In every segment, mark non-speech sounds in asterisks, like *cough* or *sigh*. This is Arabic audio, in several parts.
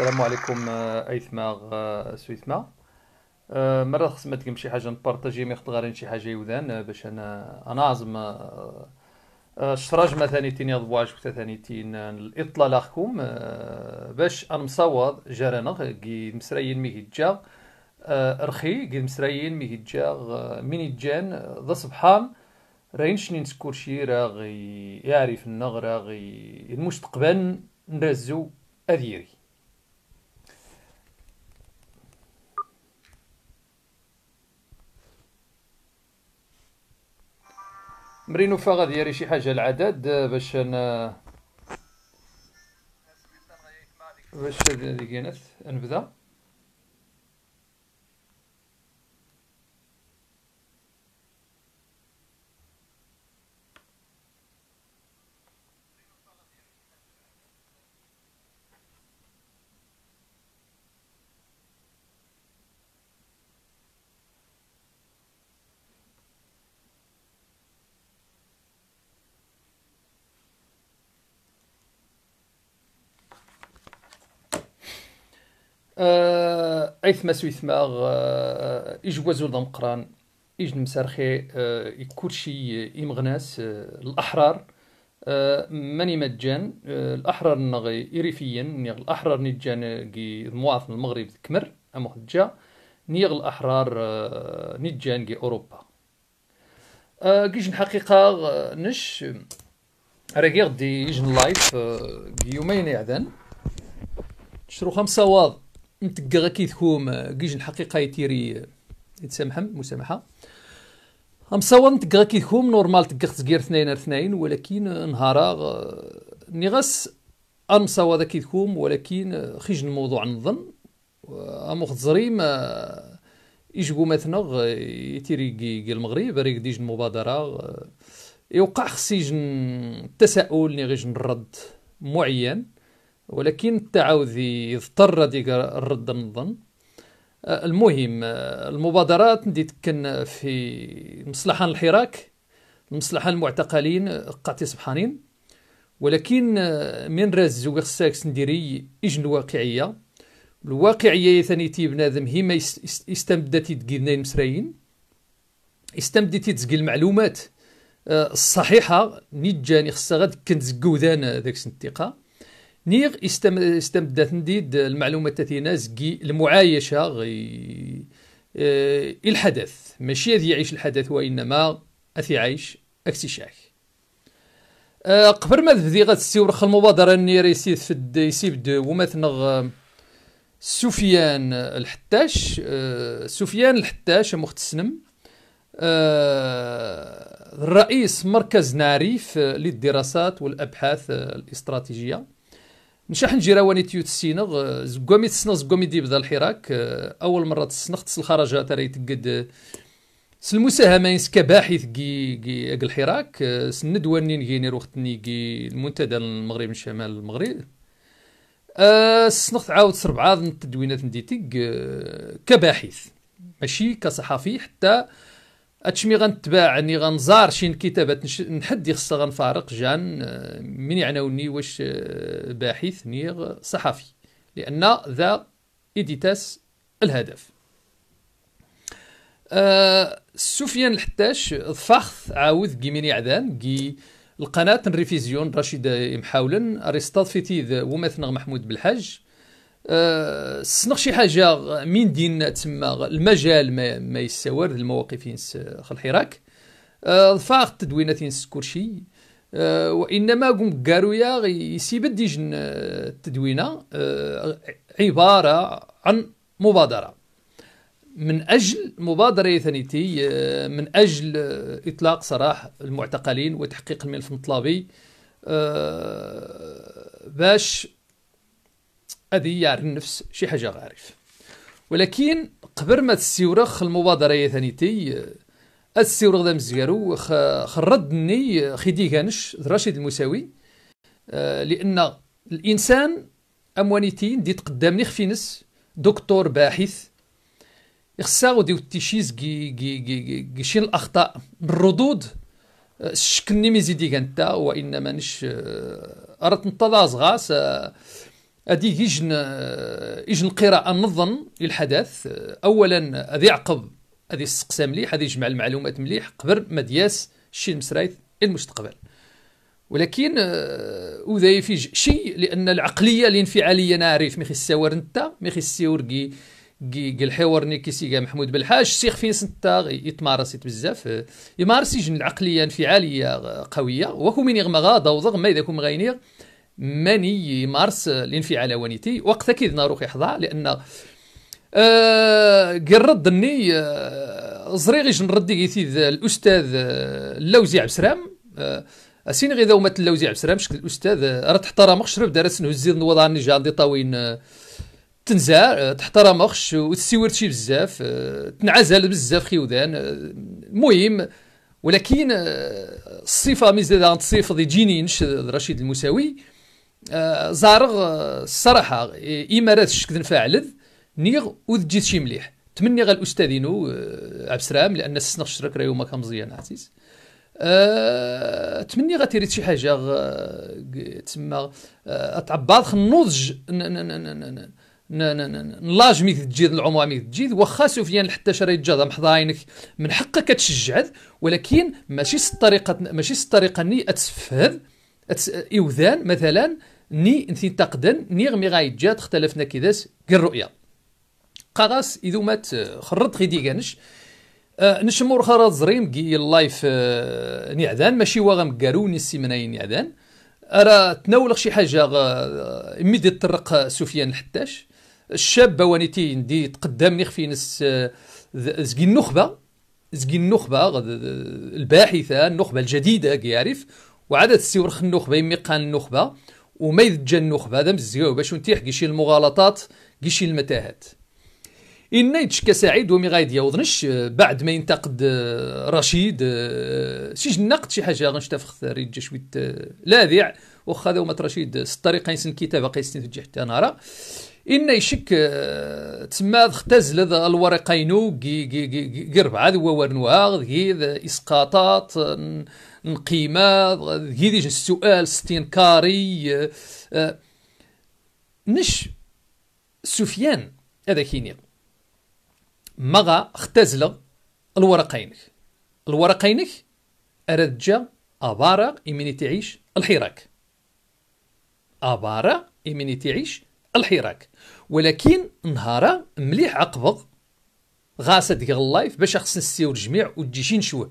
السلام عليكم آه، ايثما آه، سويثما آه، مرة خصني تقم شي حاجة نبارطاجي مي خط غارين شي حاجة يوذان باش انا انا عزم الشراج مثاني تين كتا ثاني تين الاطلال اخكم باش انا مصوض جرانا كي مسرايين مي هجا رخي كي مسرايين مي هجا من تجان ذا سبحان راينش نسكور شي راغي يعرف النغ راغي المستقبل نرزو اذيري مرينو فا غادي يري شي حاجه العدد آه، باش انا باش هذيك نبدا ايثما آه، سويثما آه، يجوازو دمقران إجن مسارخي آه، كلشي إمغناس الاحرار ماني مجان الاحرار نغي ايريفيا نيغ الاحرار نيجان كي مواطن المغرب كمر ام خجا نيغ الاحرار نيجان كي اوروبا كيج الحقيقه نش راكي دي يجن لايف يومين يعذن شرو خمسة واض كي تكوم آه، كيج الحقيقه يتيري آه، يتسامحم مسامحه مصور كي تكوم نورمال تقغ تزكير اثنين اثنين ولكن آه، نهارا ني غاس ذا كي تكوم ولكن خيج الموضوع نظن اموخ زريم يجبو مثلا يتيري كي المغرب ريك ديج المبادره يوقع خصي التساؤل ني غيج الرد معين ولكن تعاودي يضطر هذيك الرد نظن آه، المهم آه، المبادرات نديت كان في مصلحه الحراك مصلحة المعتقلين قاتي سبحانين ولكن آه، من زوغ خصك نديري اجن واقعيه الواقعيه ثاني تي بنادم هي ما استمدت يدقينا المسرايين استمدت تزقي المعلومات الصحيحه نيت جاني خصها كنت كنتزقو ذاك سنتيقه نيغ استمدت نديد المعلومات تاتينا زكي المعايشه غي اه الحدث ماشي اذ يعيش الحدث وانما اثي عايش اكتشاك شاك آه، قبل ما تبدي غتستورخ المبادره اني ريسيد في دو ومثنغ سفيان الحتاش آه، سفيان الحتاش مختسنم السنم آه، رئيس مركز ناريف للدراسات والابحاث الاستراتيجيه نشاح جيراواني تيوت السينغ آه، زكوامي تسنغ دي بدا الحراك آه، اول مره تسنغ تس الخرجات راه يتقد آه، مساهمه المساهمه كباحث كي كي الحراك سند واني غينير وقتني كي المنتدى المغرب شمال المغرب سنخت عاود سربعه من التدوينات نديتك كباحث ماشي كصحفي حتى هادشي ملي غنتباع اني غنزار شي كتابات نحد يخص غنفارق جان آه، من يعنوني واش آه، باحث نيغ صحفي لان ذا ايديتاس الهدف أه سفيان الحتاش فخث عاود كي من يعذان كي القناة الريفيزيون رشيد محاولا اريستاط فيتيذ ومثنغ محمود بالحاج آه، سنغ شي حاجه من دينا تما المجال ما, ما يستورد المواقف ينس الحراك أه التدوينات ينس كلشي أه وانما قم كارويا يسيب ديجن آه، التدوينه آه، عباره عن مبادره من اجل مبادره ثانيتي من اجل اطلاق سراح المعتقلين وتحقيق الملف المطلبي باش هذه يعرف النفس شي حاجه غارف ولكن قبل ما تسيورخ المبادره يا ثانيتي السيورغ دام الزيارو خردني خيدي كانش رشيد المساوي آه، لان الانسان اموانيتي دي تقدمني خفينس دكتور باحث خصها ودي تيشيز كي كي كي كي شين الاخطاء بالردود آه، شكلني مزيدي كانتا وانما نش اردت آه، نتلاص غاس ادي يجن يجن قراءة نظن للحدث أولا هذا يعقب هذه استقسام مليح هذه يجمع المعلومات مليح قبل ما دياس شي المسرايث المستقبل ولكن آه، وذا يفيج شيء لأن العقلية الانفعالية نعرف ميخي السوار نتا ميخي السيور كي كي الحوار نيكيسي محمود بالحاج سيخ فين سنتا يتمارس بزاف يمارس يجن العقلية انفعالية قوية وكو من يغمغا ضوضغ ما إذا كوم غاينيغ ماني مارس الانفعالونيتي وقت كيدنا روحي حظا لان آه قرد ظني آه، زريغي نردي قيتي الاستاذ اللوزي عبسرام آه, آه، اسين غيدا ومات اللوزي عبسرام شكل الاستاذ آه، راه تحترمخش راه دارس نهزيد نوضع نجا دي طاوين تنزع تحترم اخش وتسيور شي بزاف تنعزل بزاف خيودان المهم ولكن الصفه مزيد عند الصفه دي جيني رشيد المساوي زارغ الصراحه امارات شكد نفاعلذ نيغ وذ جيت شي مليح تمني غا الاستاذ عبد السلام لان سسنا الشرك راه كان مزيان عزيز أه تمني غتريت شي حاجه تما أه تعباد خنوضج نلاج ميك تجيد العمر ميك تجيد واخا سفيان حتى شري تجاد محضاينك من حقك تشجع ولكن ماشي الطريقه ماشي الطريقه ني اتسفهد أتس... إوذان مثلا ني انثي تقدن ني غمي غايجات اختلفنا كيداس كي رؤيا قراس اذا مات خرط غيدي كانش آه، نشمور خرط زريم كي اللايف آه، نعذان ماشي واغم كاروني السيمناي نعذان ارا تناول شي حاجه آه، ميدي الطرق سفيان الحتاش الشاب وانيتي ندي تقدم لي خفي نس زكي النخبه زكي النخبه الباحثه النخبه الجديده كيعرف وعدد السيورخ النخبه يمي قان النخبه وما يتجنوا هذا مزيو باش نتيح كيشي المغالطات كيشي المتاهات إن يتشكى سعيد ومي غايد يوضنش بعد ما ينتقد آه، رشيد آه، شي نقد شي حاجه غنشتفخ ريت شويه آه، لاذع واخا هذا رشيد الطريقه يسن كتابه قيسن تجي حتى نرى إن يشك تما اختزل الورقين كي كي كي ربعه ذو ورنواغ إسقاطات نقيمه هذيك السؤال استنكاري نش آه، سفيان هذا كينيا مغا اختزل الورقين الورقين أرجع أبارا إمني تعيش الحراك أبارا إمني تعيش الحراك ولكن نهارا مليح عقبق غاسد ديال اللايف باش خصنا نسيو الجميع شي نشوه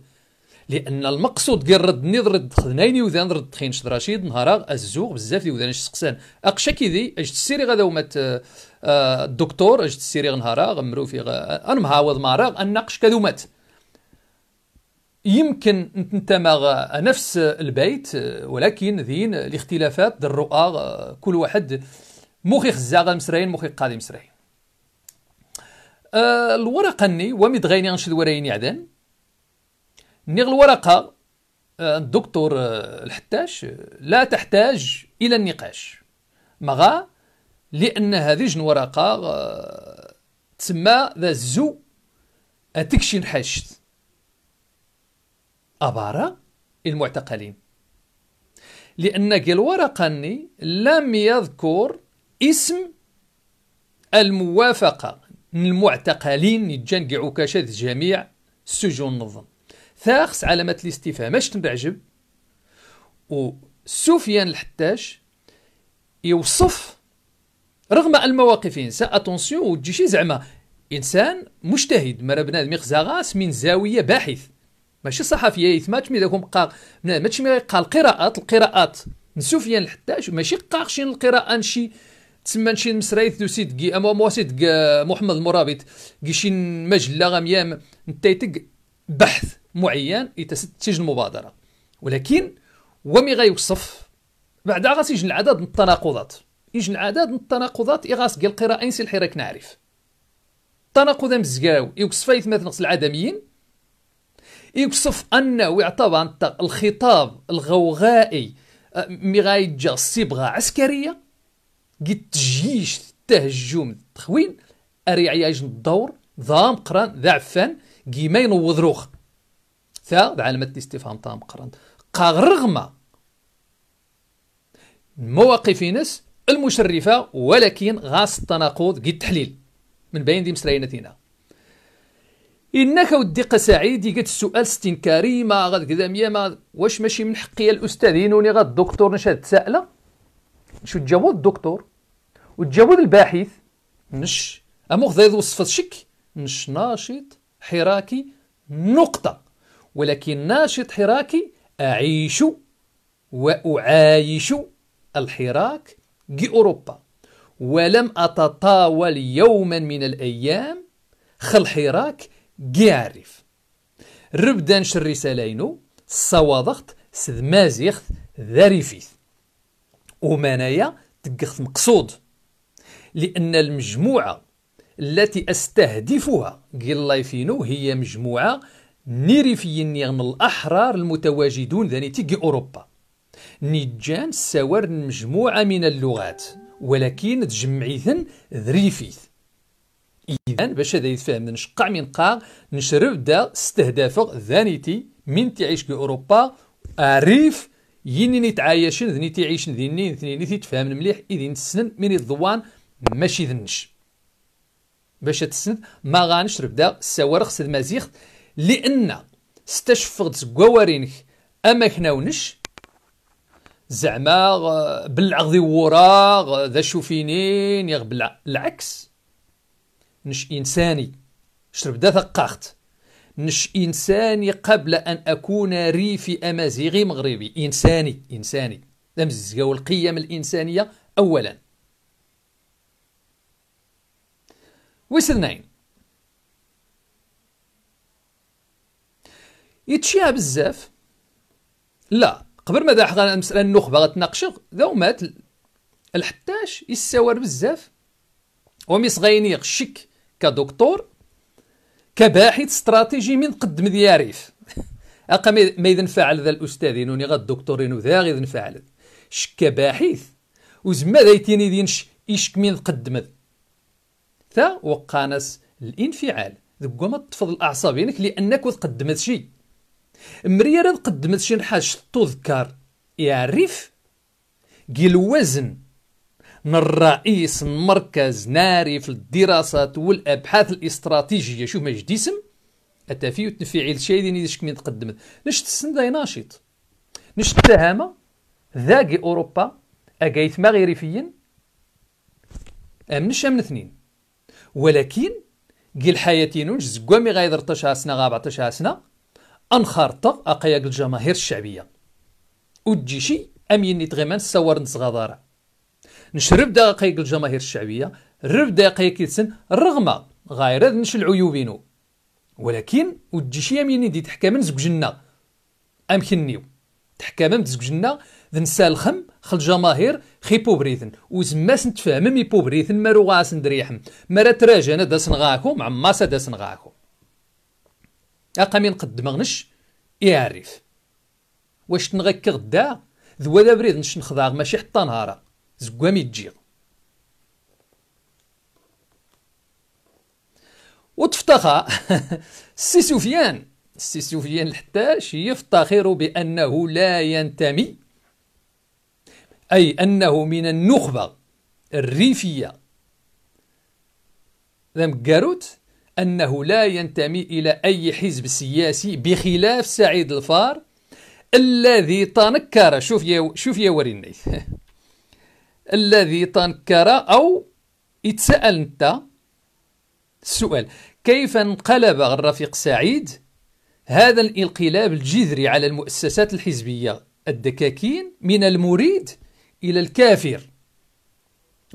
لان المقصود ديال رد ني رد خذنايني وذان رد شد رشيد نهار الزوغ بزاف اللي وذانش سقسان اقشا كيدي اجت السيري غدا ومات آه، آه، الدكتور اجت السيري نهار غمرو في آه، انا معاوض مع النقش كذو مات يمكن نتمغ نفس البيت ولكن ذين الاختلافات الرؤى كل واحد مخي خزاغ مسراين مخي قادم مسراين أه الورقة ني ومدغيني غنشد وريني عدن نيغ الورقة آه، الدكتور آه، الحتاش آه، لا تحتاج إلى النقاش مغا لأن هذه ورقة تسمى ذا زو أتكشي حشت أبارة المعتقلين لأن الورقة لم يذكر اسم الموافقة المعتقلين يتجنقعوا كشات جميع السجون النظم ثاخس علامة الاستفهام اش تنعجب و سفيان الحتاش يوصف رغم المواقف ينسى اتونسيون وتجي شي زعما انسان مجتهد مرا بنادم يخزاغاس من زاويه باحث ماشي صحفيه يثمات مي داكم قا ماشي مي قال القراءات القراءات سفيان الحتاش ماشي قاقشين القراءه نشي تسمى نشي مسرايث دو سيد كي اما مو محمد المرابط كي شي مجله غاميام نتايتك بحث معين يتسجل المبادره ولكن ومي غيوصف بعد غاس يجي العدد من التناقضات يجي العدد من التناقضات اي غاس ديال القراءين الحراك نعرف التناقض مزكاو يوصف يتمثل نقص العدميين يوصف انه يعتبر الخطاب الغوغائي أه، مي غايتجا صبغه عسكريه قد تجيش التهجم التخوين اريعياج الدور ضام قران ذا عفان كيما ينوض روخ ثا بعلامة الاستفهام تاع قرن قا رغم مواقف ناس المشرفة ولكن غاص التناقض قد التحليل من بين دي مسرينتنا انك ودي سعيد قد السؤال استنكاري ما غاد كذا ما واش ماشي من حقي الاستاذ وني غاد الدكتور نشاد تساله شو تجاوب الدكتور وتجاوب الباحث نش امو ذا يوصف شك نش ناشط حراكي نقطه ولكن ناشط حراكي أعيش وأعايش الحراك أوروبا ولم أتطاول يوما من الأيام خل حراك عارف ربدا الرسالينو صوادخت سذمازيخ ذريفيث ومنايا تقخت مقصود لأن المجموعة التي أستهدفها قلايفينو هي مجموعة نيريفيين يغن الأحرار المتواجدون ذاني تيجي أوروبا نيجان سوار مجموعة من اللغات ولكن تجمعيثن ذريفيث إذا باش هذا يتفهم نشقع من قاع نشرف دا استهدافق ذانيتي من تعيش في أوروبا أريف يني نتعايشن ذني تعيشن ذني ذني تفهم مليح إذن تسنن من الضوان ماشي ذنش باش تسند ما غانش ربدا سوار خص المزيخ لأن استشفرت قوارينك أماكنا ونش زعما بلع غذي ورا ذا شوفينين يغبل العكس نش إنساني شرب ذا ثقاخت نش إنساني قبل أن أكون ريفي أمازيغي مغربي إنساني إنساني لمزقوا القيم الإنسانية أولا وسنين يتشيع بزاف لا قبل ما داح المساله النخبه غتناقشو ذو مات الحتاش يساور بزاف وميس غينيغ شك كدكتور كباحث استراتيجي من قدم دياريف *laughs* اقا ما اذا فعل ذا الاستاذ الاستاذين غا الدكتور الدكتورين وذا غير فعل شك كباحث وزما دايتيني دينش يشك من قدم ثا وقانس الانفعال ذكو ما تفض الاعصاب لانك وتقدمت شي مريرة قدمت شي نحاش تذكر يعرف قيل وزن الرئيس مركز ناري في الدراسات والابحاث الاستراتيجيه شوف ما جديسم اتفي وتنفعل الشيء ديني ديش من تقدمت نشت السن داي ناشط نشت التهامه ذاقي اوروبا اجايت مغربيا امنش امن اثنين ولكن قيل حياتي نونش زقوامي غايدر تشاسنا سنه تشاسنا سنه أنخرطة أقاياك الجماهير الشعبية وتجيشي أمين تغيمان سوار نسغضارة نشرب دقايق الجماهير الشعبية رب دقايق السن رغم غير نش العيوبينو ولكن وتجيشي أميني دي تحكامن زوجنا أمكنيو تحكامن جنة ذنسال خم خل جماهير خي بوبريثن سنتفاهم مي بوبريثن مارو غاسن دريحم مرا تراجانا داسن غاكو مع ماسا داسن غاكو أقامين قد مغنش يعرف واش تنغك غدا ذو ولا بريد نش نخضاغ ماشي حتى نهارا زقوامي تجي وتفتخا *laughs* السي سفيان السي سفيان الحتاش يفتخر بأنه لا ينتمي أي أنه من النخبة الريفية ذم مكاروت أنه لا ينتمي إلى أي حزب سياسي بخلاف سعيد الفار الذي تنكر شوف يا شوف يا النيث *laughs* الذي تنكر أو يتسأل أنت السؤال كيف انقلب الرفيق سعيد هذا الانقلاب الجذري على المؤسسات الحزبية الدكاكين من المريد إلى الكافر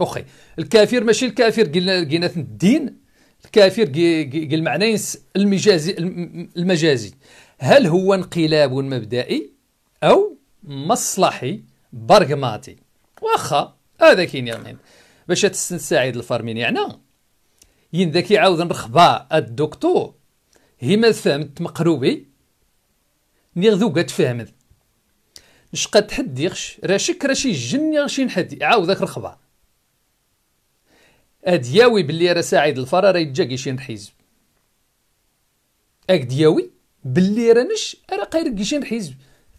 أخي الكافر ماشي الكافر قلنا الدين كافر كي المعنى المجازي المجازي هل هو انقلاب مبدئي او مصلحي برغماتي واخا هذا كاين يعني باش تسند سعيد الفرمين يعني ذاك يعاود نرخبا الدكتور هما فهمت مقروبي نيغذو قد فهمت نشقد شك راشك راشي جن شي نحدي ذاك رخبا ادياوي باللي راه سعيد الفرا راه يتجا كيشي حزب أدياوي باللي نش راه قاير كيشي حزب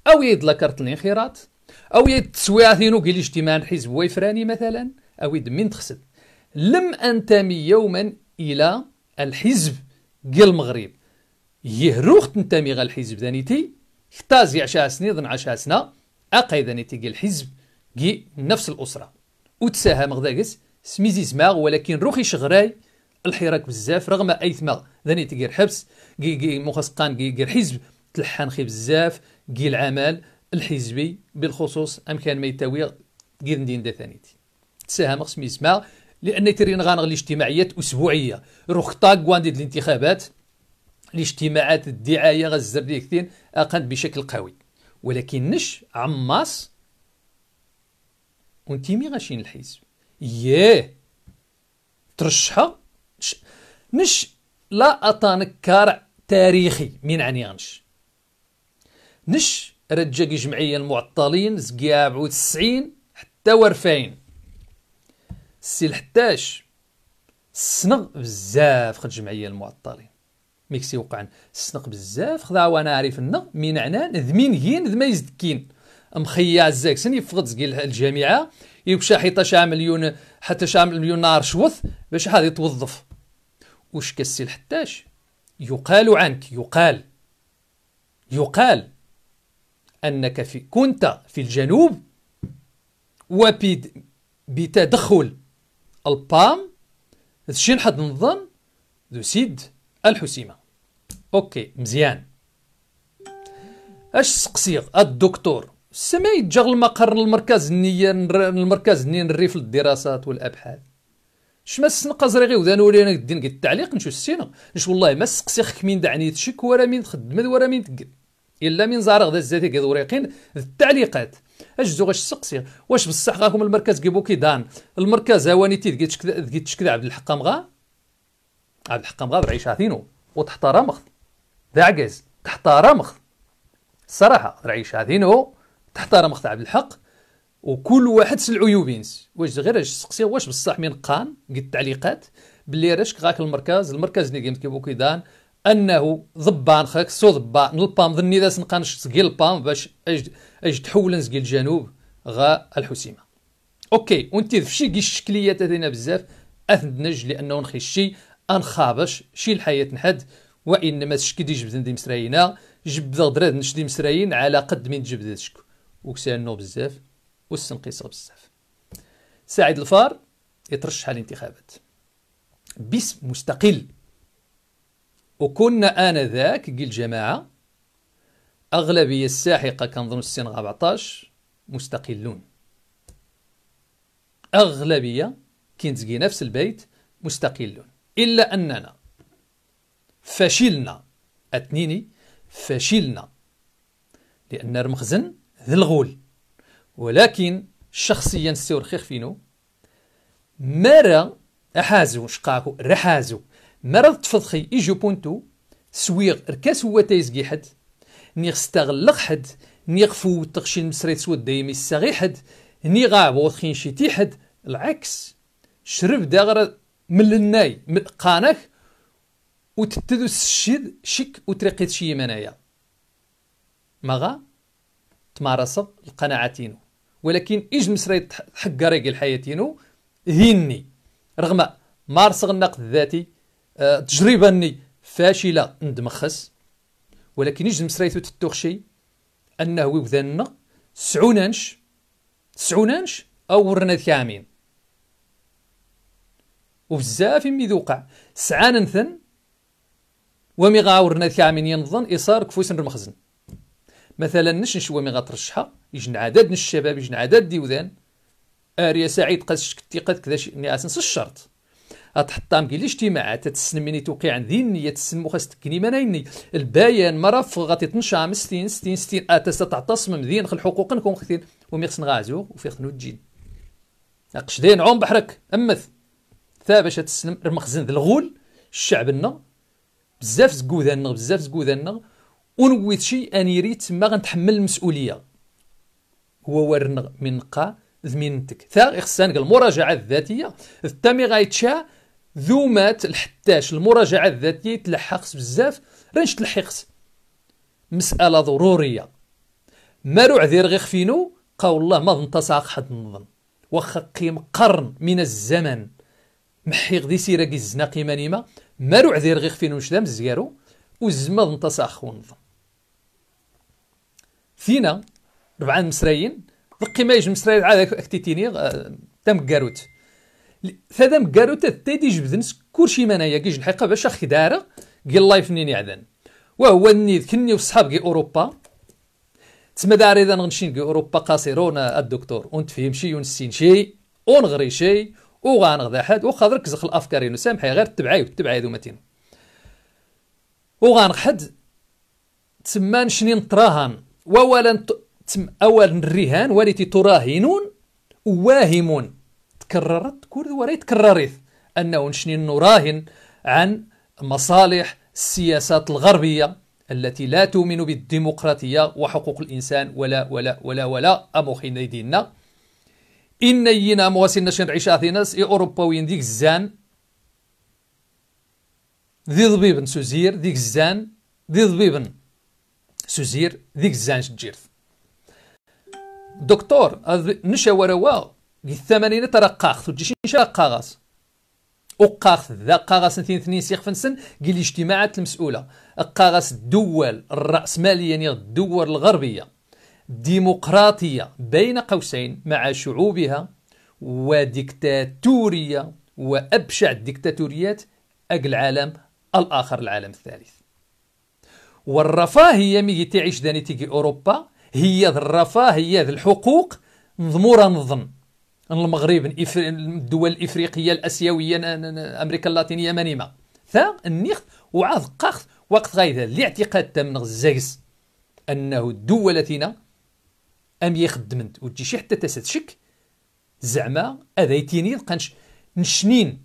او يد لاكارت الانخراط او يد التسويع ثينو كي الاجتماع نحزب ويفراني مثلا او يد من تخسد لم انتمي يوما الى الحزب ديال المغرب يهروخ تنتمي غا الحزب ذانيتي اختازي عشا سنين ضن عشا سنه اقاي ذانيتي ديال الحزب كي نفس الاسره وتساهم غداكس سميزي زماغ ولكن روحي شغراي الحراك بزاف رغم ايثما ذاني تقير حبس قي قي مخصقان قي قير حزب تلحن خي بزاف كي العمل الحزبي بالخصوص امكان ما يتاوي قي ندين دا ثانيتي تساهم خصمي سماغ لان ترين غانغ الاجتماعيات اسبوعيه روخ طاق وانديد الانتخابات الاجتماعات الدعايه غزر ديكتين اقن بشكل قوي ولكن نش عماص ونتيمي غاشين الحزب ياه ترشحها مش لا أطانك كارع تاريخي من عنيانش نش رجق جمعية المعطلين زقياب وتسعين حتى ورفين السي الحتاش السنغ بزاف خد جمعية المعطلين ميكسي وقع السنق بزاف خضع وانا عارف النا من عنان ذمين هين ذما يزدكين مخيا الزاكسن يفقد زقي الجامعة يبشا حيطا شا مليون حتى شا مليون نار شوث باش هذه توظف وش كسي الحتاش يقال عنك يقال يقال أنك في كنت في الجنوب وبيد بتدخل البام شين حد نظن ذو سيد الحسيمة أوكي مزيان أش سقسيغ الدكتور السماء يتجغل المقر المركز النية المركز النية الريف للدراسات والابحاث شما السنقا راه غي ودان ولينا الدين قد التعليق نشو السينا نشو والله ما سقسي خك مين دعني تشك ولا مين تخدم ولا مين تقد الا مين زارغ ذا الزاتي كي وريقين التعليقات اش زوغ اش سقسي واش بصح غاكم المركز كيبو كيدان المركز هواني تي دقيت تشكد عبد الحق مغا عبد الحق مغا برعيش عثينو وتحتارمخ ذا عجز تحتارمخ الصراحه رعيش عثينو تحترم اختي عبد الحق وكل واحد سلعو يوبينس واش غير اش سقسي واش بصح من قان قد التعليقات باللي رشك غاك المركز المركز اللي قيمت كيبوكي دان انه ضبان خاك سو ضبان البام ظني ذا سنقان سقيل البام باش اج اج تحول نسقي الجنوب غا الحسيمه اوكي وانت فشي كي الشكليات هذينا بزاف اثندنج لانه نخشي انخابش شي الحياه نحد وانما تشكي دي جبد ندي مسراينا جبد غدراد نشدي مسراين على قد من جبد شكو وكسانو بزاف واستنقصها بزاف سعيد الفار يترشح على الانتخابات باسم مستقل وكنا انذاك قل جماعه اغلبيه الساحقه كنظن السن 14 مستقلون اغلبيه كينتقي نفس البيت مستقلون الا اننا فشلنا اتنيني فشلنا لان المخزن الغول ولكن شخصيا سيور خيخفينو مرة أحازو شقاكو رحازو مرة تفضخي إيجو بونتو سويغ ركاس هو تايزقي حد نيغ استغلق حد نيغ فوت تخشي المسريت سود دايمي الساغي حد نيغا بوخين شي حد العكس شرب داغر من الناي من قانك وتتدوس الشيد شيك وتريقيت شي منايا مغا تمارس القناعتين ولكن إيج مسري حق ريق الحياة هيني رغم مارسغ النقد الذاتي آه، تجربة فاشلة ندمخس ولكن إيج مسري تتوخشي أنه وذن سعونانش سعونانش أو ورنا ثامين وبزاف ميذوقع ذوقع سعانا ثن ومي غاورنا ثامين ينظن إصار كفوس المخزن مثلا نشن نش نشوامي غترشحها يجن عدد من الشباب يجن عدد ديوذان اريا سعيد قد شكتي قد كذا شي اسنس الشرط غتحطها مكي الاجتماعات تسن مني توقيع عن ذي النية تسن مخاس تكني البيان مرافق غادي تنشع من 60 60 60 اتاس تعتصم مذين خل حقوق نكون خثين ومي خصنا غازو وفي خنو تجين اقش دين عوم بحرك امث ثابش باش تسلم المخزن ذي الغول الشعب النغ بزاف زكوذان بزاف زكوذان ونويتشي انيري تما غنتحمل المسؤوليه هو ورن من قا ذمينتك ثا خصنا المراجعه الذاتيه التامي غايتشا ذو مات الحتاش المراجعه الذاتيه تلحقس بزاف رانش تلحقس مساله ضروريه ما روع ذير غي خفينو قا والله ما ضنتساق حد نظن واخا قيم قرن من الزمن محيق دي سيرا كي قيمانيما ما روع ذير غي خفينو دام زيارو وزما ضنتساق ونظن ثينا ربعه مسرايين بقي ما يجي مسراي عاد اكتيتيني آه، تم كاروت تيدي جبد نس جبدن كلشي منايا كيجي الحقيقه باش اخي دار كي اللايف نين يعدن وهو النيد كني وصحاب كي اوروبا تسمى داري اذا نمشي كي اوروبا قاصيرون الدكتور ونتفهم شي ونسين شي ونغري شي ذا حد وخا ركزخ الافكار ينو سامحي غير تبعي وتبعي ذو متين حد تسمى نشني نطراهن واولا تم اولا الرهان وليتي تراهنون واهمون تكررت كل ورا تكررت انه نشني نراهن عن مصالح السياسات الغربيه التي لا تؤمن بالديمقراطيه وحقوق الانسان ولا ولا ولا ولا اموخين ديالنا ان ينا مواسين نشن اثيناس اي وين ديك الزان ذي ضبيبن سوزير ديك الزان ذي ضبيبن سوزير ذيك الزان جيرث دكتور نشا في الثمانين راه قاخت وتجيش نشا قاغاس وقاغث ذا قاغاس انتين ثنين سيخ فنسن قي الاجتماعات المسؤولة قاغاس الدول الرأسمالية يعني الدول الغربية ديمقراطية بين قوسين مع شعوبها وديكتاتورية وأبشع الديكتاتوريات أق العالم الآخر العالم الثالث والرفاهية مي تعيش داني تيجي أوروبا هي الرفاهية الحقوق مضمورة نظن المغرب الدول الإفريقية الأسيوية أمريكا اللاتينية مانيما ثا النيخت وعاد قاخت وقت غايدة الاعتقاد تامن الزاكس أنه دولتنا التينا أم يخدمنت وتجيش حتى شك زعما هذا يتيني قنش نشنين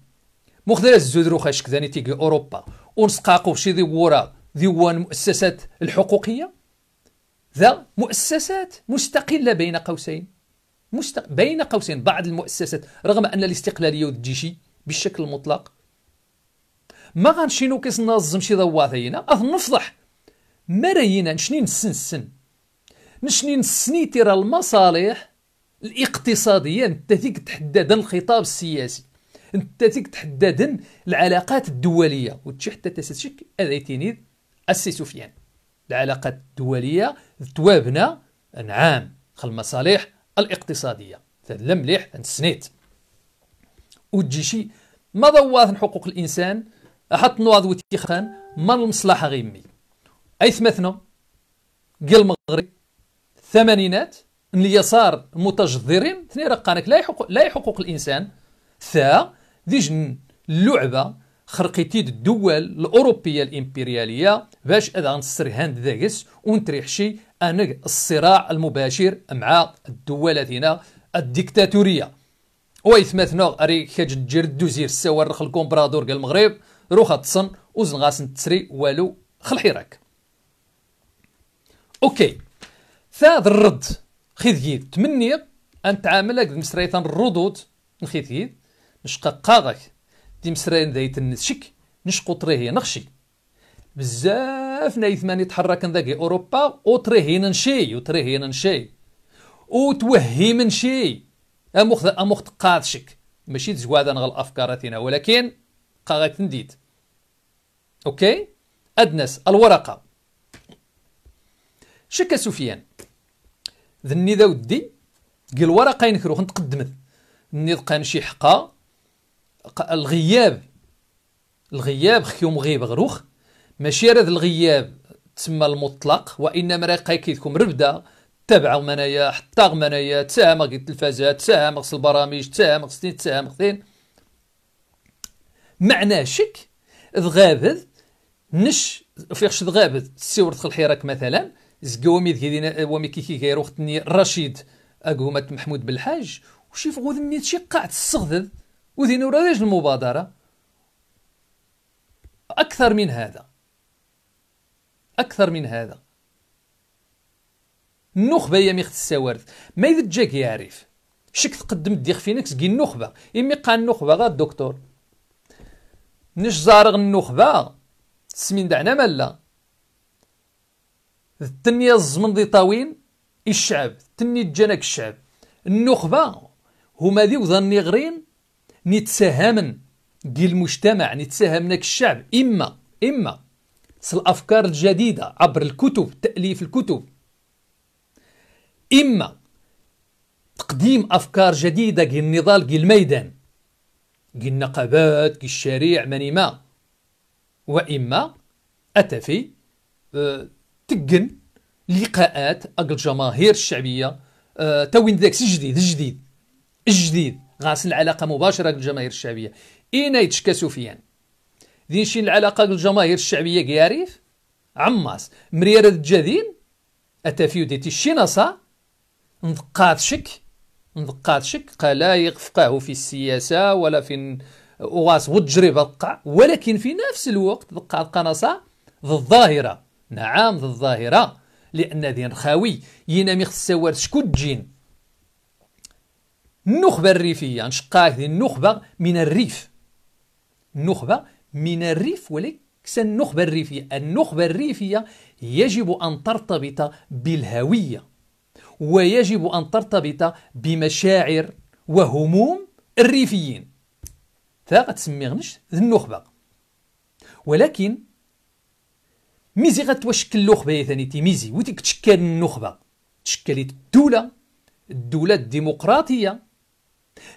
مخدرة الزودروخاش كذاني تيجي أوروبا ونسقاقو شي ذي وراه ديوان مؤسسات الحقوقية ذا مؤسسات مستقلة بين قوسين مستق... بين قوسين بعض المؤسسات رغم أن الاستقلالية والجيشي بالشكل المطلق ما غنشينو كيس نظم شي ضواثينا اظن نفضح مراينا نشني نسن السن نشنين نسني ترى المصالح الاقتصادية انت ثيك تحددا الخطاب السياسي انت ثيك تحددا العلاقات الدولية وتشي حتى تسسشك اذا السي سفيان العلاقات الدولية توابنا نعام المصالح الاقتصادية ثلا مليح سنيت وتجي شي ما ضواث حقوق الإنسان أحط نواض وتيخان من المصلحة غيمي أي ثمثنا قال المغرب الثمانينات اليسار متجذرين ثني رقانك لا حقوق لا حقوق الإنسان ثا ديجن اللعبة خرقيتي الدول الاوروبيه الامبرياليه باش اذا نصر هاند ذاكس ونتريحشي ان الصراع المباشر مع الدول هنا الديكتاتوريه ويثمثنا اري كاج تجير دوزير السوار رخ الكومبرادور قال المغرب روخ تصن غاسن تسري والو خلحيرك اوكي ثاد الرد خذيد تمني ان تعاملك هكذا مسريتا الردود نخيثيد نشقا قاغك تيمسرين دايت النسشك نشقو طريه نخشي بزاف نايثمان يتحرك ذاك اوروبا وطريه نشي وطريه نشي من شي اموخ امخ قادشك ماشي انا غل افكاراتنا ولكن قاغت تنديد اوكي ادنس الورقه شكا سفيان ذني ذا ودي قال الورقه ينكرو نتقدمت ني شي حقا الغياب الغياب خيوم غيب غروخ ماشي هذا الغياب تسمى المطلق وانما راه قايكيدكم ربده تبعوا منايا حتى منايا تسامق التلفازات تسامق البرامج تسامق سنين تسامق سنين معناه شك ذغابد نش فيخش ذغابد سيور دخل حيرك مثلا زقومي ذكي ومي كيكي غير وقتني رشيد اقومت محمود بالحاج وشيف غوذ مني شي قاعد الصغذذ وذي رجل المبادرة أكثر من هذا أكثر من هذا النخبة هي ميخت السوارث ما إذا جاك يعرف شك تقدم الديخ فينكس كي النخبة إمي قا النخبة غا الدكتور نش زارغ النخبة سمين دعنا ملا التنية الزمن دي طاوين الشعب التنية جانك الشعب النخبة هما ذي وذا النغرين نتساهمن دي المجتمع نتساهم الشعب اما اما الافكار الجديده عبر الكتب تاليف الكتب اما تقديم افكار جديده ديال النضال ديال الميدان ديال النقابات ديال الشريع ماني ما واما أتفي أه تقن لقاءات اقل الجماهير الشعبيه أه توين ذاك الجديد الجديد الجديد غاسل العلاقه مباشره للجماهير الشعبيه اين يتشكى سفيان دين شي العلاقه للجماهير الشعبيه كياريف عماس مريرة الجديد اتافيو ديتي الشيناصا نذقات شك نذقات شك قلايق فقاه في السياسه ولا في واس والتجربه القاع ولكن في نفس الوقت بقى القناصه ضد الظاهره نعم ضد الظاهره لان دين خاوي ينامي خص شكون تجين النخبة الريفية نشقاك يعني ديال النخبة من الريف النخبة من الريف وليس النخبة الريفية النخبة الريفية يجب أن ترتبط بالهوية ويجب أن ترتبط بمشاعر وهموم الريفيين فغتسميغنش النخبة ولكن ميزي غتوشكل النخبة ثاني تيميزي وتيك تشكل النخبة تشكلت الدولة الدولة الديمقراطية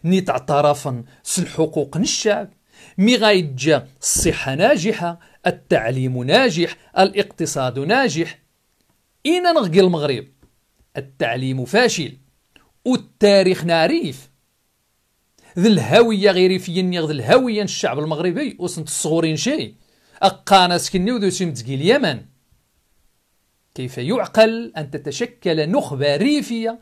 نيت اعترافا الحقوق الشعب مي غايتجا الصحة ناجحة التعليم ناجح الاقتصاد ناجح إينا نغقي المغرب التعليم فاشل والتاريخ ناريف ذي الهوية غير فين ذي الهوية الشعب المغربي وسنت الصغورين شيء أقانا سكني وذو سمتقي اليمن كيف يعقل أن تتشكل نخبة ريفية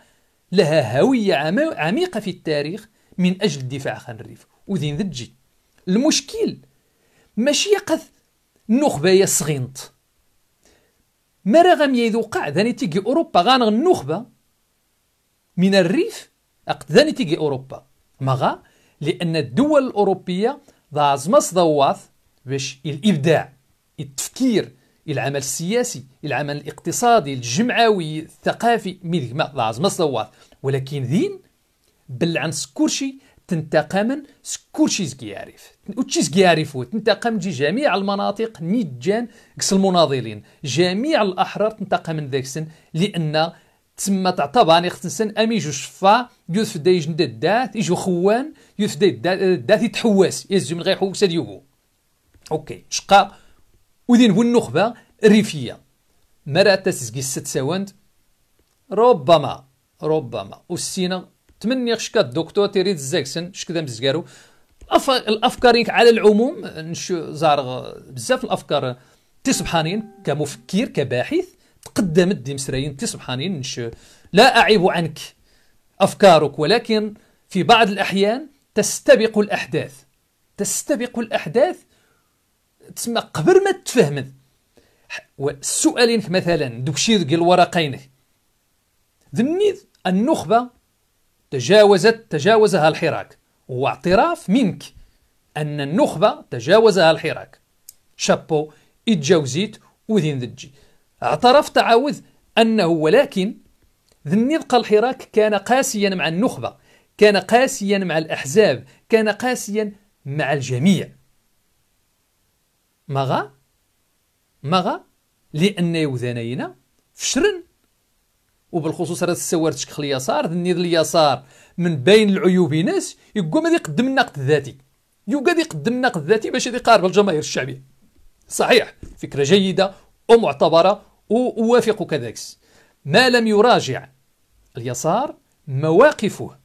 لها هوية عميقة في التاريخ من أجل الدفاع عن الريف وذين ذجي المشكل ماشي يقث النخبة صغينط ما رغم يذوقع ذاني تيجي أوروبا غانغ النخبة من الريف أقد ذاني تيجي أوروبا مغا لأن الدول الأوروبية ضاز مصدوات باش الإبداع التفكير العمل السياسي العمل الاقتصادي الجمعوي الثقافي من ما لازم صوات ولكن ذين عن سكورشي تنتقم من سكورشي زكياريف وتشي زكياريف تنتقم جي جميع المناطق نيجان كس المناضلين جميع الاحرار تنتقم من ذاك السن لان تسمى تعتبر خصن امي جو شفا يوسف دايج ندات يجو خوان يوسف دايج دات يتحواس يزو من غير حوس اليوم اوكي شقا وذين هو النخبة الريفية مرات تسجي ست سواند ربما ربما وسينا تمني شكا الدكتور تيريد زاكسن شكدا مزقارو الافكار على العموم زار بزاف الافكار تسبحانين كمفكر كباحث تقدمت دي مسرايين تسبحانين نش لا اعيب عنك افكارك ولكن في بعض الاحيان تستبق الاحداث تستبق الاحداث تسمى قبل ما تفهم سؤالينك مثلا دوكشي ديال الورقينك ذنيت النخبة تجاوزت تجاوزها الحراك هو اعتراف منك أن النخبة تجاوزها الحراك شابو اتجاوزيت وذين ذجي اعترف تعاوذ أنه ولكن ذنيت الحراك كان قاسيا مع النخبة كان قاسيا مع الأحزاب كان قاسيا مع الجميع مغا مغا لان يوذانينا فشرن وبالخصوص راه السوار تشكخ اليسار ذني اليسار من بين العيوب ناس يقوى ما يقدم النقد الذاتي يقوى يقدم النقد الذاتي باش يقارب الجماهير الشعبيه صحيح فكره جيده ومعتبره ووافق كذلك ما لم يراجع اليسار مواقفه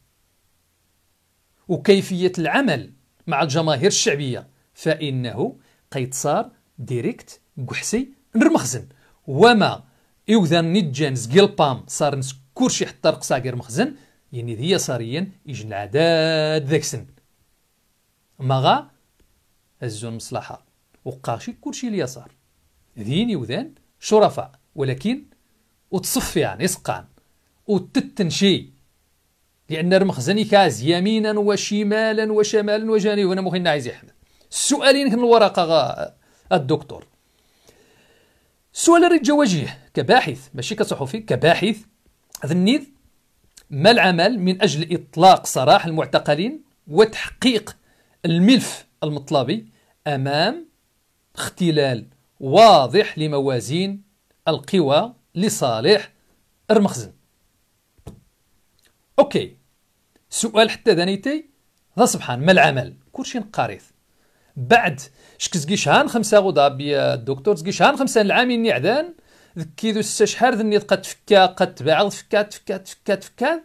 وكيفيه العمل مع الجماهير الشعبيه فانه قيتصار ديريكت كحسي نرمخزن وما إذا نجان زقيل بام صار شي حتى رقصا غير مخزن يعني ذي يساريا يجن عداد ذاكسن مغا الزون مصلحة وقاشي كلشي اليسار ذين يوذان شرفاء ولكن وتصفيان يعني يسقان وتتنشي لأن المخزن كاز يمينا وشمالا وشمالا وجانبا مخينا عايز يحمل السؤالين من الورقه غا الدكتور السؤال ريت جواجيه كباحث ماشي كصحفي كباحث ذنيد ما العمل من اجل اطلاق سراح المعتقلين وتحقيق الملف المطلبي امام اختلال واضح لموازين القوى لصالح المخزن اوكي سؤال حتى ذنيتي ذا سبحان ما العمل كلشي نقاريث بعد شكز قيشان خمسة غوضا الدكتور قيشان خمسة العامين نعدان ذكي ذو السشحر شحال ذني قد تفكا قد تبعض تفكا تفكا تفكا تفكا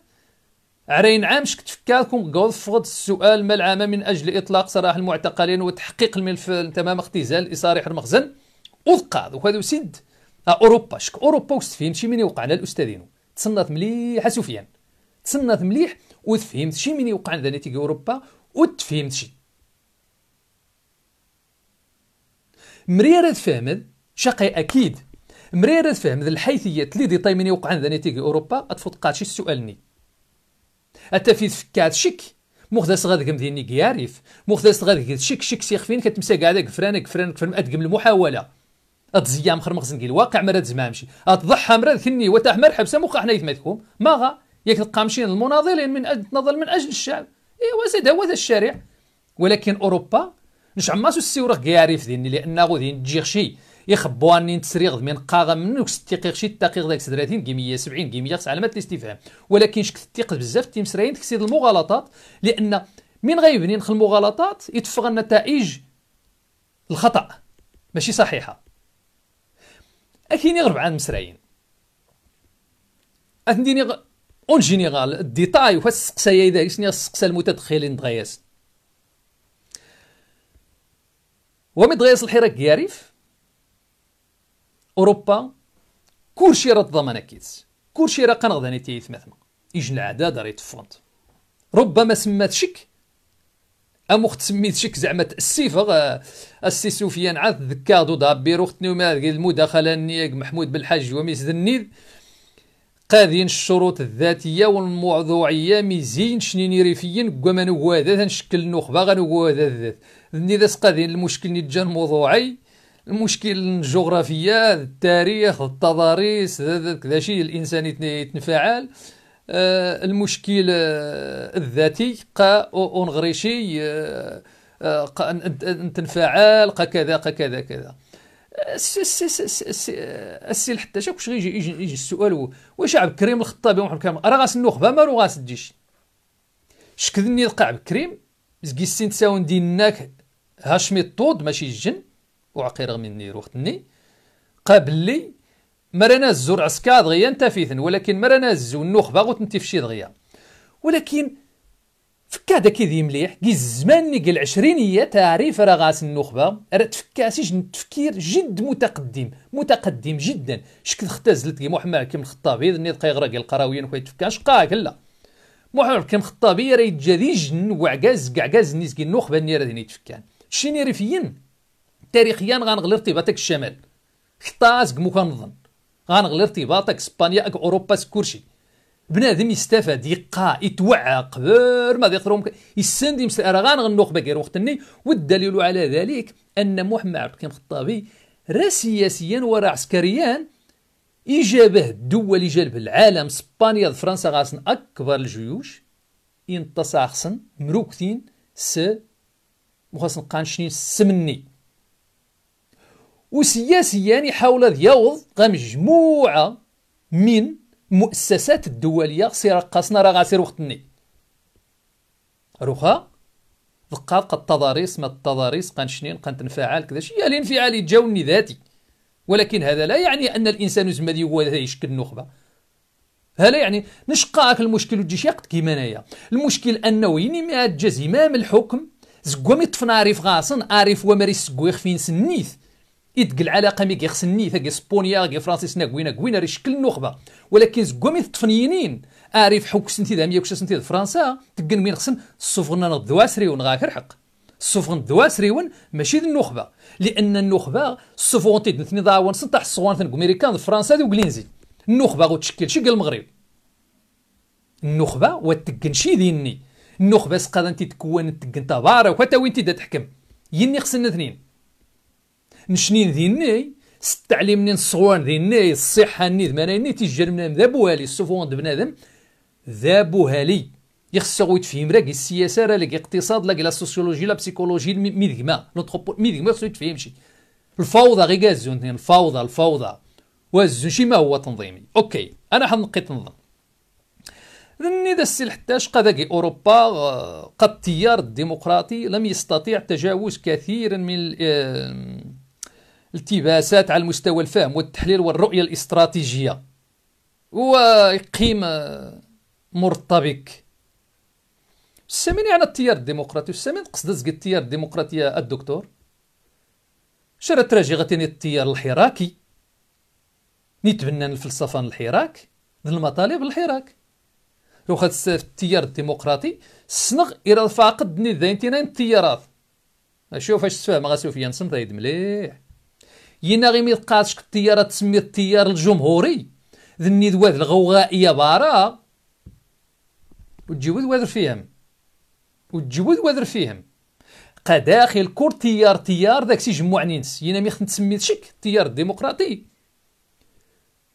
عرين عام شك تفكا كون قوض فغض السؤال ما العام من أجل إطلاق سراح المعتقلين وتحقيق الملفل تمام اختزال إصاريح المخزن وذقاض وهذا سيد أه، أوروبا شك أوروبا وستفهم شي من يوقعنا الأستاذين تصنت مليح سفيان تصنت مليح وتفهمت شي من يوقعنا ذا نتيجة أوروبا وتفهمت شي مريرة فهمت شقي أكيد مريرة فهمت الحيثيات اللي دي طيمين يوقعن ذا نتيجة أوروبا أتفوتقاتش السؤالني أتفيد فكات شك مخدس غادك مديني كياريف مخدس غادك شك شك سيخ فين كتمسى قاعدة فرانك فرانك فرم أدقم المحاولة أتزيام خر مخزن كي الواقع مراد زمامشي أتضحى مرد كني وتاح مرحب سموخ أحنا يثمتكم ماغا ياك تقامشين المناضلين من أجل من أجل الشعب إيوا زاد هو ذا الشارع ولكن أوروبا نشعم ماسو السيورغ غياريف ديني لأن غودي نجيغشي يخبواني نتسريغ من قاغا منو ستيقيغ شي تاقيغ داك 30 كيمية 70 كي على علامات الاستفهام ولكن شك تيقظ بزاف تيمسراين تكسيد المغالطات لأن من غيبني نخل المغالطات يتفغ النتائج الخطأ ماشي صحيحة أكيني غرب عن مسراين أثنديني غ... اون جينيرال ديتاي وهاد السقسايا إذا السقسا المتدخلين دغياس ومد غيصلح راك يعرف اوروبا كلشي راه تضمن اكيد كلشي راه قنغ داني تيث مثلا يجن العدا داري تفونت ربما سمات شك ام اخت سميت شك زعما تاسيف السي سفيان عاد ذكادو دابيرو اختني وما المداخله نياك محمود بالحاج وميس النيل قاذين الشروط الذاتيه والموضوعيه ميزين شنيني ريفيين كما نواد تنشكل نخبه غنواد ذات ني سقادين المشكل ني جان موضوعي المشكل الجغرافية التاريخ التضاريس ذا شيء الانسان يتنفعل آه، المشكل آه، الذاتي قا اونغريشي آه، قا تنفعل قا كذا قا كذا كذا السي حتى شاك واش غيجي يجي السؤال واش عبد الكريم الخطابي ومحمد كامل راه غاس النخبه ما راه غاس الجيش شكذني لقى عبد الكريم زكي السين تساون ديناك هاشمي الطود ماشي الجن وعقير من روختني قابل لي مرنا الزور عسكا دغيا نتافيثن ولكن مرنا الزو النخبة غوت شي دغيا ولكن فكا داك ذي مليح كي الزمان ني عشرينية تعريف غاس النخبة راه تفكاسيش التفكير جد متقدم متقدم جدا شكل اختزلت كي محمد كم الخطابي دقا دقيق كي القراويين وحيد تفكاش قاك لا محمد كم الخطابي راه يتجادي جن وعكاز كعكاز نيس النخبة ني راه تفكان ريفيين تاريخيا غنغلي ارتباطك الشمال خطاس كمو كنظن غنغلي ارتباطك اسبانيا اك اوروبا سكورشي بنادم يستفاد يقا يتوعى قبل ما يخرم يسند يمسر غنغنوخ بكير وقتني والدليل على ذلك ان محمد عبد الكريم الخطابي را سياسيا ورا عسكريا إجابة الدول اللي جلب العالم اسبانيا فرنسا غاسن أكبر الجيوش ينتصاخسن مروكتين س وخاص نشني السمني وسياسيا يحاول هذا يوض مجموعه من المؤسسات الدوليه سير رقصنا راه غاسير وقتني روخا دقا قد التضاريس ما التضاريس قان قنتنفعل كذا شي الانفعال يتجاوبني ذاتي ولكن هذا لا يعني ان الانسان يسمى هو يشكل النخبه هذا يعني نشقاك المشكل وتجي قد كيما انايا المشكل انه يعني ما زمام الحكم زقومي طفنا عريف غاصن عريف ومري سكوي فين سنيث يدق العلاقة مي كيخص النيث كي سبونيا كي فرانسيس ناكوينا كوينا ري شكل النخبة ولكن زكومي مي طفنيين عارف حوك سنتي دامية وكش سنتي فرنسا تقن مين خصن السفغنا سريون غاكر حق دوا سريون ماشي ذي النخبة لأن النخبة السفغن تيد نثني ضاون سنطح الصوان ميريكان أمريكان فرنسا ذي وكلينزي النخبة غتشكل شي المغرب النخبة وتقن شي ديني النخبه سقادا تتكون انت بارك حتى وين تيدا تحكم يني خصنا اثنين نشنين ذيني التعليم نين الصغوان ذيني الصحه ني ذمانيني تيجر من ذا بوهالي السفون بنادم ذا بوهالي يخصو يتفهم راك السياسه راه لاك الاقتصاد لاك لا سوسيولوجي لا بسيكولوجي ميديما لونتخوبو ميديما خصو يتفهم شي الفوضى غير كازون الفوضى الفوضى وازون شي ما هو تنظيمي اوكي انا حنقي تنظم ذني ذا السلح تاش قذاقي أوروبا آه، قد التيار الديمقراطي لم يستطيع تجاوز كثيرا من آه، الالتباسات على المستوى الفهم والتحليل والرؤية الاستراتيجية ويقيم آه، مرتبك السمين يعني التيار الديمقراطي السمين قصدت التيار الديمقراطي يا الدكتور شرت تراجي غتيني التيار الحراكي نيتبنى الفلسفة الحراك ذي المطالب الحراك وخد التيار الديمقراطي سنغ الى الفاقد ني تينان التيارات شوف اش تفهم غا سوفيا تايد مليح ينا غي ميتقاتش التيارات تسمي التيار الجمهوري ذني دواد الغوغائيه بارا وتجيو دواد فيهم وتجيو دواد فيهم قداخل كور تيار تيار داكشي جموع نينس ينا ميخت نسمي شك التيار الديمقراطي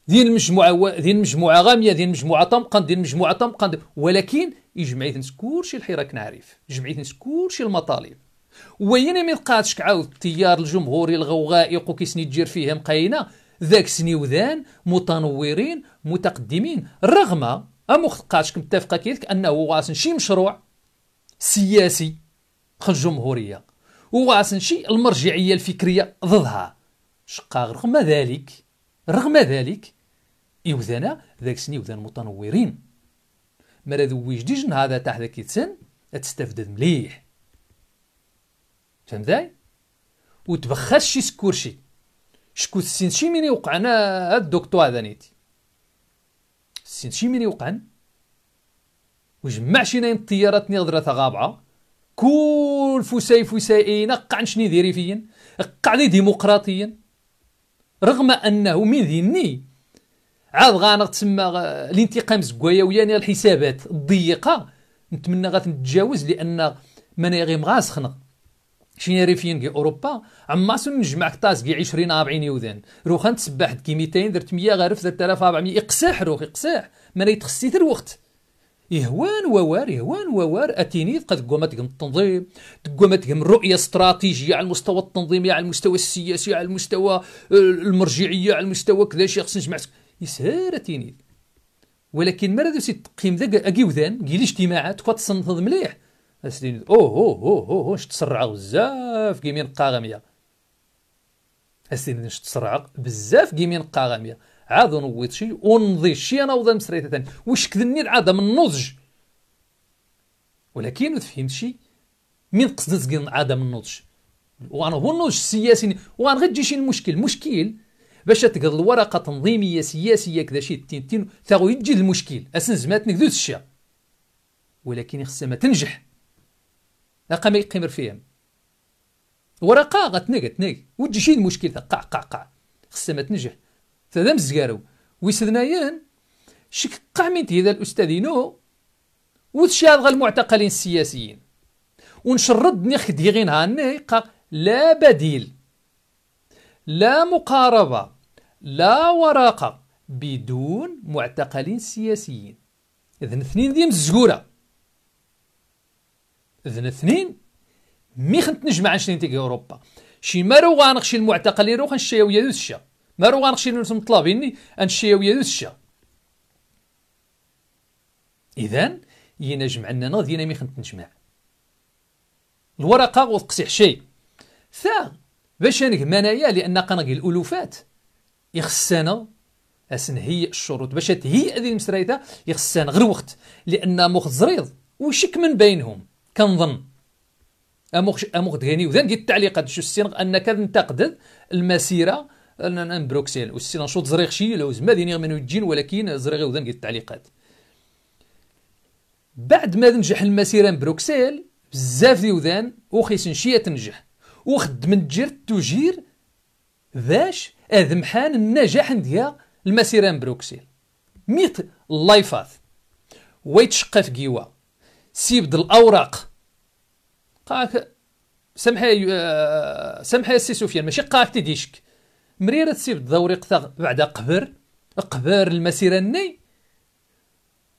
ديال المجموعه ديال المجموعه غاميه ديال المجموعه طمقا ديال المجموعه طمقا ولكن يجمع تنس كلشي الحراك نعرف يجمع تنس كلشي المطالب وين ما يبقاتش كعاود التيار الجمهوري الغوغائي وكيسني تجير فيه مقاينه ذاك وذان متنورين متقدمين رغم امخقاتش متفقه كيلك انه غاسن شي مشروع سياسي الجمهوريه وغاسن شي المرجعيه الفكريه ضدها شقا رغم ذلك رغم ذلك إوذانا ذاك سن إوذان متنورين مرا ذويج ديجن هذا تحت ذاك يتسن تستفد مليح فهمتاي وتبخش شي سكورشي شكون السين شي مين وقعنا هاد الدكتور هذا نيتي السين شي مين وقعن وجمع شينا الطيارات ني غابعة كل فساي فسائينا قعن شني ديري فيا قعني ديمقراطيا رغم انه من ذني عاد غانغ تسمى الانتقام زكوايا وياني الحسابات الضيقه نتمنى غاتنتجاوز لان مناغي مغاسخنا شنو ريفين كي اوروبا عما سن نجمع كطاس كي 20 40 يوذان روخا نتسبح كي 200 درت 100 غارف درت 1400 اقساح روخ اقساح ما يتخصي الوقت يهوان ووار يهوان ووار تبقى تقوم قومتكم التنظيم تقومتكم الرؤية استراتيجية على المستوى التنظيمي على المستوى السياسي على المستوى آه، المرجعية على المستوى كذا شي خصني نجمع يسهر التينيد ولكن ما دوسي تقيم ذاك اكيوذان كي الاجتماعات كوا تصنفض مليح هو هو هو هو اوه تسرعوا بزاف كيما قاغمية غامية اسدين تسرع بزاف كيما قاغمية عاد نويض شي ونضي شي انا وضا مسريتة ثاني واش كذني من النضج ولكن ما شي من قصدت عدم النضج وانا هو النضج السياسي وانا غير تجي شي المشكل المشكل باش تقض الورقه تنظيميه سياسيه كذا شي تين تين تاغو يجي المشكل اسن زمات نكذو الشيا ولكن خصها ما تنجح لاقا ما يقيمر فيهم ورقه غتنق تنق وتجي المشكل قع قع قع خصها ما تنجح تذا مزكارو ويسدنايان شك قع من ينو الاستاذينو غا المعتقلين السياسيين ونشرد نخدي غينها هاني لا بديل لا مقاربة لا وراقة بدون معتقلين سياسيين إذن اثنين ديم الزقورة إذن اثنين مي خنت نجمع عشرين تيجي أوروبا شي مارو غانخشي المعتقلين روخ نشياويا ذو الشا مارو غانخشي نرسم طلابيني نشياويا ويا دوسشا إذن ينجمع لنا دينا مي خنت نجمع الورقة وتقسيح شي ثا باش نجمعنايا لأن قنقي الألوفات يخصنا نهيئ الشروط باش تهيئ هذه المسرايته يخصنا غير وقت لان مخ زريض وشك من بينهم كنظن امخ امخ دغيني وذان ديال التعليقات شو السينغ انك تنتقد المسيره ان بروكسيل والسينغ شو زريغ شي لو زما ديني من الجين ولكن زريغ وذان ديال التعليقات بعد ما تنجح المسيره من بروكسيل بزاف ديوذان وخيس شي تنجح من تجير التجير ذاش أذمحان النجاح نديا المسيرة بروكسيل ميت اللايفات ويتشقف كيوا سيبد الأوراق قاك سامحي آه، سمحي السي سفيان ماشي قاك تيديشك مريرة سيبد قثا بعد قبر قبر المسيرة الني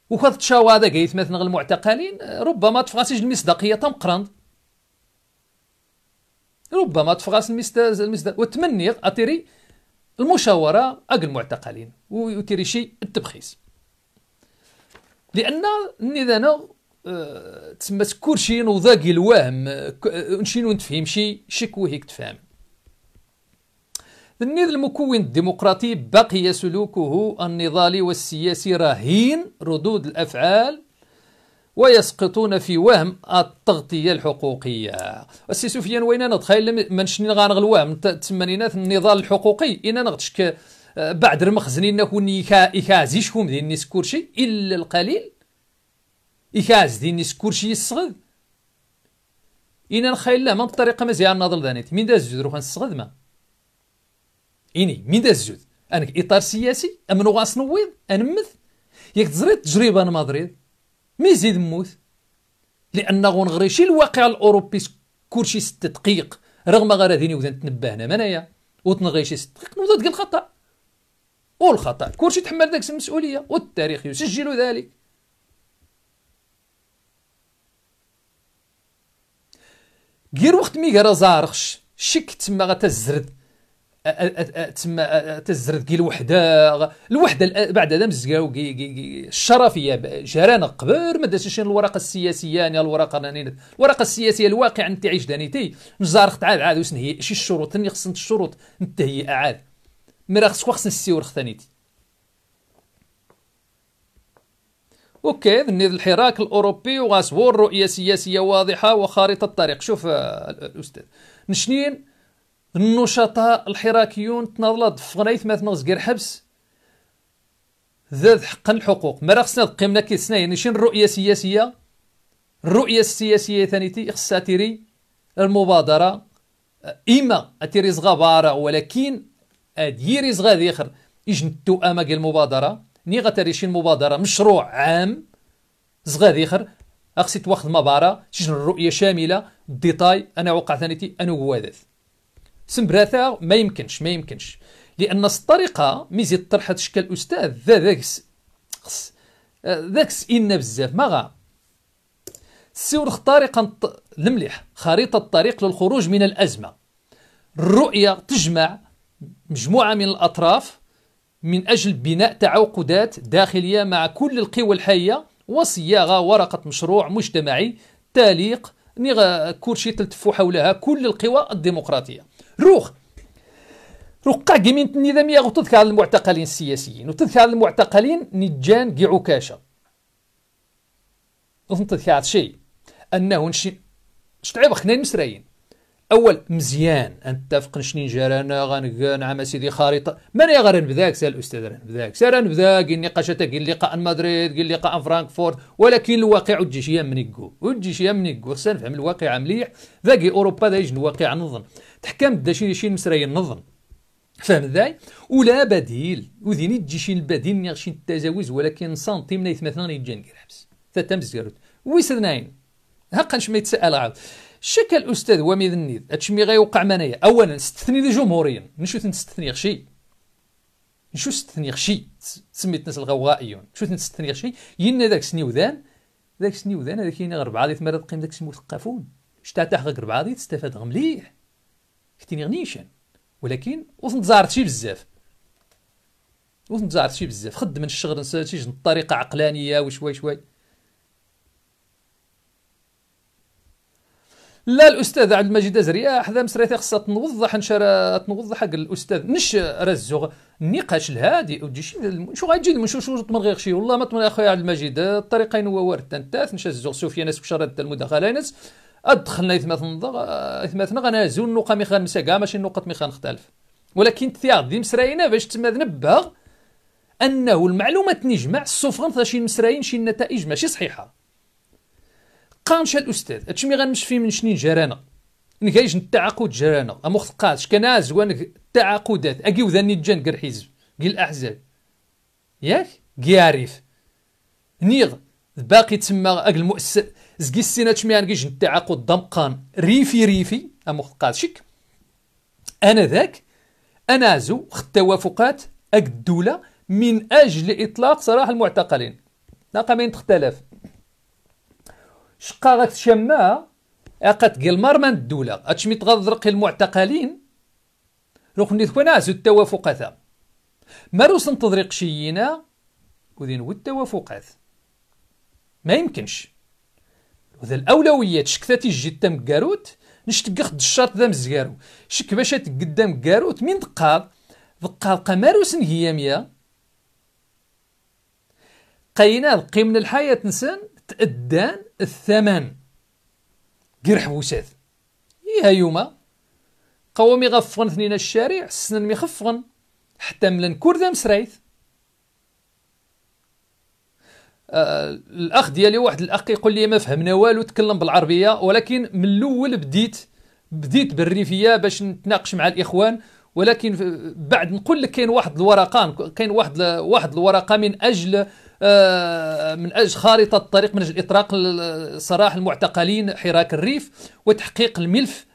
وخذت شواذا قايت مثلا المعتقلين ربما تفغاسيج المصداقية قرند ربما تفغاس المسداز وتمني والتمني المشاورة أق المعتقلين وتري شي التبخيس لأن نذانا آه، تسمى كلشي نوضاقي الوهم آه، نشينو نتفهم شي شكو هيك تفهم النيل المكون الديمقراطي بقي سلوكه النضالي والسياسي رهين ردود الأفعال ويسقطون في وهم التغطيه الحقوقيه السي سفيان وين نتخيل من نشني غنغ الوهم الثمانينات النضال الحقوقي انا نغتشك آه، بعد المخزنين نكون يكازي شكون دين نيس الا القليل يكاز دين نيس كورشي يسغد إنا نخيل لا من الطريقه مزيان ناضل دانيت من داز زود روح نسغد ما إني من داز زود انك اطار سياسي امنو غاصنويض انمث ياك تزريت التجربه انا مدريد مي زيد موت لان شي الواقع الاوروبي كلشي ست دقيق رغم غير هذيني وزن تنبهنا منايا وتنغي شي ست دقيق نوضا تلقى الخطا والخطا كلشي تحمل داك المسؤوليه والتاريخ يسجل ذلك غير وقت مي غير زارخش شكت تما غتزرد تسمى تزرد كي الوحده الوحده بعد هذا مزقاو الشرفيه جرانا قبر ما دازش الورقه السياسيه يعني الورقه راني الورقه السياسيه الواقع انت عيش دانيتي مزار عاد عاد وسن هي شي الشروط اللي خصنت الشروط التهيئه عاد راه خصك خصني السيور ختانيتي اوكي ذني الحراك الاوروبي وغاسبور رؤيه سياسيه واضحه وخارطه الطريق شوف الاستاذ نشنين النشطاء الحراكيون تناضلات ما تنغز غير حبس ذات حق الحقوق ما خصنا قيمنا كي سنا يعني شنو الرؤيه السياسيه الرؤيه السياسيه ثانيتي خصها تيري المبادره اما اتيري غباره ولكن اديري غادي اخر اجن التؤامه ديال المبادره ني غتري شي مبادره مشروع عام زغادي اخر خصك تواخذ مباراه شي الرؤيه شامله ديتاي انا وقع ثانيتي انا هو هذا سمبراثا ما يمكنش ما يمكنش لان الطريقه ميزي هذا الشكل الاستاذ ذا ذاك آه، ذاك سئلنا بزاف ما غا سيورخ طريقة المليح خريطة الطريق للخروج من الأزمة الرؤية تجمع مجموعة من الأطراف من أجل بناء تعاقدات داخلية مع كل القوى الحية وصياغة ورقة مشروع مجتمعي تاليق نيغ كورشي تلتفو حولها كل القوى الديمقراطية روخ رقا قيمينة النظامية غطتك على المعتقلين السياسيين وتذكر على المعتقلين نجان كي عكاشة وتذكى على شيء أنه نشي شتعيب خنين مسرايين أول مزيان أن تتفق شنين جرانا غنقان نعم سيدي خارطة من غير بذاك سال الأستاذ رن بذاك سال نبذاك قال نقاشات قال لقاء مدريد قال لقاء فرانكفورت ولكن الواقع وتجي شي من يكو وتجي شي من خصنا نفهم الواقع مليح ذاك أوروبا ذاك الواقع نظن تحكم دا شي شي مسراي نظن فهم ذاي ولا بديل وذيني تجي شي البديل نيغ شي التجاوز ولكن سنتيم نايت مثلا يجان حبس ثلاثة مزيرت ويسرناين هاقا ما يتسأل عاد شك الاستاذ ومي النيد هادشي مي غيوقع منايا اولا استثني جمهوريا نشو تنستثني شي نشو تستثني شي سميت الناس الغوائيون نشوف تنستثني شي ين ذاك سنيوذان ذاك سنيوذان هذاك ين بعضي ثمرة قيم ذاك المثقفون شتا تحقق ربعه تستفاد مليح كتيني غني نيشان ولكن وصلت زارت شي بزاف وصلت زارت شي بزاف خدم الشغل نساتيج بطريقه عقلانيه وشوي شوي لا الاستاذ عبد المجيد ازريا آه، حذا مسريتي خصها تنوضح نشر تنوضح حق الاستاذ نش راه الزوغ النقاش الهادئ ودي شي شو غايجي شو شو تمر غير شي والله ما تمر اخويا عبد المجيد الطريقه هو ورد تنتاث نشا الزوغ سفيان اسك شرد المداخله ناس ادخلنا يثمات نضغ يثماتنا غنازو النقطه ميخان مسا كاع ماشي نقط ميخان خنختلف ولكن تياغ دي مسراينا باش تما ذنبغ انه المعلومات نجمع السفرن شي مسراين شي النتائج ماشي صحيحه قانش الاستاذ هادشي مي غنمشفي من شنين جرانا نكايج التعاقد جرانا ام خصقاش كان زوانك التعاقدات اكي وذاني جان قر حزب قل الاحزاب ياك كيعرف نيغ باقي تما اك مؤسس زكي السينا تشميان كي جن تعاقو الضمقان ريفي ريفي أمو قاشك أنا ذاك أنا زو خد توافقات أك الدولة من أجل إطلاق سراح المعتقلين رقمين تختلف شقا غاك تشماها قل قال مرمان الدولة أتشمي تغذرق المعتقلين ركن ذكونا زو التوافقات ما روس تضريق شينا وذين التوافقات ما يمكنش وذا الاولويات شكتاتي تيجي تم كاروت نشتك خد الشرط ذا مزيارو شك باش قدام كاروت من دقاض دقاض قماروس ميا قينا قيمنا الحياة نسان تأدان الثمن قير حبوسات إيها يوما قوامي غفغن ثنين الشارع سنن مي حتى ملن كور ذا مسريث آه، الاخ ديالي واحد الاخ كيقول لي ما فهمنا والو تكلم بالعربيه ولكن من الاول بديت بديت بالريفيه باش نتناقش مع الاخوان ولكن بعد نقول لك كاين واحد الورقه كاين واحد واحد الورقه من اجل آه، من اجل خارطه الطريق من اجل اطراق سراح المعتقلين حراك الريف وتحقيق الملف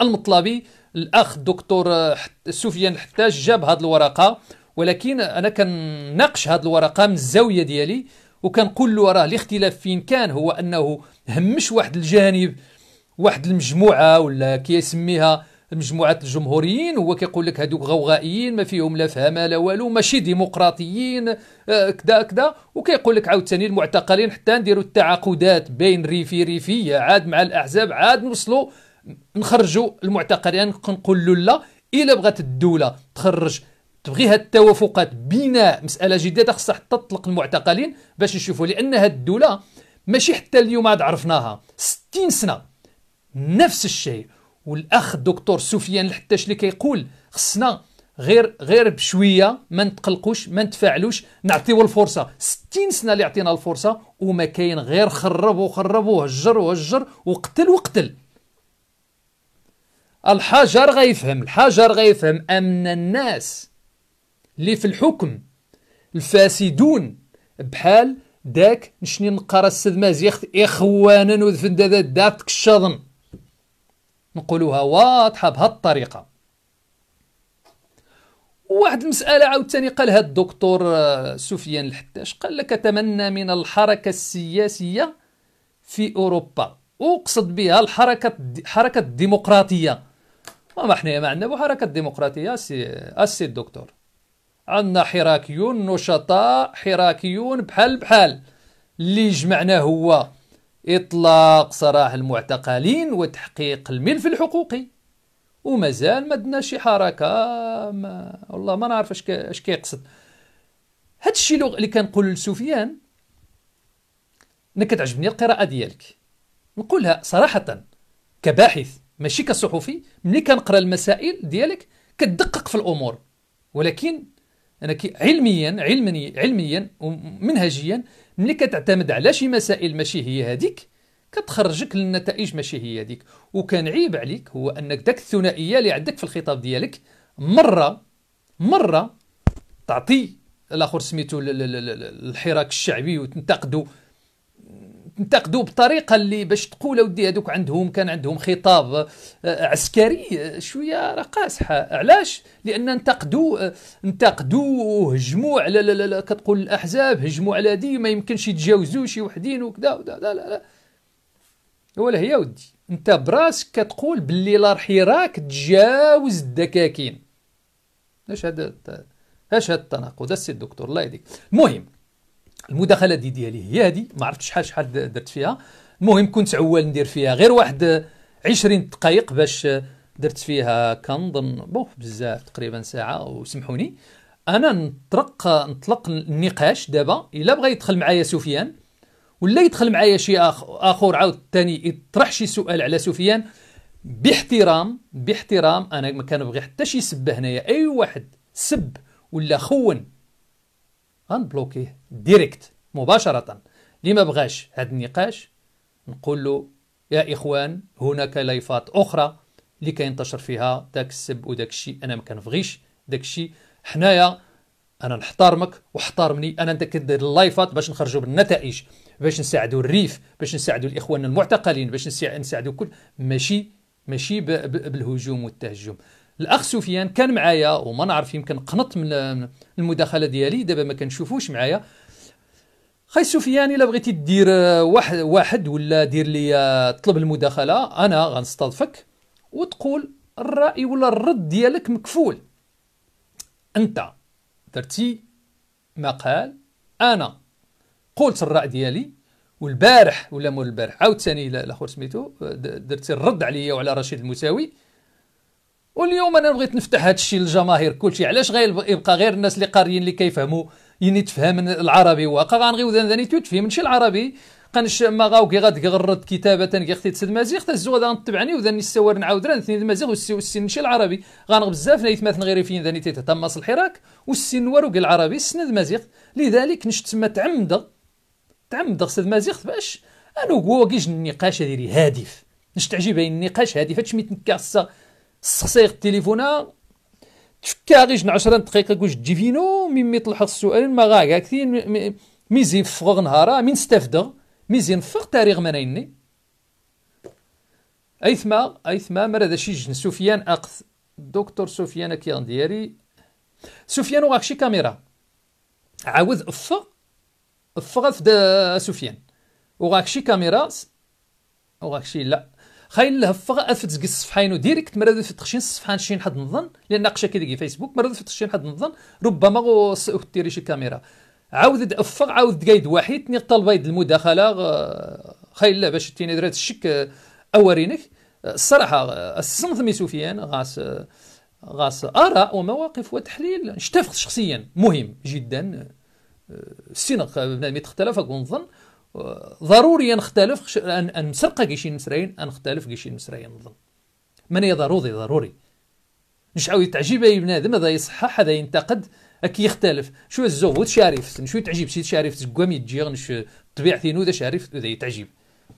المطلبي الاخ الدكتور سفيان الحتاج جاب هذه الورقه ولكن انا كنناقش هذه الورقه من الزاويه ديالي وكنقول له راه الاختلاف فين كان هو انه همش واحد الجانب واحد المجموعه ولا كيسميها مجموعة الجمهوريين هو كيقول لك هذوك غوغائيين ما فيهم لا فهم لا والو ماشي ديمقراطيين آه، كذا كذا وكيقول لك عاوتاني المعتقلين حتى نديروا التعاقدات بين ريفي ريفيه عاد مع الاحزاب عاد نوصلوا نخرجوا المعتقلين كنقول له لا الا بغات الدوله تخرج تبغي هاد التوافقات بناء مساله جديده خصها حتى تطلق المعتقلين باش يشوفوا لان هاد الدوله ماشي حتى اليوم عاد عرفناها 60 سنه نفس الشيء والاخ الدكتور سفيان الحتاش اللي كيقول خصنا غير غير بشويه ما نتقلقوش ما نتفاعلوش نعطيو الفرصه 60 سنه اللي عطينا الفرصه وما كاين غير خرب وخرب وهجر وهجر وقتل وقتل الحجر غيفهم الحجر غيفهم ان الناس اللي في الحكم الفاسدون بحال داك نشني نقرا السد مازيخت اخوانا وذفند هذا دافت كشاظن نقولوها واضحه بهالطريقه واحد المساله عاوتاني قالها الدكتور آه، سفيان الحداش قال لك اتمنى من الحركه السياسيه في اوروبا اقصد بها الحركه الحركه الديمقراطيه وما حنايا ما عندنا حركه ديمقراطيه آه، سي الدكتور عندنا حراكيون نشطاء حراكيون بحال بحال اللي جمعنا هو اطلاق سراح المعتقلين وتحقيق الملف الحقوقي ومازال ما دنا شي حركه ما والله ما نعرف اش اش كيقصد هذا الشيء اللي كنقول لسفيان انا كتعجبني القراءه ديالك نقولها صراحه كباحث ماشي كصحفي ملي كنقرا المسائل ديالك كتدقق في الامور ولكن انا علميا علمني علميا ومنهجيا ملي كتعتمد على شي مسائل ماشي هي هذيك كتخرجك للنتائج ماشي هي هذيك وكان عيب عليك هو انك داك الثنائيه اللي عندك في الخطاب ديالك مره مره تعطي الاخر سميتو الحراك الشعبي وتنتقدوا تنتقدوا بطريقه اللي باش تقول ودي هذوك عندهم كان عندهم خطاب آه، عسكري آه، شويه راه قاصحه علاش لان انتقدوا آه، انتقدوا هجموا على لا لا لا كتقول الاحزاب هجموا على دي ما يمكنش يتجاوزوا شي وحدين وكذا لا لا لا ولا هي ودي انت براسك كتقول باللي لا راح يراك تجاوز الدكاكين اش هذا اش هذا التناقض السي الدكتور الله يهديك المهم المداخله دي ديالي هي هذه ما عرفتش شحال شحال درت فيها المهم كنت عوال ندير فيها غير واحد 20 دقائق باش درت فيها كنظن بوف بزاف تقريبا ساعه وسمحوني انا نطرق نطلق النقاش دابا الا بغى يدخل معايا سفيان ولا يدخل معايا شي اخر عاود ثاني يطرح شي سؤال على سفيان باحترام باحترام انا ما كنبغي حتى شي سب هنايا اي واحد سب ولا خون غنبلوكيه ديريكت مباشره اللي ما بغاش هذا النقاش نقول له يا اخوان هناك لايفات اخرى اللي كينتشر فيها داك السب وداك الشيء انا ما كنبغيش داك الشيء حنايا انا نحتارمك واحتارمني انا انت كدير اللايفات باش نخرجوا بالنتائج باش نساعدوا الريف باش نساعدوا الاخوان المعتقلين باش نساعدوا كل ماشي ماشي بالهجوم والتهجم الاخ سفيان كان معايا وما نعرف يمكن قنط من المداخله ديالي دابا ما كنشوفوش معايا خاي سفيان الا بغيتي دير واحد واحد ولا دير لي طلب المداخله انا غنستضفك وتقول الراي ولا الرد ديالك مكفول انت درتي مقال انا قلت الراي ديالي والبارح ولا مول البارح عاوتاني الاخر سميتو درتي الرد عليا وعلى رشيد المساوي واليوم انا بغيت نفتح هذا الشيء للجماهير كلشي علاش يبقى غير الناس اللي قاريين اللي كيفهموا يني تفهم العربي واقع غنغيو ذاني شي العربي قنش ما غاو كي غاد غرد كتابه كي اختي تسد مازيغ تزو غادا نتبعني وذني السوار نعاود راه ثني مازيغ والسين نشي العربي غانغ بزاف نايت ماثن غير فين ذاني تيتهتمص الحراك والسن وارو العربي سند مازيغ لذلك نش تسمى تعمد تعمد سد مازيغ باش انو كوا كيج النقاش ديري هادف نش تعجبني النقاش هادف هادشي نكاسه سخسيغ التليفونه تفكا جن عشرة دقيقه كوش تجي فينو ميمي طلحت السؤال ما غا كثير مي زين فغ نهارا مين مي زين نفغ تاريخ مرايني ايثما ايثما مراد شي جن سفيان اقث دكتور سفيان كي غنديري سفيان وغاك شي كاميرا عاود افغ افغ فدا سفيان وغاك شي كاميرا وغاك شي لا خاين الهفه افتزق الصفحه ديريكت مراد في تخشين الصفحه شي حد نظن لان ناقشه كي فيسبوك مراد في تخشين حد نظن ربما غو شي الكاميرا عاود افغ عاود قايد واحد تني طلب يد المداخله خاين لا باش تيني درات الشك آه، اورينك آه، الصراحه آه، الصمت مي سفيان غاس غاس اراء ومواقف وتحليل نشتفق شخصيا مهم جدا السنق بنادم يتختلف ونظن ضروري نختلف ان ان مسرقه كيشي ان نختلف كيشي نسرين نظن من ضروري ضروري نشعاو تعجب اي بنادم هذا يصحح هذا ينتقد اكي يختلف شو الزوت شارف شو تعجب شي شارف تقوام يتجيغ طبيعتي نو ذا شارف ذا يتعجب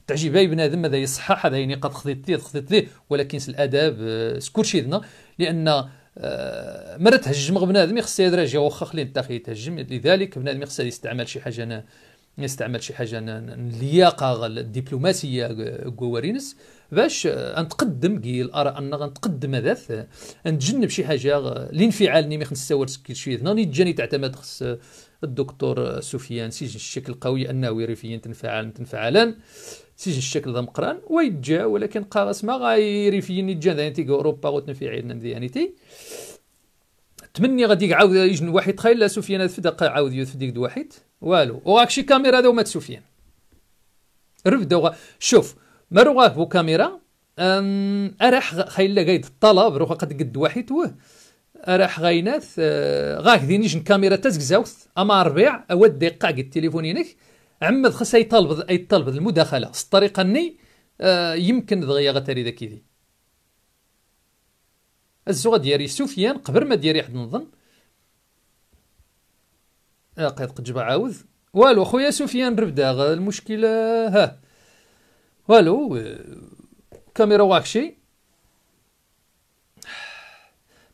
تعجب اي بنادم هذا يصحح هذا يعني قد خذيت ليه خذيت ليه ولكن الاداب آه، سكوتشي ذنا لان مرات آه، مرة تهجم بنادم يخص يدراجي واخا خلي نتا يتهجم لذلك بنادم يخص يستعمل شي حاجه انا نستعمل شي حاجه اللياقه الدبلوماسيه كوارينس باش نتقدم كي الاراء ان نتقدم هذا نتجنب شي حاجه الانفعال اللي ما خص تساور تسكيت هنا ناني تعتمد خص الدكتور سفيان سجن الشكل قوي انه يريفيين تنفعل تنفعلان سجن الشكل ذا مقران ويتجا ولكن قارس ما غيريفيين يتجا ذانيتي اوروبا وتنفعل ذانيتي تمني غادي يعاود يجن واحد تخيل سفيان فدا عاود يوث ديك واحد والو وراك شي كاميرا دو مات سفيان رفدو غا... شوف ما روغاه بو كاميرا أم... اراح خايل قايد الطلب روغا قد قد وحيتوه راح غاينات أه، غاك دينيجن كاميرا تزكزاوث اما ربيع اود دقيقه قد التليفون ينك عمد طلب اي طلب المداخله الطريقه اني أه، يمكن دغيا غتري ذاك دي الزوغ ديالي سفيان قبل ما ديري حد نظن قد قجبة عاوز والو خويا سفيان ربدا المشكلة ها والو آه، كاميرا واكشي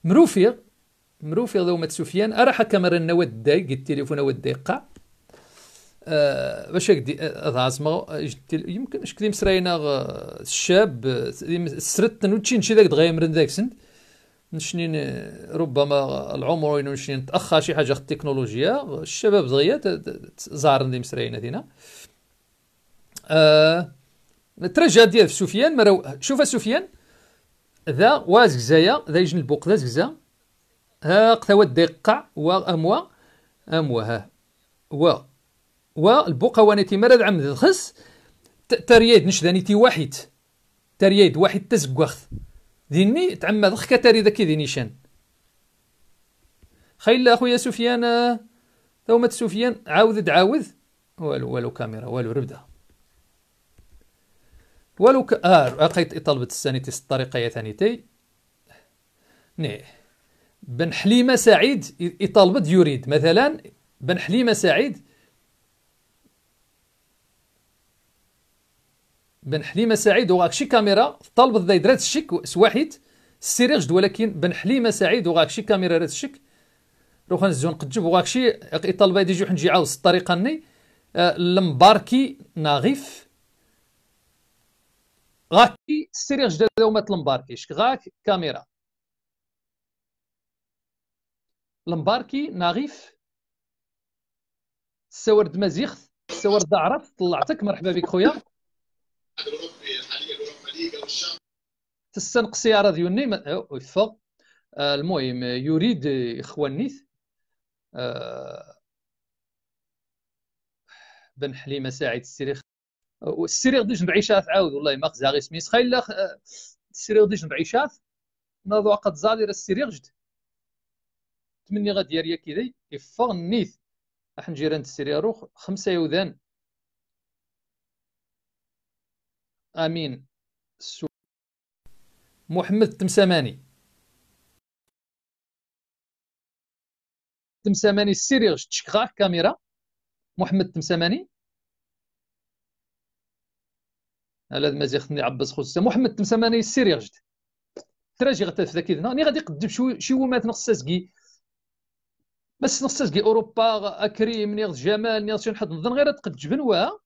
مروفي مروفيا مات سفيان اراح كاميرا نود داي قد تليفون نود داي أه باش قدي ضازما يمكن شكلي مسراينا آه، الشاب آه، سرت نوتشين شي داك دغيا مرن داكسن نشنين ربما العمر نشنين تاخر شي حاجه التكنولوجيا الشباب صغير زهر ندي مسرعين هنا أه ترجع ديال سفيان مرو شوف سفيان ذا واز غزايا ذا يجن البوق ذا زغزا ها قتاوى الدقع واموا اموا ها و و البوقا وانا تيمرد عم الخس تريد نشداني تي واحد تريد واحد تزكوخ ديني تعمد ضخ كتاري ذكي ديني شان خيل اخويا سفيان ثومة سفيان عاود دعاود والو والو كاميرا والو ربدا والو ك... اه قيت طلبت السانيتي الطريقه يا ثانيتي ني بن حليمه سعيد يطالبت يريد مثلا بن حليمه سعيد بن حليمه سعيد وغاك شي كاميرا طلبت ذا درات الشك سواحيت السيرير جد ولكن بن حليمه سعيد وغاك شي كاميرا رات الشك روح نزون قجب وغاك شي طلب يدي جوح نجي عاوز الطريقه ني آه المباركي ناغيف غاكي السيرير جد لمباركي شك غاك كاميرا المباركي ناغيف سورد مزيخ سورد عرف طلعتك مرحبا بك خويا تستنق سيارة الاوروبا ليغا يفق المهم يريد اخوانيث آه، بن حليمه ساعد السريخ السريخ ديش نبعيشات عاود والله ما خزا غير سميس خايلا آه، السريخ ديش نبعيشات ناضو قد زادر السريخ جد تمني غد يريا كيدي يفغ نيث احن جيران السريروخ خمسه يوذان امين السو... محمد التمساماني التمساماني السيريغ تشكغاك كاميرا محمد التمساماني على ما زيختني عباس خوسا محمد التمساماني سيري جد تراجي غتف ذاك اذن راني يعني غادي نقدم شو شي ومات نخصاسكي بس نص نخصاسكي اوروبا اكريم نيغ جمال نيغ شي حد نظن غير تقد جبن وها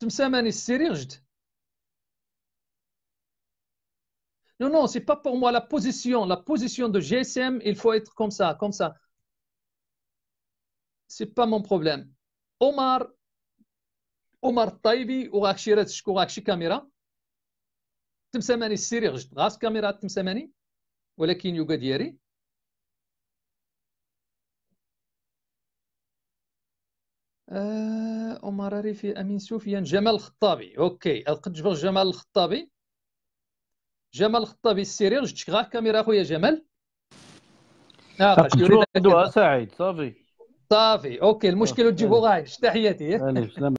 Temsamani Sirigd. Non, non, c'est pas pour moi la position. La position de GSM, il faut être comme ça, comme ça. C'est pas mon problème. Omar, Omar Taibi, ou Akshirat Shkourakshi Kamira. تمسماني السيريغ غاس camera Ou ولكن يوغا ديالي Euh. أمراري في امين سفيان جمال الخطابي اوكي قد جبر جمال الخطابي جمال الخطابي السيرير جبت غا كاميرا خويا جمال آه، ناقش يريد سعيد صافي صافي اوكي المشكل آه، تجيبو غاي تحياتي آه،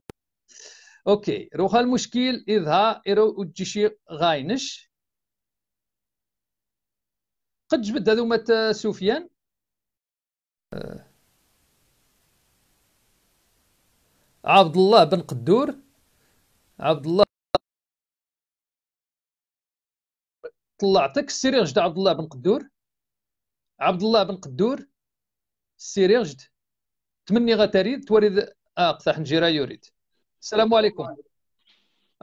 اوكي روخا المشكل اذا إرو تجيشي غاينش قد جبد هذوما سفيان عبد الله بن قدور عبد الله طلعتك السيريرج تاع عبد الله بن قدور عبد الله بن قدور السيريرج تمني غتريد توريد اه قطع حنجيره يريد السلام عليكم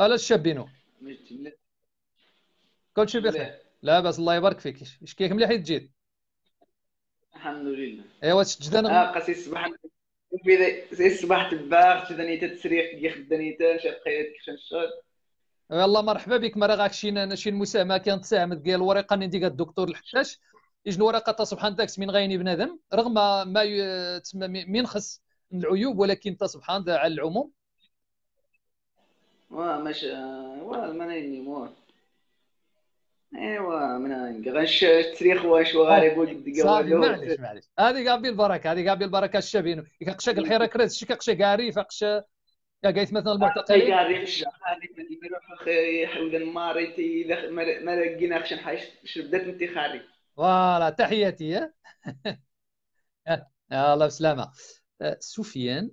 الا الشابينو كل شي بخير لاباس الله يبارك فيك اش كيك مليح تجيت الحمد لله ايوا تجدنا انا اه قاسي الصباح الصباح تباغ دانيتا تسريح كي خدانيتا شي بقيت كشنشات يلا مرحبا بك ما راه غاك شي شي مساهمه كانت ساهمت ديال الورقه اللي نديك الدكتور الحشاش اجن ورقه سبحان داكس من غيني بنادم رغم ما تسمى من خص العيوب ولكن تا سبحان على العموم واه ماشي واه ما نايني ايوا من تريخ واش وغاري يقول معلش معلش هذه قابل البركه هذه قابل البركه الشبين يكقشق الحيره كريس شكقش غاري فقش يا قايت مثلا المعتقلين اخي حول الماريتي ما لقينا خشن حاجه شبدت انتخاري فوالا تحياتي يا *laughs* الله بسلامه أه، سفيان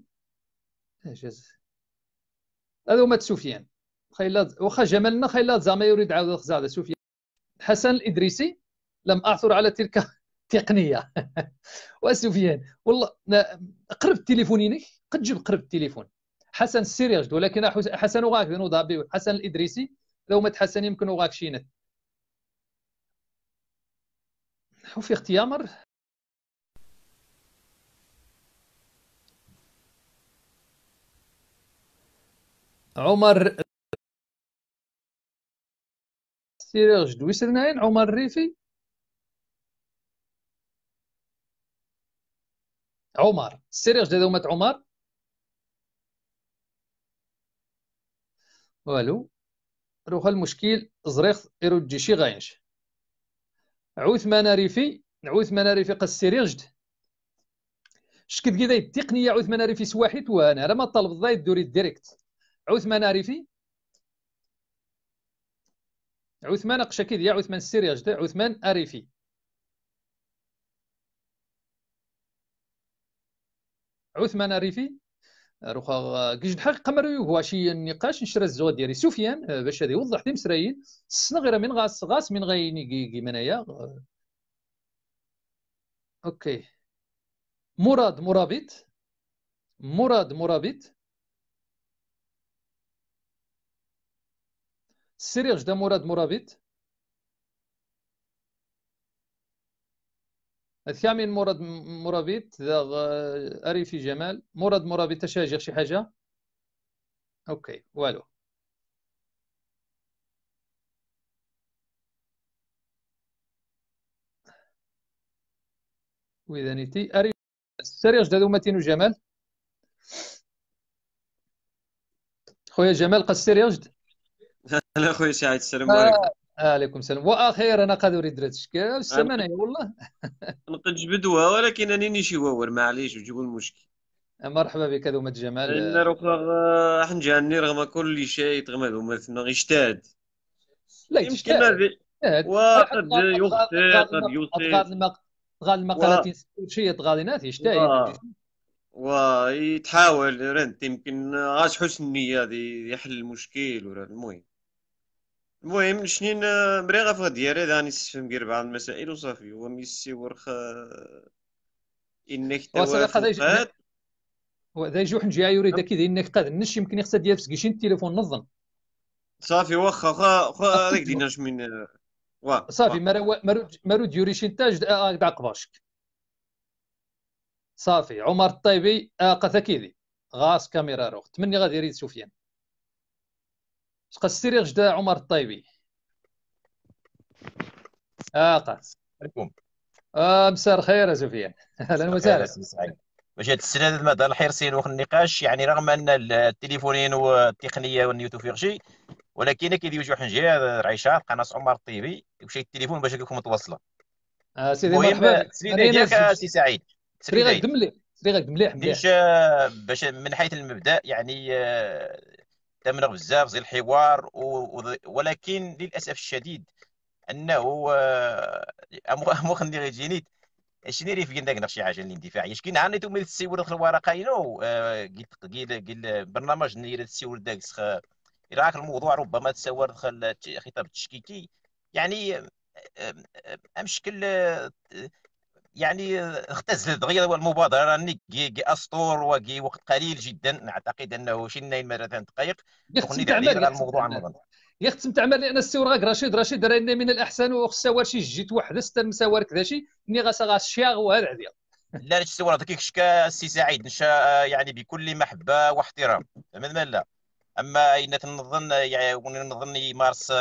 جاز هذا مات سفيان خيلات واخا جمالنا خيلات زعما يريد عاود خزا سفيان حسن الإدريسي لم أعثر على تلك التقنيه *laughs* وسفيان والله قرب تليفونينك قد جب قرب التليفون حسن السيرياج ولكن حسن وغاك حسن الإدريسي لو ما تحسن يمكن وغاك شينت وفي اختيامر عمر Tiriɣ d bu iselmayen عمر Rifi. عمر السيريغ ديال مات عمر والو روح المشكل زريخ يرد شي غاينش عثمان ريفي عثمان ريفي قا السيريغ شكد كي التقنيه عثمان ريفي سواحيت وانا راه ما طلب الضايد دوري ديريكت عثمان ريفي عثمان قشكيد يا عثمان السيري ده عثمان أريفي عثمان أريفي روخا كيش حق قمر هو شي النقاش نشرى الزوا ديالي سفيان آه، باش هذا يوضح لي مسرايين السنة من غاس غاس من غيني كي منايا اوكي مراد مرابط مراد مرابط سيريج دا مراد مرابط الثامن مراد مرابط اريفي جمال مراد مرابط تشاجر شي حاجه اوكي والو واذا نتي اري السرير جداد متين وجمال خويا جمال قص السرير هلا اخوي سعيد السلام آه، عليكم عليكم السلام واخيرا قد اريد درت شكال السمانه والله *laughs* نقدش بدوها ولكن انني شي واور معليش وجيبوا المشكل مرحبا بك دومة جمال لان راه حنجاني رغم كل شيء رغم هما ثم غيشتاد لا يمكن وقد يخطئ قد يصيب تغال المقالات شي تغالي ناس يشتاي ويتحاول رنت يمكن غاش حسن النيه يحل المشكل ولا المهم المهم شنو مري غفغ ديالي راني استفهم غير بعض المسائل وصافي هو ميسي ورخ انك توافقات وذا يجي وحنجي يريد اكيد انك قاد نش يمكن يخسر ديال فسكيشين التليفون نظن صافي واخا واخا خا هذاك دينا من آه، وا صافي مرود مرود شي تاج آه، آه، دا قباشك صافي عمر الطيبي اقا ثكيدي غاس كاميرا روخ تمني غادي يريد سفيان شقا السرير جدا عمر الطيبي اه قاس عليكم اه مساء الخير سفيان اهلا وسهلا باش هاد السنه المدى وخا النقاش يعني رغم ان التليفونين والتقنيه والنيوتو في غشي ولكن كي ديوجو حنجي رعيشه قناص عمر الطيبي يمشي التليفون باش نكون متواصله آه سيدي مرحبا سيدي ديالك سي سعيد سيدي غير مليح سيدي غير مليح مليح باش من حيث المبدا يعني آه، تمنغ بزاف زي الحوار و... ولكن للاسف الشديد انه امو *laughs* خندي غير جينيت شنو ريف قلنا قلنا شي حاجه الاندفاعيه يعني شكون عاني تومي تسيور الورقه ينو آه، قلت قيل قيل برنامج نير تسيور داك سخ راك الموضوع ربما تسور دخل خطاب التشكيكي يعني آه، آه، امشكل يعني اختزلت غير المبادره كي اسطور وكي وقت قليل جدا نعتقد انه شنا مرتين دقائق يختم على الموضوع عن يختم تعمل لان السي وراك رشيد رشيد راه من الاحسن سوار شي جيت وحده ستة مساوار كذا شي ني غاسا غاشياغ وهذا عليا لا لا السي وراك كيك شكا السي سعيد نشا يعني بكل محبه واحترام فهمت لا اما اين تنظن يعني نظن يمارس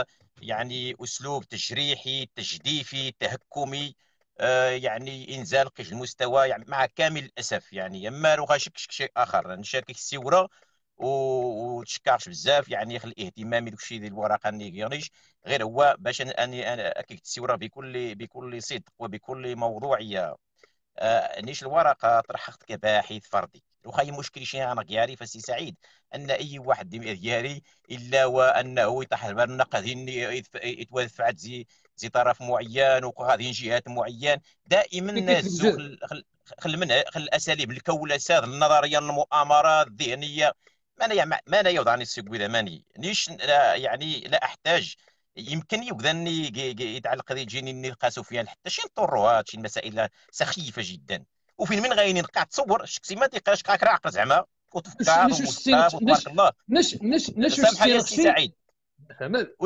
يعني اسلوب تشريحي تجديفي تهكمي آه، يعني انزال قيش المستوى يعني مع كامل الاسف يعني اما راه شك شيء اخر نشاركك يعني السوره وتشكرش بزاف يعني خلي اهتمامي دوك الشيء ديال الورقه نيغيرنيش غير هو باش اني انا اكيد السوره بكل بكل صدق وبكل موضوعيه آه، نيش الورقه طرحت كباحث فردي هي مشكل شي انا كيعرف فسي سعيد ان اي واحد ديالي الا وانه يطيح النقد يتوفعت زي زي طرف معين وهذه جهات معين دائما الزوج خل من خل الاساليب الكولسات النظريه المؤامرات الذهنيه ما انا ما انا يوضعني السوق ماني نيش لا يعني لا احتاج يمكن يقدرني يتعلق يجيني نلقى سفيان حتى شي طروات هادشي المسائل سخيفه جدا وفين من غاين نلقى تصور شكسي ما تيقاش كاك عاقل زعما وتفكر وتبارك الله نش نش نش سامحني سعيد فهمت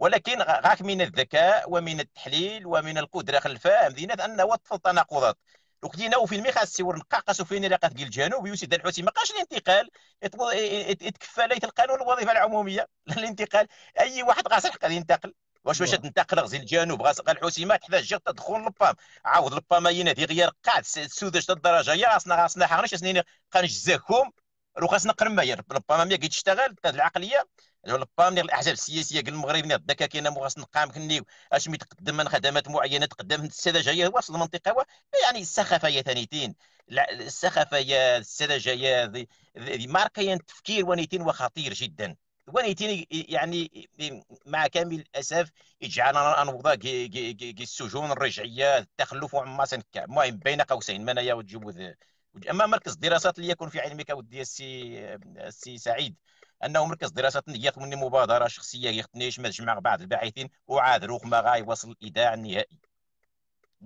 ولكن غاك من الذكاء ومن التحليل ومن القدره الفهم مدينه انه وصف التناقضات وكدينا وفي المي خاص السور نقاقصوا فين العلاقات ديال الجنوب يوسف الحوسي ما قاش الانتقال يتكفى ليت القانون الوظيفه العموميه *laughs* الانتقال اي واحد غاس الحق ينتقل واش باش تنتقل غزي الجنوب غاس الحوسي ما تحتاج غير تدخل لبام عاود البام ينادي غير قاعد السوداج الدرجه يا راسنا راسنا حارش سنين قانش لوقاس نقرم ما يرب ربما ما تشتغل هذه العقليه ربما الاحزاب السياسيه كل المغرب ذاك كاين خاصنا نقام كني اش تقدم خدمات معينه تقدم الساده جايه واصل المنطقه يعني السخافه يا ثانيتين السخافه يا الساده جايه ماركه تفكير ونيتين وخطير جدا ونيتين يعني مع كامل الاسف يجعلنا نوضع السجون الرجعيه التخلف وعما يعني المهم بين قوسين من يا وتجيبوا اما مركز الدراسات يكون في علمك ودي السي السي سعيد انه مركز دراسات ياخذ مني مبادره شخصيه يخدني مع بعض الباحثين وعاد روخ ما غاي وصل الايداع النهائي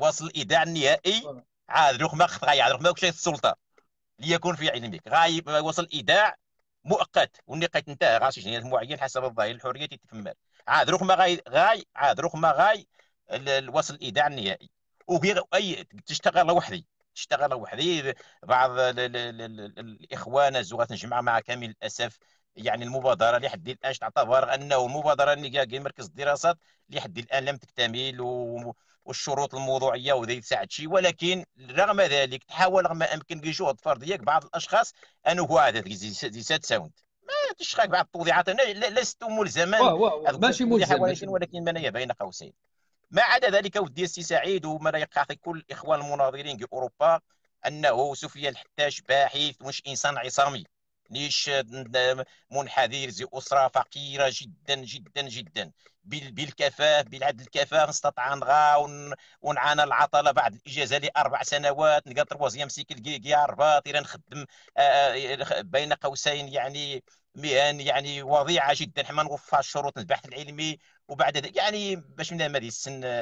وصل الايداع النهائي عاد روخ ما خط عاد روخ ما كشي السلطه ليكون في علمك غايب وصل ايداع مؤقت والنقاش انتهى غاشي جنيه معين حسب الظاهر الحريه تتفمر عاد روخ ما غاي غاي عاد روخ ما غاي وصل الايداع النهائي وغير اي تشتغل لوحدي اشتغل وحدي بعض الاخوان الزوغات نجمع مع كامل الاسف يعني المبادره لحد الان تعتبر انه المبادره اللي مركز الدراسات لحد الان لم تكتمل و... والشروط الموضوعيه وذي تساعد شيء ولكن رغم ذلك تحاول رغم امكن جهود فرديه بعض الاشخاص انه هو هذا دي سات ساوند ما تشخاك بعض التوضيحات انا لست ملزما ماشي ملزم ولكن بين قوسين ما عدا ذلك ودي السي سعيد وما لا يقاخي كل الاخوان المناظرين في اوروبا انه سفيان الحتاش باحث مش انسان عصامي نيش منحدر زي اسره فقيره جدا جدا جدا بالكفاف بالعدل الكفاف نستطع نغا ونعانى العطله بعد الاجازه لاربع سنوات نلقى تروازيام سيكل كيكيا رباط الى نخدم بين قوسين يعني مهن يعني وضيعه جدا حنا نوفر الشروط البحث العلمي وبعد ذلك يعني باش من ما السن هما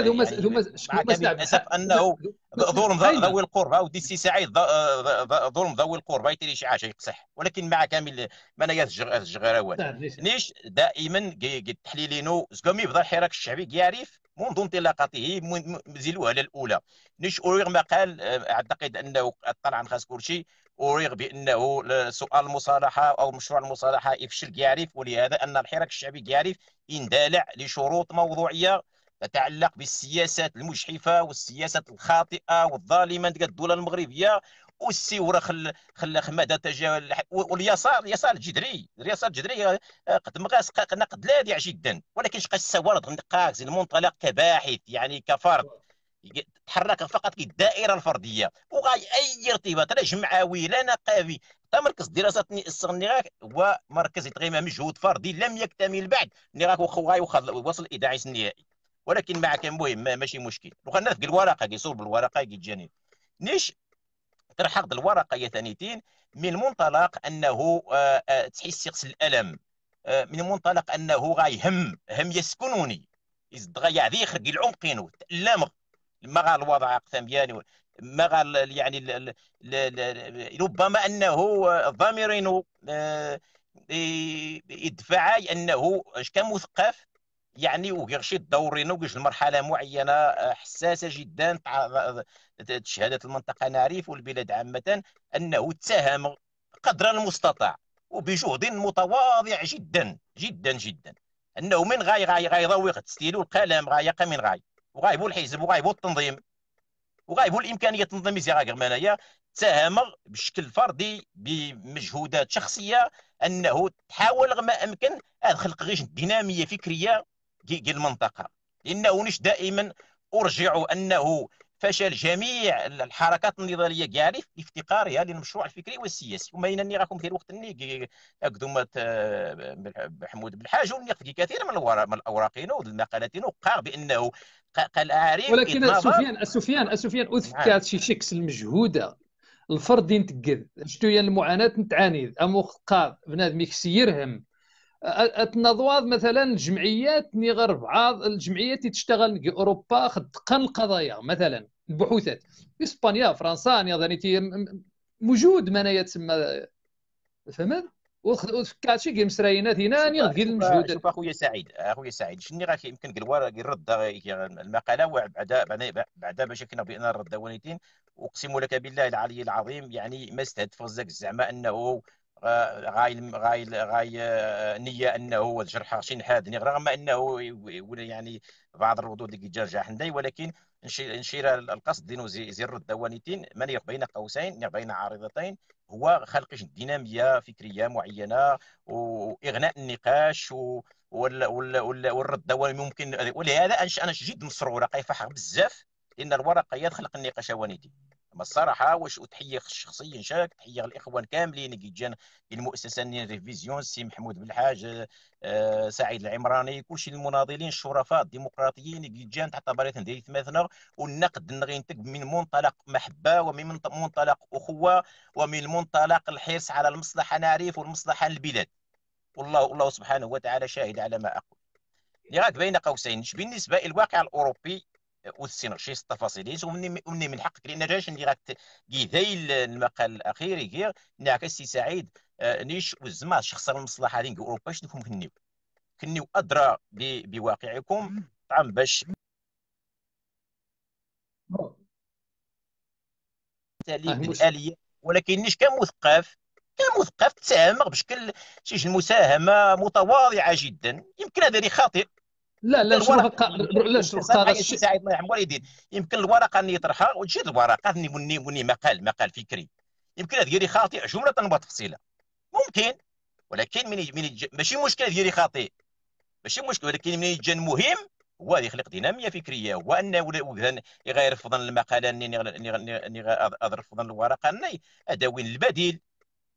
يعني هما هما انه ظلم ذوي القربى ودي السي سعيد ظلم ذوي القربى يدير شي حاجه يقصح ولكن مع كامل انا الجغراوات طيب، نيش دائما تحليلينو زكومي بدا الحراك الشعبي كيعرف منذ انطلاقته منذ الوهله الاولى نيش اوغ ما قال آه، اعتقد انه طلع عن خاص شيء أريغ بأنه سؤال المصالحة أو مشروع المصالحة يفشل كيعرف ولهذا أن الحراك الشعبي كيعرف اندلع لشروط موضوعية تتعلق بالسياسات المجحفة والسياسات الخاطئة والظالمة ديال الدولة المغربية والسيوره خل خل مدى تجاوز واليسار اليسار الجذري اليسار آه، الجذري قد مغاس نقد لاذع جدا ولكن شقا السوارد غنقاز المنطلق كباحث يعني كفرد تحرك فقط الدائره الفرديه وغاي اي ارتباط لا جمعوي لا نقابي حتى مركز دراسات الصغني هو مركز تقيم مجهود فردي لم يكتمل بعد اللي راك وصل الى النهائي ولكن مع المهم مهم ماشي مشكل وخلنا في الورقه صور بالورقه تجاني نيش ترحق الورقه يا ثانيتين من منطلق انه آه، آه، تحس يقص الالم آه، من منطلق انه غايهم هم يسكنوني يزد غيعذي يخرج العمق ينو تالامغ ما غا الوضع اقسام ديالي ما غا يعني ل... ل... ربما انه ضامر آه، يدفع انه اش كان مثقف يعني وغير شي دورينو كش المرحله معينه آه، حساسه جدا تشهدت المنطقه نعرف والبلاد عامه انه اتهم قدر المستطاع وبجهد متواضع جدا جدا جدا انه من غاي غاي غاي ضويق تستيلو القلم غاي من غاي وغايبو الحزب وغايبو التنظيم وغايبو الامكانيه التنظيميه غير انايا ساهم بشكل فردي بمجهودات شخصيه انه تحاول ما امكن خلق غيش ديناميه فكريه ديال المنطقه لانه نش دائما ارجع انه فشل جميع الحركات النضاليه كاع في افتقارها للمشروع الفكري والسياسي وما ينني راكم في الوقت اللي اكدومات آه، محمود بالحاج ونيق في كثير من من الاوراقين والمقالات قال بانه قال عارف ولكن سفيان سفيان سفيان اثبت نعم. شي شكس المجهوده الفرد ينتقد شتو هي المعاناه نتعاني قاض بنادم يكسيرهم اتنظواض مثلا الجمعيات ني غير بعض الجمعيات اللي تشتغل في اوروبا خد تقن القضايا مثلا البحوثات اسبانيا فرنسا يعني تي موجود منايا تسمى فهمت شي كي مسراينات هنا ني غير المجهود شوف اخويا سعيد اخويا سعيد شني غا يمكن قلوا الرد المقاله بعدا بعدا باش كنا بان الرد ونيتين اقسم لك بالله العلي العظيم يعني ما استهدف زعما انه غاي غاي غاي آه، نيه انه الجرح شنحادني رغم انه ولا يعني بعض الردود اللي كيتجرجع حنداي ولكن نشير القصد دينو زي, زير الدوانيتين من بين قوسين بين عارضتين هو خلق ديناميه فكريه معينه واغناء النقاش و ولا ولا ولا والرد دوامي ممكن ولهذا انا جد مسرور قايفه بزاف لان الورقه هي تخلق النقاش وندي ما الصراحه واش وتحية شخصيا شاك تحية الإخوان كاملين كي جان المؤسسة ريفيزيون السي محمود بالحاج آه، سعيد العمراني كلشي المناضلين الشرفاء الديمقراطيين كي جان تحت باريت ندير ثماثنا والنقد نغينتك من منطلق محبة ومن منطلق أخوة ومن منطلق الحرص على المصلحة نعرف والمصلحة للبلاد والله والله سبحانه وتعالى شاهد على ما أقول اللي بين قوسين بالنسبة للواقع الأوروبي والسينرشيس التفاصيل ومني من حقك لان جاش اللي غات المقال الاخير كي نعكس سي سعيد آه، نيش وزما شخص المصلحه هذه نقول باش نكون كنيو كنيو ادرى بواقعكم طعم باش ولكن نيش كمثقف كمثقف تساهم بشكل شي المساهمه متواضعه جدا يمكن هذا خاطئ لا لا الورقه لا الورقه سعيد الله يرحم والدين يمكن الورقه اللي يطرحها وتجي الورقه مني مني مقال مقال فكري يمكن ديري خاطئ جمله وتفصيله ممكن ولكن من من ماشي مشكل ديري خاطئ ماشي مشكل ولكن من يجي مهم هو يخلق ديناميه فكريه هو ان اللي غيرفض رفضا المقاله اللي غيرفض الورقه اني اداوين البديل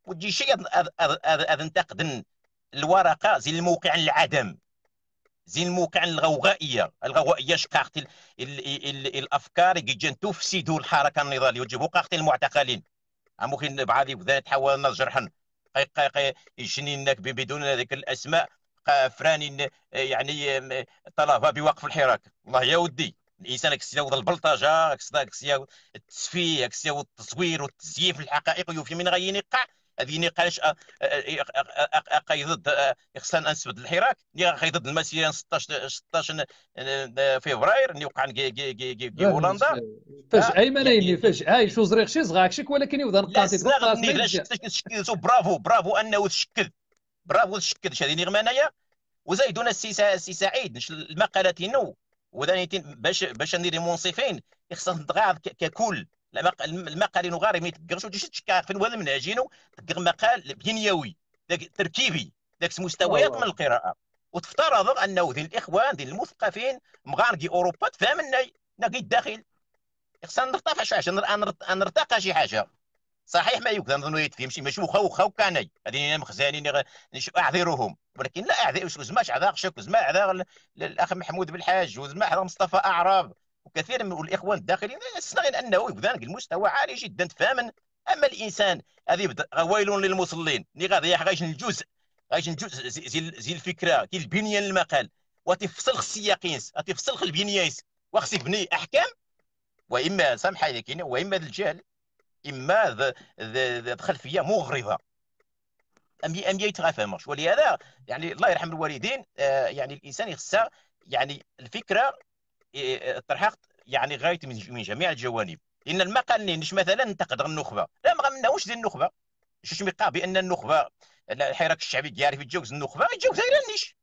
وتجي شي انتقد الورقه زي الموقع العدم زين الموقع الغوغائيه الغوغائيه شقاقت الافكار يجن تفسدوا الحركه النضاليه وتجيبوا قاقت المعتقلين ممكن بعضي بذات ناس جرحن يشنينك بدون هذيك الاسماء فراني يعني طلبها بوقف الحراك والله يا ودي الانسان كسياوض البلطجه كسياوض التسفيه كسياوض التصوير والتزييف الحقائق ويوفي من غير يقع هذه نقاش اقي ضد خصنا نسبد الحراك نقاي ضد المسيره 16 16 فبراير اللي وقع في هولندا فاش ايمن اللي يعني فاش هاي شو زريق شي زغاكشك ولكن يوضا نقاطي برافو برافو انه تشكل برافو تشكل هذه نغمه انايا وزايدون السي سعيد المقالات نو وذاني باش باش ندير منصفين خصنا نتغاض ككل المقال غاري مي تقرش تشكا في الوالم منهجينو تقر مقال بنيوي تركيبي ذاك مستويات من القراءه وتفترض انه ذي الاخوان ذي المثقفين مغارقي اوروبا تفهمنا نقي الداخل خصنا نرتقى شي حاجه نرتقى شي حاجه صحيح ما يقدر نظن يتفهم شي ماشي وخا وخا وكاني هذه مخزانين اعذرهم ولكن لا اعذر زعما عذاق شك زعما عذاق الاخ محمود بالحاج وزما عذاق مصطفى اعراب وكثير من الاخوان الداخلين يستغل انه يبدا المستوى عالي جدا فاما اما الانسان هذه يبدا ويل للمصلين اللي غادي غايش الجزء غايش الجزء زي, زي الفكره كي البنيان المقال وتفصل السياقين تفصل البنيه وخص يبني احكام واما سامح لي كاين واما الجهل اما ذا خلفيه مغرضه ام ام يتغافمش ولهذا يعني الله يرحم الوالدين آه يعني الانسان يخصها يعني الفكره إيه، إيه، إيه، ترحقت يعني غايت من جميع الجوانب لان ما قالنيش مثلا تقدر النخبه لا ما غنناوش ديال النخبه شوش ميقا بان النخبه الحراك الشعبي كيعرف يتجاوز النخبه ما يتجاوزهاش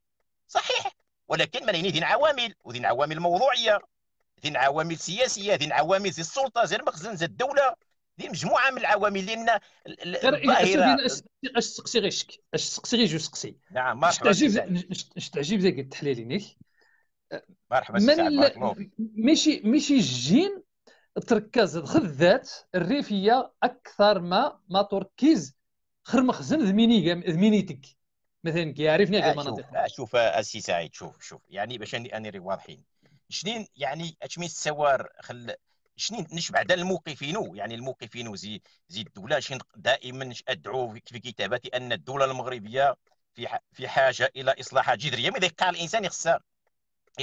صحيح ولكن ما دين عوامل وذين عوامل موضوعيه ذين عوامل سياسيه ذين عوامل زي السلطه زي المخزن زي الدوله ذين مجموعه من العوامل لان الظاهره اش تسقسي غير شك اش تسقسي غير جو سقسي نعم ما تعجب اش تعجب التحليل نيك مرحبا من ماشي ماشي الجين تركز الخذات الريفيه اكثر ما ما تركز خر مخزن ذميني ذمينيتك مثلا كيعرفني هذه المناطق شوف السي سعيد شوف شوف يعني باش اني واضحين شنين يعني اشمي السوار خل شنين نش بعد الموقفين يعني الموقفين زي زي الدوله شين دائما ادعو في كتاباتي ان الدوله المغربيه في في حاجه الى اصلاحات جذريه ماذا يقع الانسان يخسر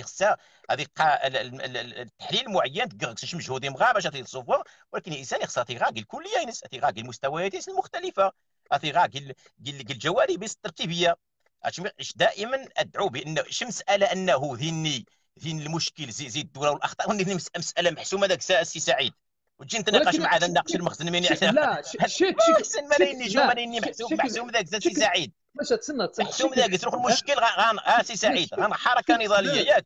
خصها هذه التحليل معين كش مجهود مغا باش تيتصوفو ولكن الانسان خصها تيغاكي الكليه ينس تيغاكي المستويات المختلفه تيغاكي آه، الجوانب الترتيبيه دائما ادعو بان شي مساله انه ذهني ذهن المشكل زيد زي الدوله والاخطاء مساله محسومه ذاك السي سعيد وتجي تناقش مع هذا الناقش المخزن مني عشان لا شيك شيك *laughs* ما لاني جو ما لاني محسوم محسوم ذاك السي ش باش تسنى تسنى حسوم ذاك تروح المشكل غان سي سعيد غان حركه نضاليه ياك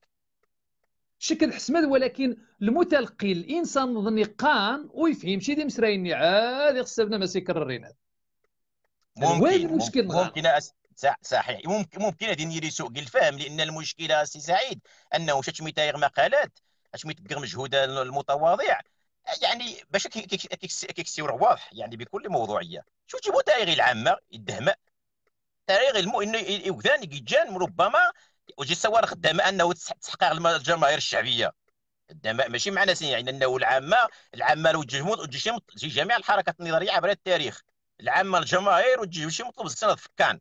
شكل حسمد ولكن المتلقي الانسان ظني قان ويفهم شي مسرايني عاد خصنا ما كررينا ممكن المشكل ممكن صحيح ممكن ممكن هذه نيري سوء الفهم لان المشكله سي سعيد انه شات ميتايغ مقالات شتمي تقر مجهود المتواضع يعني باش كيكسيور واضح يعني بكل موضوعيه شو تجيبو تايغي العامه الدهمه التعيغ المؤمن يوكدان كيتجان ربما وجي الثوره خدامه انه تحقيق الجماهير الشعبيه الدماء ماشي معنى يعني انه العامه العامه والجمهور جميع الحركات النضاليه عبر التاريخ العامه الجماهير والجيوش مطلوب سنه فكان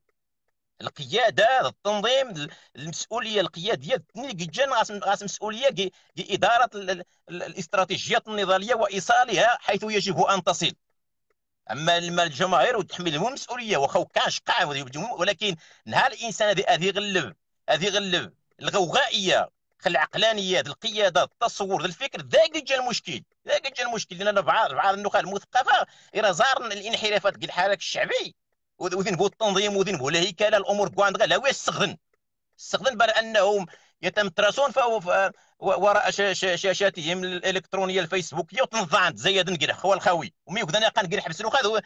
القياده التنظيم المسؤوليه القياديه كيتجان راس مسؤوليه اداره الاستراتيجيات النضاليه وايصالها حيث يجب ان تصل اما الجماهير لهم المسؤوليه واخا كاش قاع ولكن نهار الانسان هذه هذه يغلب هذه يغلب الغوغائيه العقلانيه ذا القياده التصور الفكر ذاك اللي جا المشكل ذاك جا المشكل لان بعض بعض النخبه المثقفه راه زار الانحرافات ديال الحراك الشعبي وذنبو التنظيم وذنبو الهيكله الامور كواندغا لا واش استخدم استخدم بل انهم يتمترسون فهو وراء شاشاتهم الالكترونيه الفيسبوكيه وتنظعن زياد نقرح هو الخوي ومي وكذا قال نقرح بس خذ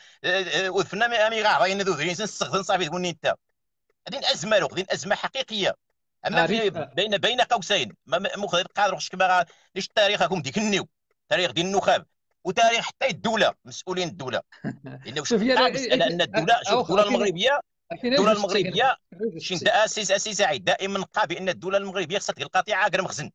وذفنا مي غا غاين ذو ذرين نستخدم صافي تقول انت هذه ازمه لو هذه ازمه حقيقيه اما بين بين قوسين مخذ قادر كما ليش التاريخ راكم ديك النيو تاريخ ديال النخب وتاريخ حتى الدوله مسؤولين الدوله *laughs* واش على ان الدوله شوف الدوله المغربيه الدوله المغربيه شنو تاسيس اسيس سعيد دائما نلقى بان الدوله المغربيه خصها تلقى قطيعه كرمخزن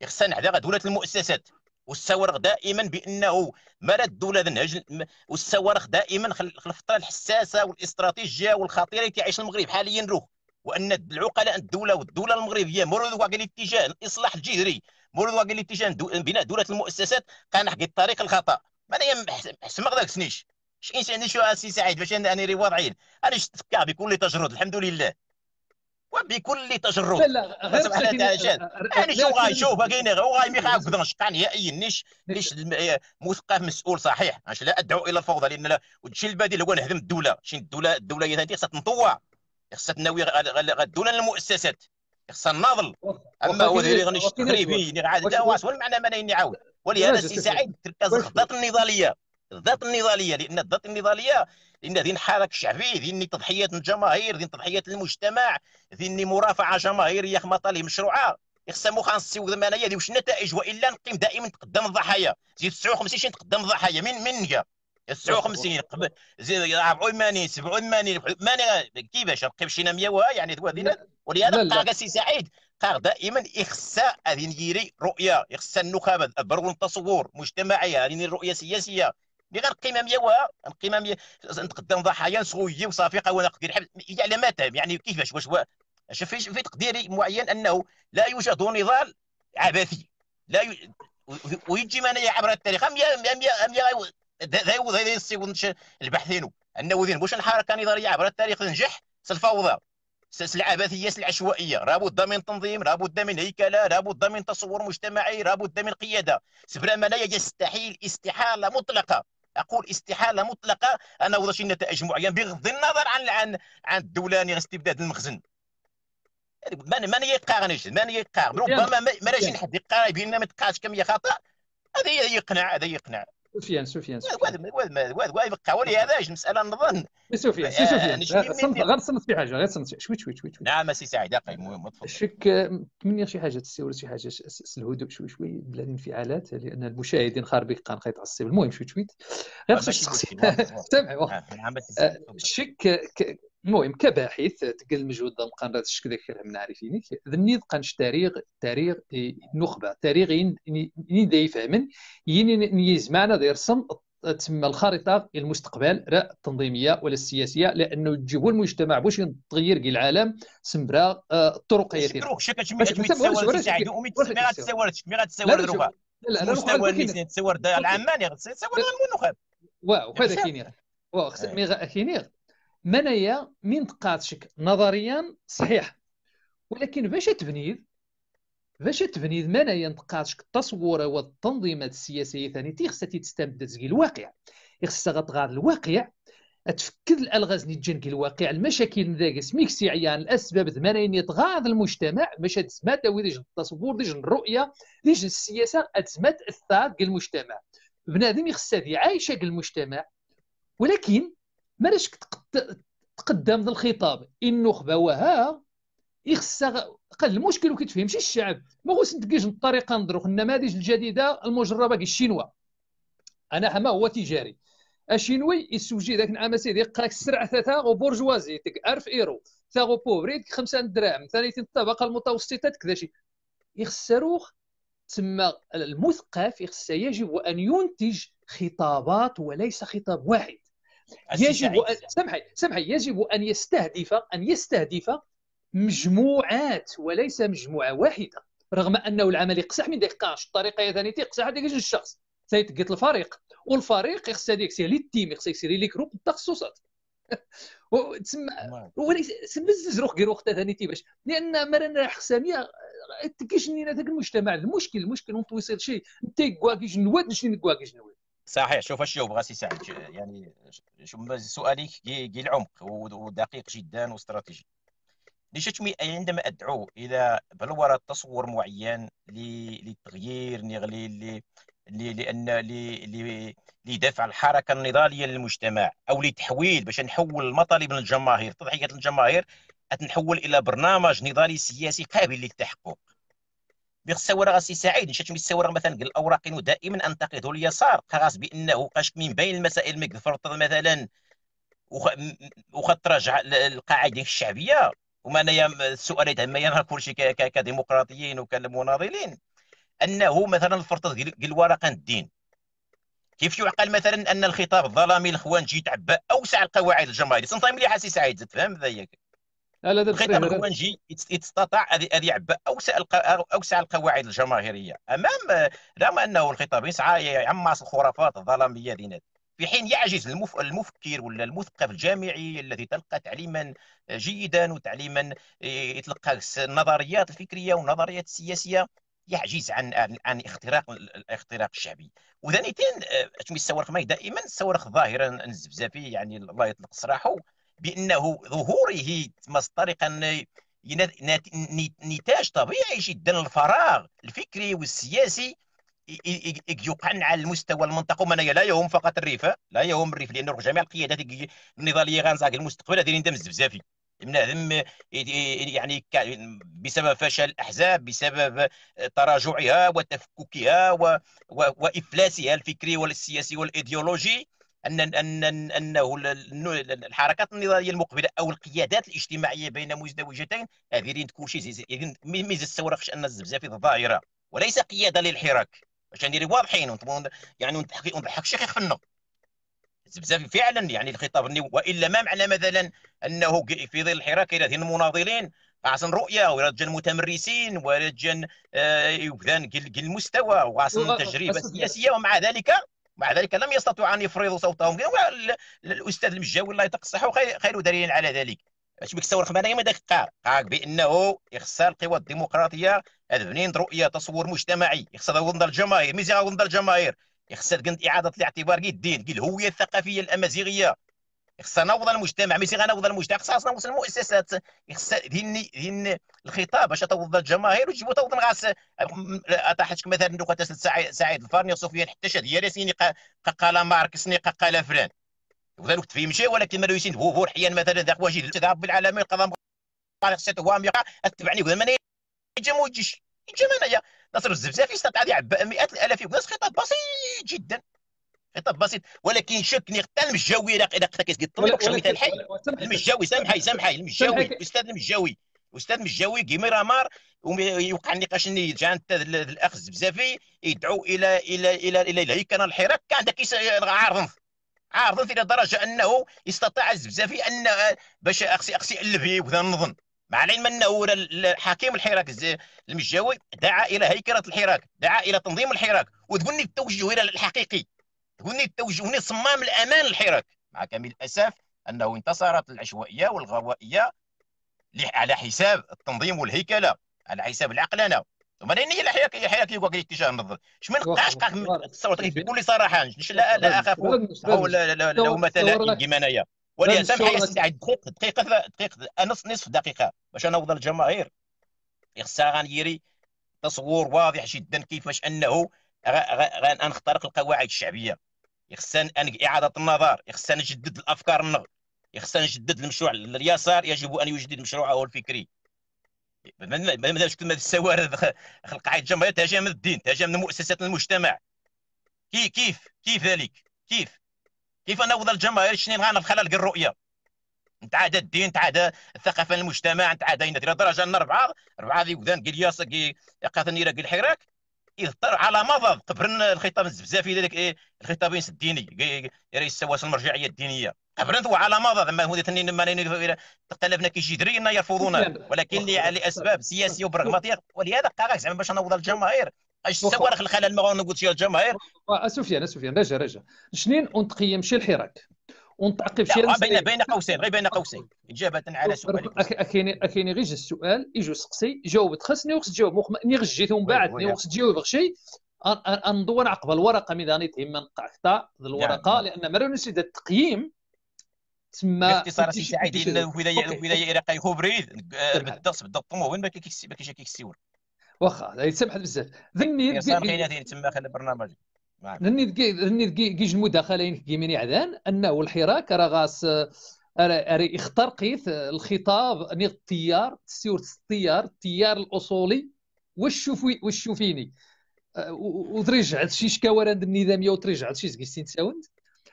يخصنا على دولة المؤسسات والصوارخ دائما بانه مرض الدوله نهج والصوارغ دائما خل الفتره الحساسه والاستراتيجيه والخطيره اللي كيعيش المغرب حاليا روه وان العقلاء الدوله والدوله المغربيه مرضوا على الاتجاه الاصلاح الجذري مرضوا على الاتجاه بناء دوله المؤسسات كان حق الطريق الخطا انا حسن ما سنيش شي انسان شو سي سعيد باش انا رواض انا شفت بكل تجرد الحمد لله وبكل تجرد سبحان التعجات يعني شو غايشوف كاين غاي غايمي غاي كذا نشقان يا نيش نيش مثقف مسؤول صحيح علاش لا ادعو الى الفوضى لان الشيء البديل هو نهدم الدوله شي الدوله الدوله هذه خصها تنطوع خصها تنوي الدوله للمؤسسات خصها الناضل اما هو اللي غنيش تقريبي اللي عاد واش هو المعنى ما نعاود ولهذا السي سعيد تركز الخطط النضاليه الذات النضاليه لان الذات النضاليه لان ذين حراك شعبي ذين تضحيات الجماهير ذين تضحيات المجتمع ذين مرافعه جماهيريه مطالب مشروعه يخصمو خانسيو ضمانيه هذه واش النتائج والا نقيم دائما تقدم الضحايا زيد 59 تقدم الضحايا من من هي 59 قبل زيد 84 87 80 كيفاش نقيم شي 100 يعني ولهذا قاغا سي سعيد قاغ دائما اخصاء هذه يري رؤيه اخصاء النخبه الضروري التصور مجتمعي هذه الرؤيه السياسيه مي غير القمميه والقمميه نتقدم ضحايا نسوي وصافي قوانا قدير الحبس هي على متى يعني كيفاش واش في في تقديري معين انه لا يوجد نضال عبثي لا ي... ويجي من عبر التاريخ 100 100 ام ذا يصيب الباحثين انه ذين واش الحركه النضاليه عبر التاريخ تنجح الفوضى العبثيه العشوائيه لابد من تنظيم لابد من هيكله لابد من تصور مجتمعي لابد من قياده سبرا منايا يستحيل استحاله مطلقه اقول استحاله مطلقه ان وضع شي نتائج معين بغض النظر عن عن عن الدولاني استبداد المخزن يعني من من يقارنش من يقارن ربما ما لاش حد يقارن بان ما تقاش كميه خطا هذا يقنع هذا يقنع سفيان سفيان يبقى ولي هذا مساله نظن إيه، سفيان سي آه، سفيان غير صمت في حاجه غير صمت شوي شوي شوي نعم سي سعيد دقيقه المهم تفضل شك تمني شي حاجه تسي ولا شي حاجه الهدوء شوي شوي بلا الانفعالات لان المشاهدين خاربين كان غيتعصب المهم شوي شوي غير خصك تسمع نعم، نعم، آه، شك المهم كباحث تقل المجهود ضم قنرات الشك ذاك الهم عارفينك ذني قنش التاريخ التاريخ نخبه التاريخ يني دا يفهمن يني يزمعنا ذا يرسم تسمى الخريطه المستقبل لا التنظيميه ولا السياسيه لانه تجيبوا المجتمع باش يتغير كي العالم سمبرا آه، الطرق هي شكروك شكرا كمي غتساور تساعدو ومي غتساور كمي غتساور دروك المستوى اللي تساور العماني غتساور النخب واو هذا كينيغ واو مي كينيغ منايا من تقاتشك نظريا صحيح ولكن باش تبني باش تبنيد منايا تقاتشك التصور والتنظيمات السياسيه ثاني تي خصها تستمد تسقي الواقع خصها غتغار الواقع تفكد الالغاز نيجن الواقع المشاكل ذاك سميك عيان الاسباب ثمانين يتغاض المجتمع باش تسمى تاوي ديج التصور ديج الرؤيه ديج السياسه تسمى تاثر المجتمع بنادم يخصها عايشه المجتمع ولكن مالاش تقدم ذا الخطاب انه خباوها يخصها قال المشكل ما كيتفهمش الشعب ما غوصدقيش الطريقه نضرو النماذج الجديده المجربه كي الشينوا انا ما هو تجاري الشينوي يسوجي ذاك العام سيدي قالك السرعه ثلاثه وبورجوازي تك 1000 ايرو ثاغو بوفري 5 دراهم ثاني الطبقه المتوسطه كذا شي يخسروخ تما المثقف يخص يجب ان ينتج خطابات وليس خطاب واحد يجب أن... سمحي سمحي يجب ان يستهدف ان يستهدف مجموعات وليس مجموعه واحده رغم انه العمل يقصح من ديك 12 الطريقه ثاني تيقصح هذيك جوج شخص الفريق والفريق خص هذيك سير لي التيم خص يسير لي كروب التخصصات *laughs* تسمى تسمى الزروق غير وقتها ثاني باش لان مرنا حساميه تكيش لينا ذاك المجتمع المشكل المشكل ما توصل شي انت كواكيش نواد شنو كواكيش نواد صحيح شوف اش يبغى سي سعد يعني شوف سؤالك كي العمق ودقيق جدا واستراتيجي لشتمي عندما ادعو الى بلورة تصور معين للتغيير نغلي لان لدفع الحركه النضاليه للمجتمع او لتحويل باش نحول المطالب الجماهير تضحيات الجماهير تنحول الى برنامج نضالي سياسي قابل للتحقق بغسورة غاسي سعيد نشات ميساور مثلا قال الأوراق دائما انتقده اليسار خاص بانه اش من بين المسائل مك فرض مثلا وخا تراجع القاعده الشعبيه وما انا السؤال ما ينهار كلشي كديمقراطيين وكمناضلين انه مثلا الفرطة قال ورقه الدين كيف يعقل مثلا ان الخطاب الظلامي جيت عبا اوسع القواعد الجماهيريه تنطيم لي حاسي سعيد تفهم ذاك لا الخطاب الروانجي استطاع ان يعبى اوسع اوسع القواعد الجماهيريه امام رغم انه الخطاب يسعى يعمص الخرافات الظلاميه دينات في حين يعجز المفكر ولا المثقف الجامعي الذي تلقى تعليما جيدا وتعليما يتلقى إيه، النظريات الفكريه والنظريات السياسيه يعجز عن عن, اختراق الاختراق الشعبي وثانيتين شنو آه، الصواريخ ما دائما الصورخ ظاهرا الزبزافي يعني الله يطلق سراحه بانه ظهوره مسطرقا نتاج طبيعي جدا للفراغ الفكري والسياسي يقعن على المستوى المنطقه ومنايا لا يهم فقط الريف لا يهم الريف لان جميع القيادات النضاليه غنزاك المستقبل هذين دمز بزافي بنادم يعني بسبب فشل الاحزاب بسبب تراجعها وتفككها وافلاسها الفكري والسياسي والايديولوجي ان ان انه الحركات النضاليه المقبله او القيادات الاجتماعيه بين مزدوجتين هذه يريد تكون شيء يعني ميز الثوره خش ان الزبزافي الظاهره وليس قياده للحراك باش نديروا واضحين يعني نضحك شيخ خفنا بزاف فعلا يعني الخطاب النووي والا ما معنى مثلا انه في ظل الحراك الى المناضلين غاسن رؤيه ورجال متمرسين ورجال آه، يبذان كل المستوى وغاسن تجربه سياسيه ومع ذلك مع ذلك لم يستطيعوا ان يفرضوا صوتهم الاستاذ المجاوي الله يطيق الصحه خير دليل على ذلك اش بك ثوره خمانيه ماذا قال قال بانه يخسر القوى الديمقراطيه هذا بنين رؤيه تصور مجتمعي يخسر وند الجماهير ميزي وند الجماهير يخسر اعاده الاعتبار كي الدين كي الهويه الثقافيه الامازيغيه خصنا نوض المجتمع ماشي غنوض المجتمع خصنا نوض المؤسسات خص ديني ديني الخطاب باش توض الجماهير وتجيبو توض غاس اطاحتك مثلا نقطة سعيد الفارني وصوفيا حتى شاد هي راسيني قال ماركس قال فلان وذا الوقت فيه مشى ولكن ما لويسين هو حيان مثلا ذاك واجد تذهب بالعالمين القضاء قال خصك هو اتبعني وذا ما يجي ما يجيش يجي ما ناصر الزفزافي استطاع يعبئ مئات الالاف الناس خطاب بسيط جدا خطاب بسيط ولكن شكني حتى المجاوي راه اذا كيسقط الطريق شويت الحي المجاوي سامحي سامحي المجاوي استاذ المجاوي الاستاذ مجاوي مار ويوقع النقاش اللي جا عند الاخ الزبزافي يدعو الى الى الى الى الهيكل الحراك كان عندك عارض عارض الى درجه انه استطاع الزبزافي ان باش اخسي اخسي الفي وذا نظن مع العلم انه الحكيم الحراك المجاوي دعا الى هيكله الحراك دعا الى تنظيم الحراك وتقول لي التوجه الى الحقيقي هنا التوجه هنا صمام الامان الحراك مع كامل الاسف انه انتصرت العشوائيه والغوائيه على حساب التنظيم والهيكله على حساب العقلانه ثم لان هي الحراك هي الحراك لك اتجاه النظر قاش نقاش قول لي صراحه لا لا اخاف لو مثلا جمانيه ولهذا حيث دقيقه دقيقه دقيقه نص نصف دقيقه باش نوض الجماهير خصها غنيري تصور واضح جدا كيفاش انه غنخترق القواعد الشعبيه ان اعاده النظر يخصنا نجدد الافكار النقد يخصنا نجدد المشروع اليسار يجب ان يجدد مشروعه الفكري ما داش كلمه السوارد القاعده الجمهوريه تجي من الدين تجي من مؤسسات المجتمع كيف كيف كيف ذلك كيف كيف انا وضع الجماهير في خلال الرؤيه نتعادى الدين نتعادى الثقافه المجتمع نتعادى الى درجه ان اربعه اربعه ذي ودان قال ياسا قي قاثني الحراك يضطر على مضض قبرن الخطاب الزفزافي ذلك ايه الخطابين الديني يعني السواسل المرجعيه الدينيه قبرن على مضض ما هو ثاني ما تقلبنا كيجي دري يرفضونا ولكن لاسباب سياسيه وبراغماتيه ولهذا قاعد زعما باش نوض الجماهير اش سوارخ الخلل ما نقولش الجماهير سفيان سفيان رجا رجا شنين انتقيه شي الحراك ونتعقب شي بين بين قوسين غير بين قوسين اجابه على سؤالك اكيني اكيني غير السؤال يجو سقسي جاوبت خاصني وخص تجاوب ني غجيته من بعد ني وخص تجاوب شي ندور عقب الورقه مي داني تهم نقطع قطع الورقه لان ما نسيت التقييم تما باختصار سي سعيد الولايه الولايه العراقيه خبريد آه، بالضبط بالضبط وين ما كيكسي ما كيكسي واخا يسمح بزاف ذني كاين تما خلى البرنامج هني هني المداخله المداخلين من عذان انه الحراك راه غاس اري اخترقيت الخطاب ني الطيار سيور الطيار الطيار الاصولي والشوفي والشوفيني أه، وترجعت شي شكاورند النظاميه وترجعت شي زكي تساوند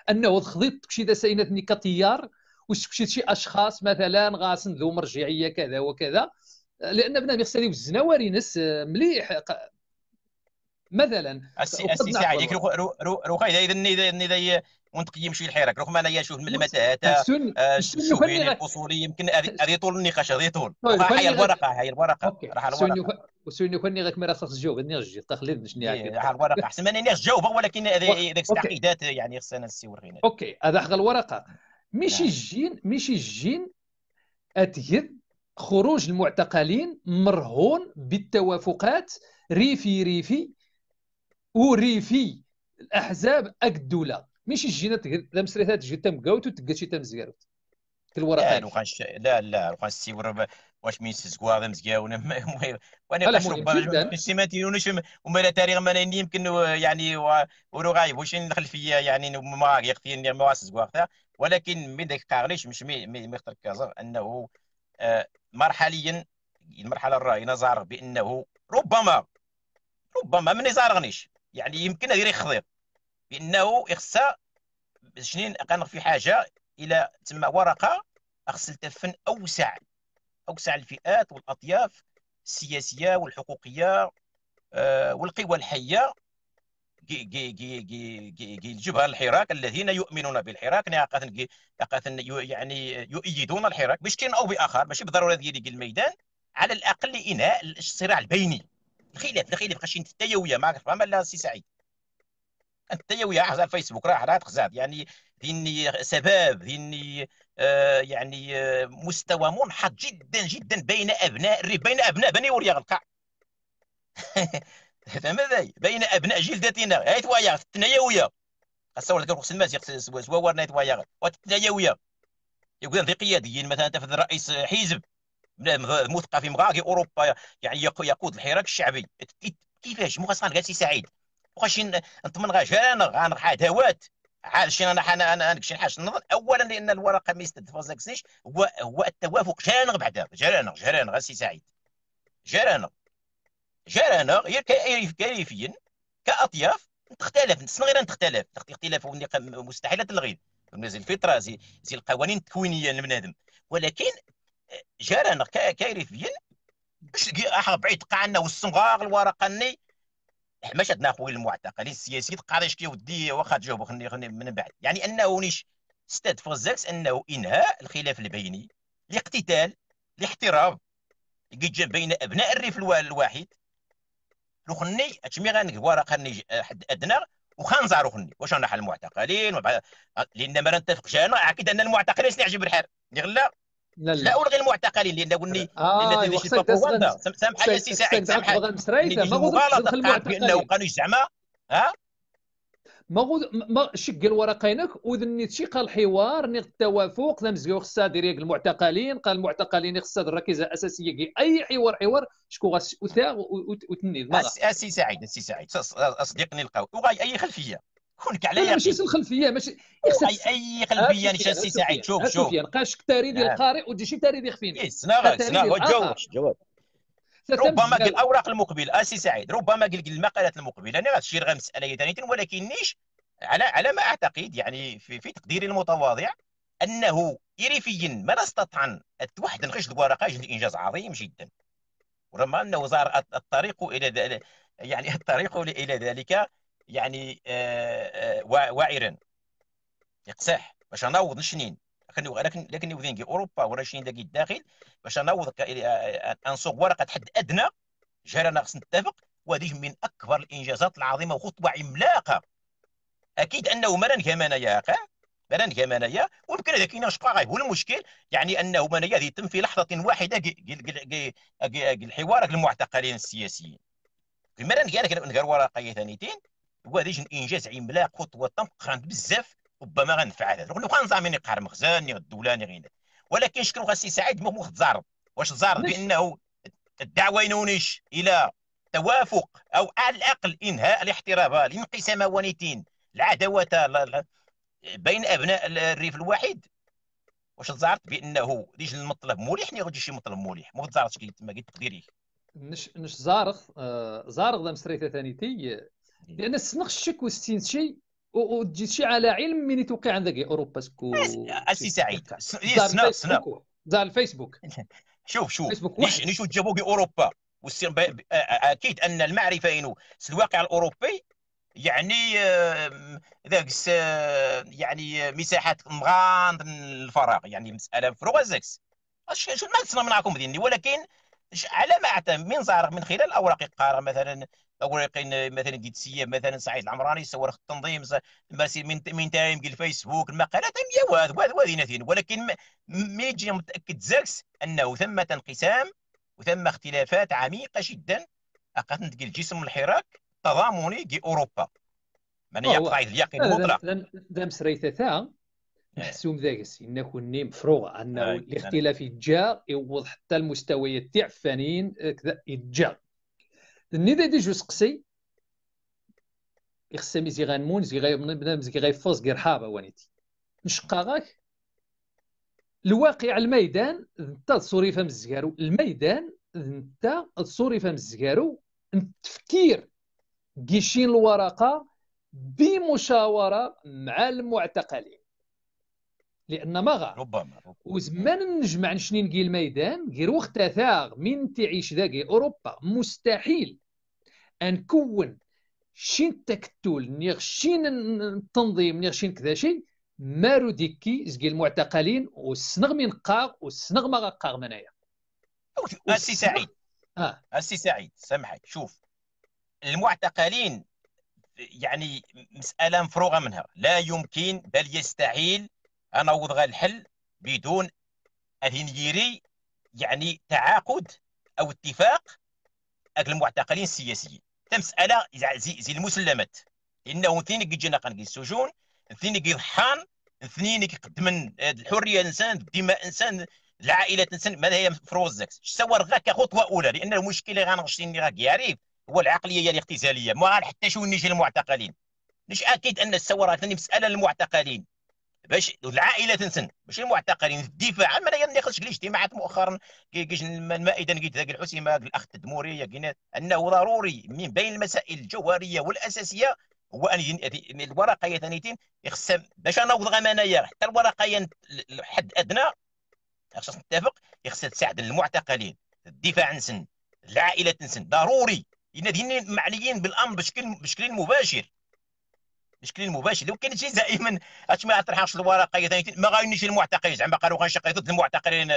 انه خذيت كشي دسيناتني كطيار وشكشيت شي اشخاص مثلا غاسن ذو مرجعيه كذا وكذا أه، لان بنادم يخسر والزناور ينس أه، مليح مثلا السيسي عليك روخا اذا اذا اذا قيم شي الحراك رغم انايا نشوف المتاهات الشؤون الاصوليه يمكن هذه طول النقاش هذه طول طيب، هاي الورقه هاي الورقه راح الورقه وسوني كوني غير مرا خص جواب نرجع شنو هي راح الورقه احسن ما ناش جاوب ولكن ذاك التعقيدات يعني خصنا نسيو ورينا اوكي هذا حق الورقه ماشي نعم. الجين ماشي الجين اتيد خروج المعتقلين مرهون بالتوافقات ريفي ريفي وريفي الاحزاب اك الدوله ماشي جينا لا مسريتها تجي تم كاوت وتقاتشي تم زيارت الورقه لا نوقاش لا لا سي ورب واش مين من سكواد مزكاون وانا باش ربما السيمات يونش وما لا تاريخ ما يمكن يعني ورو غايب واش ندخل فيا يعني ما يقتيني ما سكواد ولكن من ذاك قارنيش مش مي يختار كازر انه آه، مرحليا المرحله الراهنه ظهر بانه ربما ربما من يزارغنيش يعني يمكن غير يخضر بانه خصها جنين كان في حاجه الى تسمى ورقه خص التفن اوسع اوسع الفئات والاطياف السياسيه والحقوقيه آه، والقوى الحيه كي كي كي كي كي الجبهه الحراك الذين يؤمنون بالحراك ناقه يعني, يعني يؤيدون الحراك بشكل او باخر ماشي بالضروره ديال الميدان على الاقل لانهاء الصراع البيني الخلاف الخلاف خشينه التيويه معك فما لا سي سعيد التيويه على الفيسبوك راه راه تخزاد يعني ديني سباب ديني آه يعني آه مستوى منحط جدا جدا بين ابناء الريف بين ابناء بني وريا القاع *laughs* فما ذاي بين ابناء جلدتنا هاي توايا التنيويه اصور لك خص الماس ورنا توايا والتنيويه يقول ذي قياديين مثلا تفذ رئيس حزب مثقف امراه كي اوروبا يعني يقود الحراك الشعبي كيفاش مو خاصنا غاسي سعيد واش نطمن غا جانا غنرحى هوات شي انا حنا انا شي حاجه نظن اولا لان الورقه ما يستدفزكسيش هو هو التوافق جانا بعدا جرانا جرانا غاسي سعيد جرانا جرانا غير كيفيا كاطياف تختلف نسنا غير تختلف اختلاف مستحيل تلغي زي الفطره زي, زي القوانين التكوينيه للبنادم ولكن جارنا كايري فين باش اخا بعيد قعنا والصنغار الورقني حماشتنا خويا المعتقلين السياسيين قال اش ودي واخا تجاوبو خني خني من بعد يعني انه نيش ستاد فرزاكس انه انهاء الخلاف البيني لاقتتال لاحتراب جا بين ابناء الريف الواحد لو خني اتشمي ورقه ورقني حد ادنى وخنزارو خني واش انا حل المعتقلين لان ما نتفقش انا اكيد ان المعتقلين يعجب الحال غير لا لا لا, لا الغي المعتقلين لان قلني آه لان البروباغندا سامح لي سي سعيد سامح لي مغالطه تاعك بانه كانوا زعما ها ما غود ما شقل ورقينك وذني تشي قال الحوار ني التوافق مزيو خصها ديريك المعتقلين قال المعتقلين خصها الركيزه الاساسيه كي اي حوار حوار شكون غاس وثا وتني السي سعيد السي سعيد صدقني القول وغاي اي خلفيه كونك على ماشي ماشي الخلفيه ماشي اي قلبيه آه سي سعيد شوف شوف نقاشك التاريخ ديال نعم. القارئ وتجي شي تاريخ ديال خفيني سنا سنا هو جواب ربما قال الاوراق المقبله اسي سعيد ربما قال المقالات المقبله انا غاتشير غير مساله ثانيه نيش على على ما اعتقد يعني في, في تقديري المتواضع انه إريفيا ما ان توحد نخش الورقه اجل انجاز عظيم جدا ورغم انه زار الطريق الى يعني *laughs* الطريق الى ذلك يعني آه، آه، واعرا يقصح باش نوض نشنين لكن لكن نوذين اوروبا ولا شنين داك الداخل باش نوض آه، انسوق ورقه حد ادنى جارنا خصنا نتفق وهذه من اكبر الانجازات العظيمه وخطوه عملاقه اكيد انه مرن كمانيا قا مرن كمانيا ويمكن هذاك كاين شقاق هو المشكل يعني انه ما هذه تم في لحظه واحده الحوار المعتقلين السياسيين في مرن كان نقر ورقه ثانيتين وهذه انجاز عملاق خطوه تنقرا بزاف ربما غنفع هذا لو كان نظام قهر مخزن الدولاني غينا ولكن شكون غسي سعيد مخ تزارب واش زار بانه الدعوه ينونش الى توافق او على الاقل انهاء الاحتراب الانقسام ونيتين العداوه بين ابناء الريف الواحد واش تزارت بانه ديج المطلب مليح ني غادي شي مطلب مليح ما تزارتش كي تما قلت تقديري نش نش زارغ آه، زارغ ذا مسريته ثانيتي لان السنخ الشك شي وتجي شي على علم من توقع عندك إيه، اوروبا سكو السي سعيد سنا دار الفيسبوك *laughs* شوف شوف ليش ليش جابوك إيه، اوروبا اكيد ان المعرفه انه الواقع الاوروبي يعني ذاك يعني مساحات مغاند الفراغ يعني مساله في زكس شو ما نسمع معكم ديني ولكن على ما من زارق من خلال اوراق القاره مثلا يقين مثلا قد سيه مثلا سعيد العمراني صور التنظيم التنظيم من من تايم الفيسبوك المقالات هي واد واد نثين ولكن ما يجي متاكد زاكس انه ثمه انقسام وثم اختلافات عميقه جدا اقاتن الجسم الحراك التضامني في اوروبا من يقطع اليقين المطلق دام سريت ثا إيه. محسوم ذاك سينا كوني مفروغ انه الاختلاف يتجا يوض حتى المستويات تاع الفنانين إيه، كذا يتجا ني دي جو سقسي يخصني زي غنمون زي غيبنى زي غيفوز غير حابه وانيتي نشقاك الواقع الميدان انت تصوري فهم الزكارو الميدان انت تصوري فهم الزكارو التفكير كيشين الورقه بمشاوره مع المعتقلين لان ما غا ربما وزمان نجمع نشنين كي الميدان غير وقت ثاغ من تعيش ذاك اوروبا مستحيل ان نكون شين تكتول نيغ شين التنظيم نيغ شين كذا شيء مارو ديكي زكي المعتقلين وسنغ من قاغ وسنغ ما قاغ منايا السي سعيد اه السي سعيد سامحك شوف المعتقلين يعني مساله مفروغه منها لا يمكن بل يستحيل انا وضغى الحل بدون اذين يري يعني تعاقد او اتفاق اك المعتقلين السياسيين تمسألة زي, زي المسلمات انه ثين جينا قنقي السجون ثين يضحان ثنين قدمن الحريه انسان الدماء انسان العائلات انسان ماذا هي فروز زكس سوار غا كخطوه اولى لان المشكل اللي غنغشتيني غا يعرف هو العقليه هي ما حتى شو نجي المعتقلين مش اكيد ان الثوره ثاني مساله للمعتقلين باش العائله تنسن ماشي المعتقلين الدفاع ما يدخلش الاجتماعات مؤخرا كيجي المائده كي ذاك الحسيمه الاخ التدموري انه ضروري من بين المسائل الجوهريه والاساسيه هو ان الورقه تنيتين خصها باش وضغ امانيا حتى الورقه حد ادنى خصنا نتفق خصها تساعد المعتقلين الدفاع نسن العائله تنسن ضروري ينادين معنيين بالامر بشكل بشكل مباشر بشكل مباشر لو كان شي زعيما اش ما طرحش الورقه ما غاينيش المعتقل زعما قالوا غنشقي ضد المعتقلين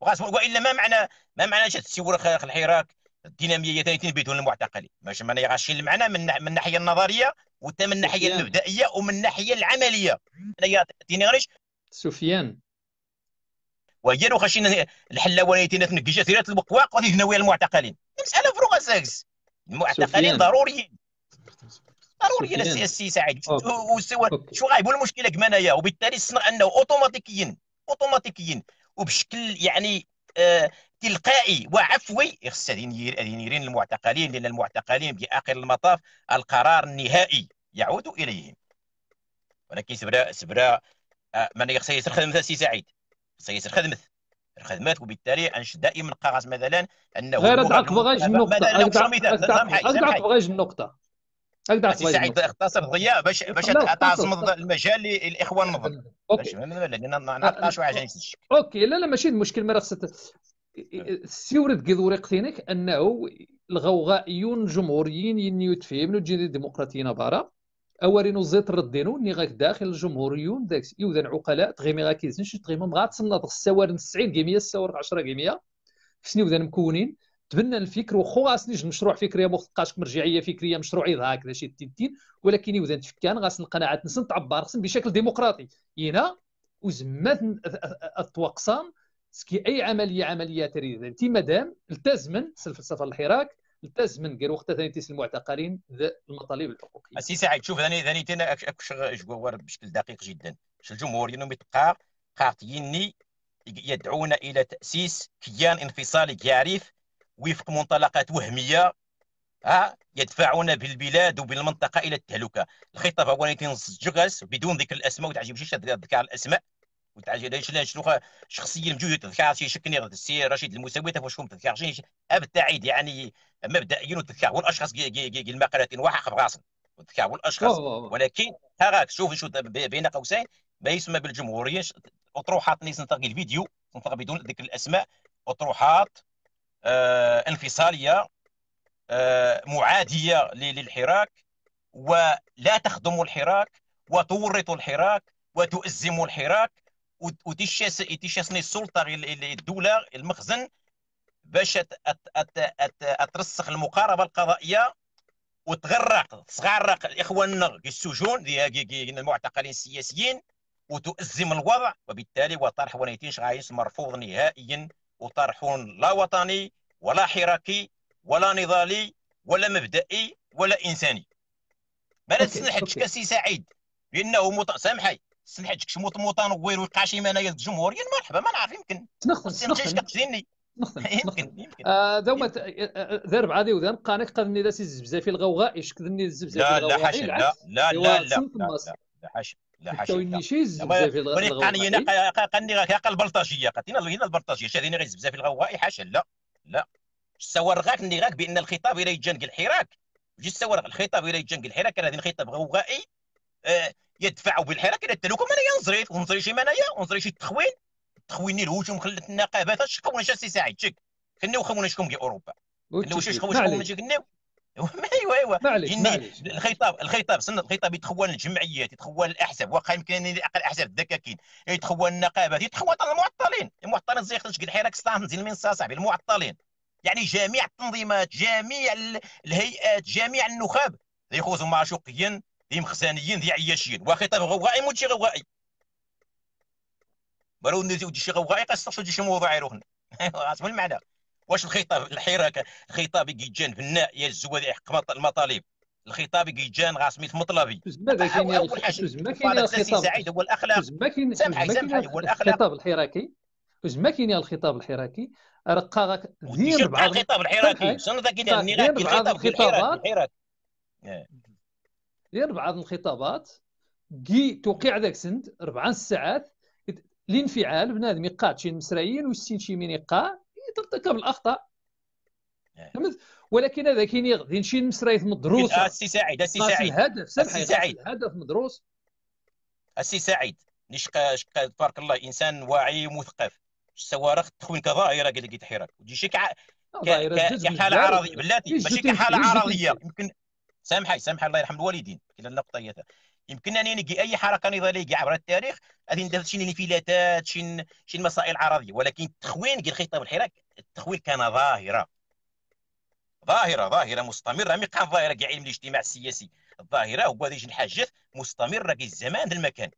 والا ما معنى ما معنى تسيور الحراك الديناميه بدون المعتقلين ماش معنى غاشي المعنى من من الناحيه النظريه وحتى من الناحيه المبدئيه ومن الناحيه العمليه انا يعطيني غير سفيان وهي خاشين الحلاوانيه تنكجات البقواق وهذه هنا المعتقلين المساله فروغ ساكس المعتقلين ضروريين ضروري انا سي اس سي يساعد شو غايب المشكله كما انايا وبالتالي صنع انه اوتوماتيكيا اوتوماتيكيا وبشكل يعني آه تلقائي وعفوي خص يرين المعتقلين لان المعتقلين باخر المطاف القرار النهائي يعود اليهم ولكن سبرا سبرا آه من يخصيص خدمت سي سعيد خصيص خدمت الخدمات وبالتالي انش دائما قاغز مثلا انه غير ادعك غير النقطه نعم، ادعك نعم، نعم، غير النقطه هكذا سعيد اختصر ضياء باش باش تعصمد المجال للاخوان نظن اوكي لان نعطاشوا حاجه اوكي لا لا ماشي المشكل مرة خصك نعم. سيورد كيدوري تينك انه الغوغائيون الجمهوريين ينيوت فيهم نجي الديمقراطيين بارا اوارينو زيت ردينو ني غاك داخل الجمهوريون داك يودان عقلاء تغيمي غا كيزنش تغيمهم غا تصنط السوار 90 كيميا السوار 10 كيميا شنو ودان مكونين تبنى الفكر وخو غاسنيج مشروع فكري ما تلقاش مرجعيه فكريه مشروع هكذا شي تيتين ولكن يوزن تفكان غاسن القناعات نسن تعبر خصن بشكل ديمقراطي هنا وزمات التوقسام سكي اي عمليه عمليه تريد انت مادام التزمن الفلسفه الحراك التزمن غير وقت ثاني تيس المعتقلين المطالب الحقوقيه سي سعيد شوف ثاني ثاني تينا جوار بشكل دقيق جدا الجمهور ينوم يتقى قاطيني يدعون الى تاسيس كيان انفصالي يعرف وفق منطلقات وهميه ها يدفعون بالبلاد وبالمنطقه الى التهلكه الخطاب هو جغس بدون ذكر الاسماء وتعجب شي ذكر الاسماء وتعجب شنو شخصيه مجوجه تذكر شي شكني السي رشيد المساوي وشكون تذكر شي ابتعد يعني مبدئيا تذكر والاشخاص المقالات وحق براسن تذكر والاشخاص ولكن هاك شوف شو بين قوسين ما يسمى بالجمهوريه اطروحات نيس نطلق الفيديو نطلق بدون ذكر الاسماء اطروحات آه، انفصاليه آه، معاديه للحراك ولا تخدم الحراك وتورط الحراك وتؤزم الحراك وتشاسني السلطه الدوله المخزن باش ترسخ المقاربه القضائيه وتغرق تغرق اخواننا السجون المعتقلين السياسيين وتؤزم الوضع وبالتالي وطرح ونيتيش غايس مرفوض نهائيا وطرحون لا وطني ولا حراكي ولا نضالي ولا مبدئي ولا انساني ما تسنحتش كسي سعيد بانه مط... سامحي سنحتك شي مطموطان وير ويقاشي الجمهور يعني مرحبا ما نعرف يمكن نخلص نخلص *laughs* يمكن يمكن آه، دوما آه، آه، ذرب عادي وذا نقانك قدني لا سي الزبزه في الغوغاء يشكدني الزبزه في الغوغاء لا لا حاشا إيه، لا لا أيوة، لا لا حاشا لا حاشا نيشيز بزاف الغوائي قاني كاع البلطجيه قاتينا هنا البلطجيه شادين غير بزاف الغوائي حاشا لا لا سورغاك نيغاك بان الخطاب الى يتجنق الحراك جي سورغ الخطاب الى يتجنق الحراك كان هذا غوائي آه، يدفع بالحراك الى التلوكم انا نزريت ونزري شي منايا ونزري شي تخوين تخويني الهجوم خلت النقابات شكون شاسي سعيد شك كنا وخمونا شكون اوروبا كنا واش شكون شكون كنا ايوا *laughs* ايوا أيوة. معليش الخطاب الخطاب سنة الخطاب يتخون الجمعيات يتخون الاحزاب واقع يمكن اقل احزاب الدكاكين يتخون النقابات يتخون المعطلين المعطلين زي خرج الحراك ستانز من صاحبي المعطلين يعني جميع التنظيمات جميع الهيئات جميع النخب يخوزوا معشوقيا ذي مخزانيين ذي عياشيين وخطاب غوائي شي غوائي برو نديو شي غوائي قاص شي موضوع يروحنا *laughs* عرفت المعنى واش الخطاب الحراك الخطاب كيتجان بناء يا الزواد يحق المطالب الخطاب غا سميت مطلبي تما كاين تما كاين الخطاب سعيد هو الاخلاق تما كاين هو الاخلاق الخطاب الحراكي تما كاين الخطاب الحراكي رقا غاك دير بعض الخطاب الحراكي شنو ذاك الخطاب الحراكي دير بعض الخطابات كي توقيع ذاك سند اربع ساعات الانفعال بنادم يقاد شي مسرايين ويستين شي من يقع ترتكب الاخطاء إيه. فهمت ولكن هذا كاين غادي نمشي لمسرايط مدروسه إيه، السي سعيد السي سعيد الهدف السي سعيد الهدف مدروس السي سعيد نشقى شقى تبارك الله انسان واعي مثقف راه تخوين كظاهره قال لك تحيرك تجي شي آه، كحاله عرضيه بلاتي ماشي كحاله عرضيه يمكن سامحي سامحي الله يرحم الوالدين الى النقطه يمكن انني نقي اي حركه نضاليه عبر التاريخ غادي ندير شي يعني انفلاتات شي شي مسائل عرضيه ولكن التخوين ديال الخطاب الحراك التخوين كان ظاهره ظاهره ظاهره مستمره مي كان ظاهره كاع علم الاجتماع السياسي الظاهره هو هذه الحاجات مستمره كي الزمان المكان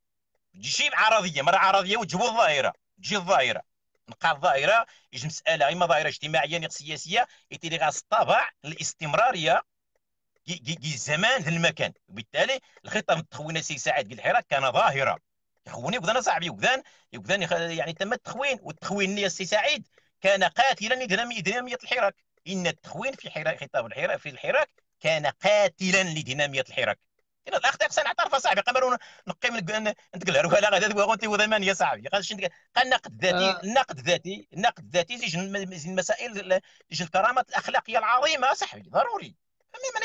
تجي شي عرضيه مره عرضيه وتجيبوا الظاهره تجي الظاهره نقع الظاهره يجي مساله اما ظاهره اجتماعيه سياسيه يتيلي غاس الطابع الاستمراريه الزمان المكان وبالتالي الخطه متخونه سي سعد قال الحراك كان ظاهره تخوني وبدنا صاحبي وبدان وبدان يعني تم التخوين والتخوين يا سي سعيد كان قاتلا لديناميه الحراك ان التخوين في حراك خطاب الحراك في الحراك كان قاتلا لديناميه الحراك كاين الاخ خصنا نعترف صاحبي قبل نقي من نتقلر ولا غادي وغنتي وذمان يا صاحبي قال نقد ذاتي النقد آه. ذاتي النقد ذاتي زيد المسائل زيد الكرامات الاخلاقيه العظيمه صاحبي ضروري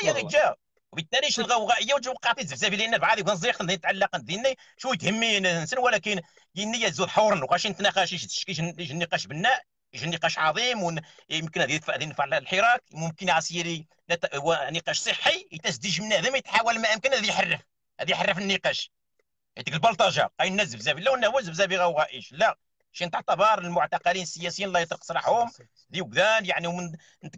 مي غير جا وبالتالي شنو الغوغائيه وتوقعت بزاف لان بعض نزيق نتعلق ديني شو تهمي نسن ولكن يني زود حورن وغاش نتناقش شي نقاش بناء يجي نقاش عظيم ويمكن هذه ينفع الحراك ممكن عسيري نقاش صحي يتسديج من هذا ما يتحاول ما امكن هذا يحرف هذه يحرف النقاش هذيك البلطجه هاي الناس بزاف لا هو بزاف غوغائيش لا شي تعتبر المعتقلين السياسيين الله يطلق سراحهم وكذان يعني ومن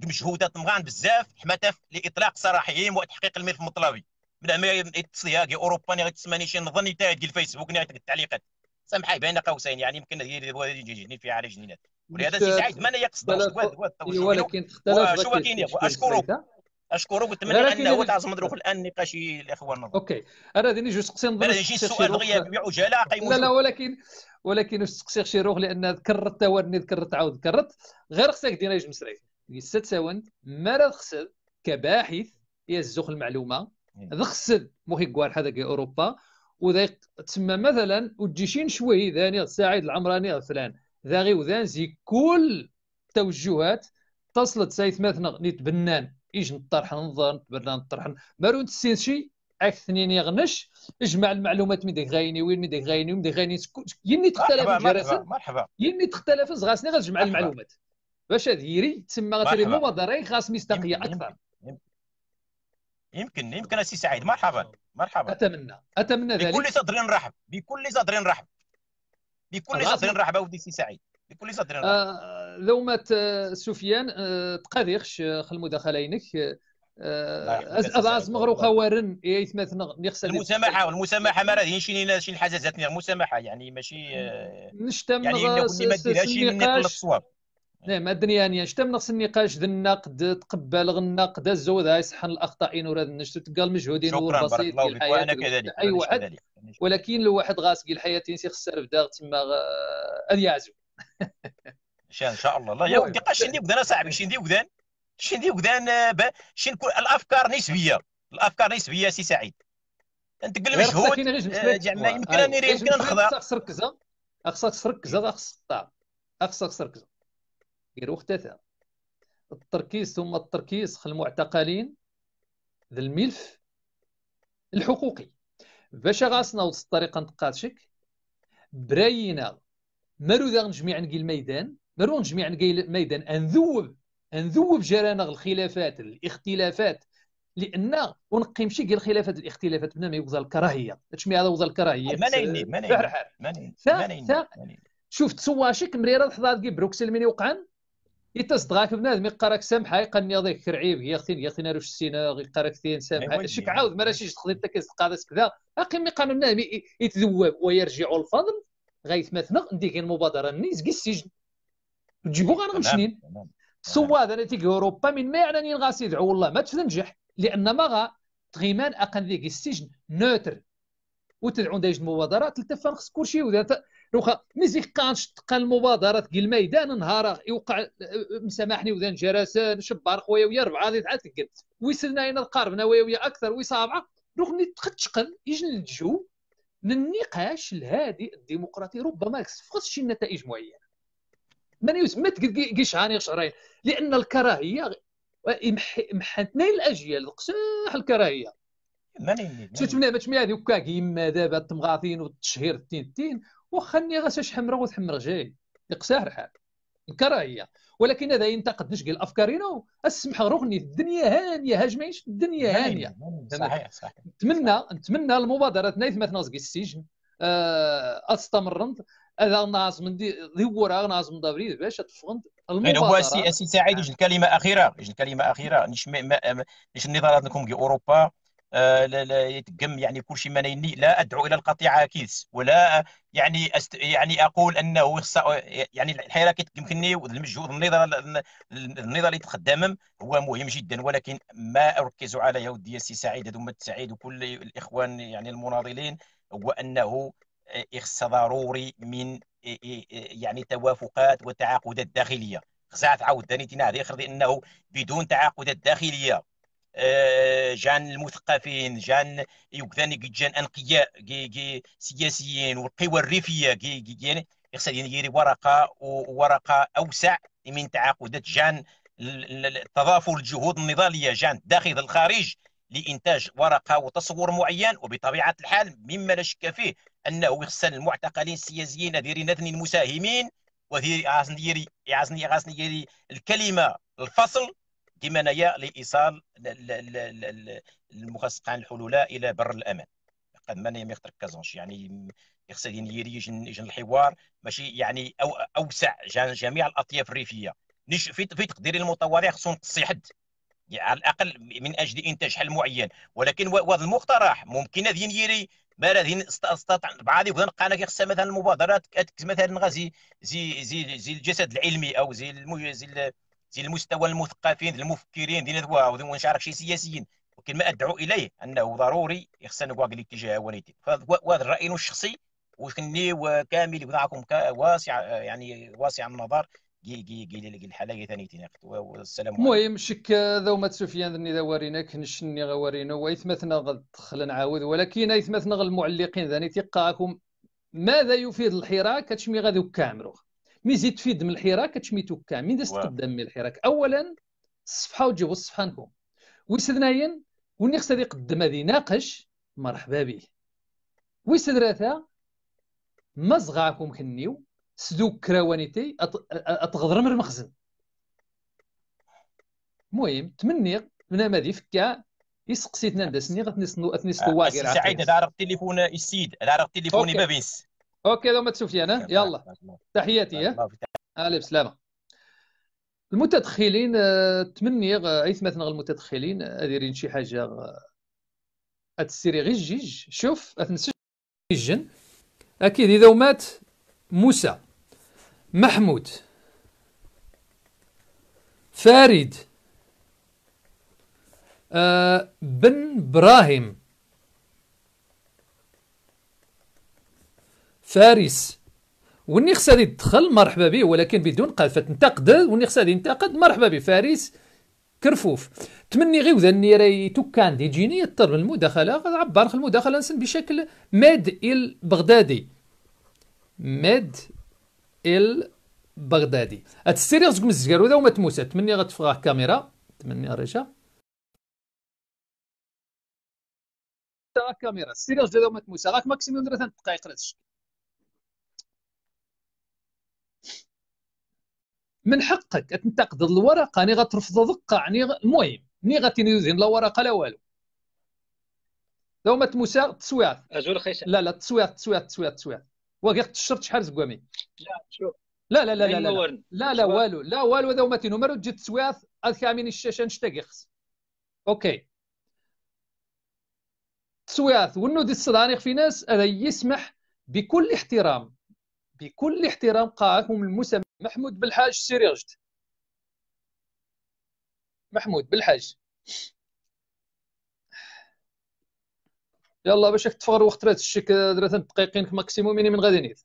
مجهودات مغان بزاف حماتا لاطلاق سراحهم وتحقيق الملف المطلبي من اتصياق اوروبا ني غتسماني شي نظن تاع الفيسبوك ني التعليقات سامحي بين قوسين يعني يمكن يجيني فيها على جنينات ولهذا سي سعيد ما انا يقصد ولكن اختلف شو كاين اشكرك واتمنى ان هو تعزم نضرب الان النقاشي الاخوان اوكي انا هذه جوج سقسي نظن هذا السؤال دغيا بعجاله لا لا ولكن ولكن سقسي شيروخ لان كررت تواني ذكرت عاود ذكرت غير خصك دينا يجم سريع ست ساوند ما خصك كباحث يا الزوخ المعلومه إيه. خصك مخي كوار هذاك اوروبا وذاك تسمى مثلا وتجيشين شوي ذاني سعيد العمراني فلان ذاغي وذان زي كل توجهات تصلت سايث مثلا نيت بنان ايش نطرح ننظر نتبرى نطرح مارون نتسين شي اك اثنين يغنش اجمع المعلومات من ديك غايني وين من ديك غايني ومن ديك غايني يني تختلف الجرسن مرحبا يني تختلف غاسني غتجمع المعلومات باش هذيري تسمى غتري مبادره خاص مصداقيه اكثر يمكن يمكن اسي سعيد مرحبا مرحبا اتمنى اتمنى ذلك بكل صدر رحب بكل صدر رحب بكل صدر رحب اودي سي سعيد آه، لو مات آه، سفيان آه تقاريخش آه، خل مداخلينك ازاز مغروقه ورن يثمث إيه، نخسر المسامحه المسامحه ما راه شي شي حاجه زاتني المسامحه يعني ماشي نشتم يعني ما ديرهاش نقل الصواب نعم الدنيا يعني شتم نقص النقاش ذا النقد تقبل النقد الزود هاي صحن الاخطاء وراد نشتو تلقى المجهودين بارك الله الحياه وانا كذلك اي أيوة، واحد ولكن لو واحد غاسق الحياه ينسي خسر بدا تما يعزو *laughs* ان شاء الله الله يا ودي شندي وكذا اصاحبي شندي وكذا شندي وكذا شين آه، الافكار نسبيه الافكار نسبيه سي سعيد انت قل مجهود آه، زعما يمكن انا يمكن نخضع خصك تركز خصك تركز خصك تقطع خصك تركز غير وقت التركيز ثم التركيز خل المعتقلين ذا الملف الحقوقي باش غاصنا وسط الطريقه نتقاتشك براينا مارو ذا نجميع نقي الميدان مارو نجميع نقي الميدان انذوب انذوب جرانا الخلافات الاختلافات لان ونقيم شي قال الخلافات الاختلافات بنا ما يوزا الكراهيه مي هذا وزا الكراهيه منين منين منين شوف تسواشك مريره تحضر كي بروكسل من يوقعن يتصدغاك بنادم يقراك سامحه يقني هذاك كرعيب يا اختي يا اختي ناروش السينا يقراك ثين سامحه شك عاود ما راشيش تخدم تاكز كذا اقيم يقام بنادم يتذوب ويرجع الفضل غايت مثلا نديك المبادره ني كي السجن تجيبو غير غنشنين سوا هذا تيك اوروبا من ما يعني غاسي يدعو والله ما تنجح لان ما غا تغيمان اقن ذيك السجن نوتر وتدعو دايج المبادره تلتفا خص كلشي روخا مزيك كانش تقى المبادره كي الميدان نهار يوقع آه، مسامحني وذان جرسان شبار خويا ويا ربعه اللي تعاد تقد ويسلنا هنا قاربنا ويا ويا اكثر ويصابعه سابعه تقد تشقل يجن الجو من النقاش الهادئ الديمقراطي ربما يصفقش شي نتائج معينه ما يسمى كيش عاني شهرين لان الكراهيه محنتنا الاجيال قساح الكراهيه شفت ما باش ميادي وكا كيما دابا التمغاطين والتشهير التين التين واخا ني غاس حمرا وتحمر جاي يقساح الحال الكراهيه ولكن هذا ينتقد نشقي الافكار هنا اسمح رغني الدنيا هانيه هاج ماهيش الدنيا هانيه صحيح صحيح نتمنى نتمنى المبادره نايف ما تنازقي السجن آه، استمرنت انا ناس من دي ذورا ناس من دابري باش تفغند يعني المبادره هو سي سعيد الكلمه اخيره الكلمه اخيره نش نش النظارات نكون اوروبا آه، يتقم يعني كل شيء منيني لا ادعو الى القطيعه كيس ولا يعني أست... يعني اقول انه يخص يعني الحراك يمكنني المجهود النضال النضالي تخدم هو مهم جدا ولكن ما اركز على يا ودي السي سعيد هذوما السعيد وكل الاخوان يعني المناضلين هو انه يخص ضروري من يعني توافقات وتعاقدات داخليه خصها تعاود ثاني هذه انه بدون تعاقدات داخليه آه، جان المثقفين جان يوكذان جان انقياء جي جي سياسيين والقوى الريفيه جي جي يعني يخسر يدير ورقه وورقه اوسع من تعاقدات جان التضافر الجهود النضاليه جان داخل الخارج لانتاج ورقه وتصور معين وبطبيعه الحال مما لا شك فيه انه يخسر المعتقلين السياسيين ديرين المساهمين عازني غاسن ديري الكلمه الفصل نيا لايصال المخصقان الحلوله الى بر الامان قد ما يم كازونش يعني يخسر يجي يجن الحوار ماشي يعني أو اوسع جميع الاطياف الريفيه في تقدير المطورين خصو نقصي حد يعني على الاقل من اجل انتاج حل معين ولكن هذا المقترح ممكن هذه يري ما هذه استطاع بعض يقدر قانا كيخصها مثلا المبادرات مثلا غازي زي زي زي الجسد العلمي او زي زي ديال المستوى المثقفين المفكرين ذي واو ذي ونشارك شي سياسيين ولكن ما ادعو اليه انه ضروري يخصنا نقول لك تجاه وليدي فهذا الراي الشخصي وكني وكامل وضعكم واسع يعني واسع النظر كي كي كي الحلايه ثاني تناقض والسلام عليكم المهم شك ذو وما سفيان ذني ذا كنشني نشني غوارينا ويثمثنا غد نعاود ولكن يثمثنا المعلقين ذني تقاكم ماذا يفيد الحراك كتشمي غادي كامرو مي زيد تفيد من الحراك كتشميتو كاع مين داز تقدم من الحراك اولا الصفحه وتجيبوا الصفحه نكون ويسدناين واللي خص يقدم هذه ناقش مرحبا به ويسدراثا مزغاكم كنيو سدوك كراوانيتي اتغضر من المخزن المهم تمني من ما دي فكا يسقسيتنا ندسني غتنسنو صنو اتني واقع سعيد هذا عرق التليفون السيد هذا عرق التليفون بابيس اوكي دوما لي انا يلا تحياتي اهلا بسلامه المتدخلين آه، تمني آه، عيث مثلا المتدخلين دايرين آه، شي حاجه السيري غير الجيج شوف اتنسى الجن اكيد اذا مات موسى محمود فاريد آه بن ابراهيم فارس وني خصها تدخل مرحبا به ولكن بدون قافه تنتقد وني خصها غادي ينتقد مرحبا به فارس كرفوف تمني غير وذا ني راهي توكان دي جيني الطلب المداخله عبر المداخله نسن بشكل ماد البغدادي ماد البغدادي اتستيري غزكم الزكار وذا وما تموسى تمني غتفغاه كاميرا تمني الرجا كاميرا السيريوس ديالهم تموسى غاك ماكسيموم 3 دقائق راه من حقك تنتقد الورقه ني غترفض يعني المهم ني غتنيوزين لا ورقه لا والو لو ما تموسى تسويات اجور خيشة لا لا تسويات تسويات تسويات تسويات وكيق تشرت شحال زكوامي لا شوف لا لا لا لا لا لا لا والو لا والو هذا ما تينومرو تجي تسويات الكامين الشاشه نشتاق كيخص اوكي تسويات ونو دي الصدانيق في ناس هذا يسمح بكل احترام بكل احترام قاعهم المسمى محمود بالحاج السيريرجت محمود بالحاج يلا باش تفغر وقت راه تشك درت دقيقين ماكسيموم من غادي نيت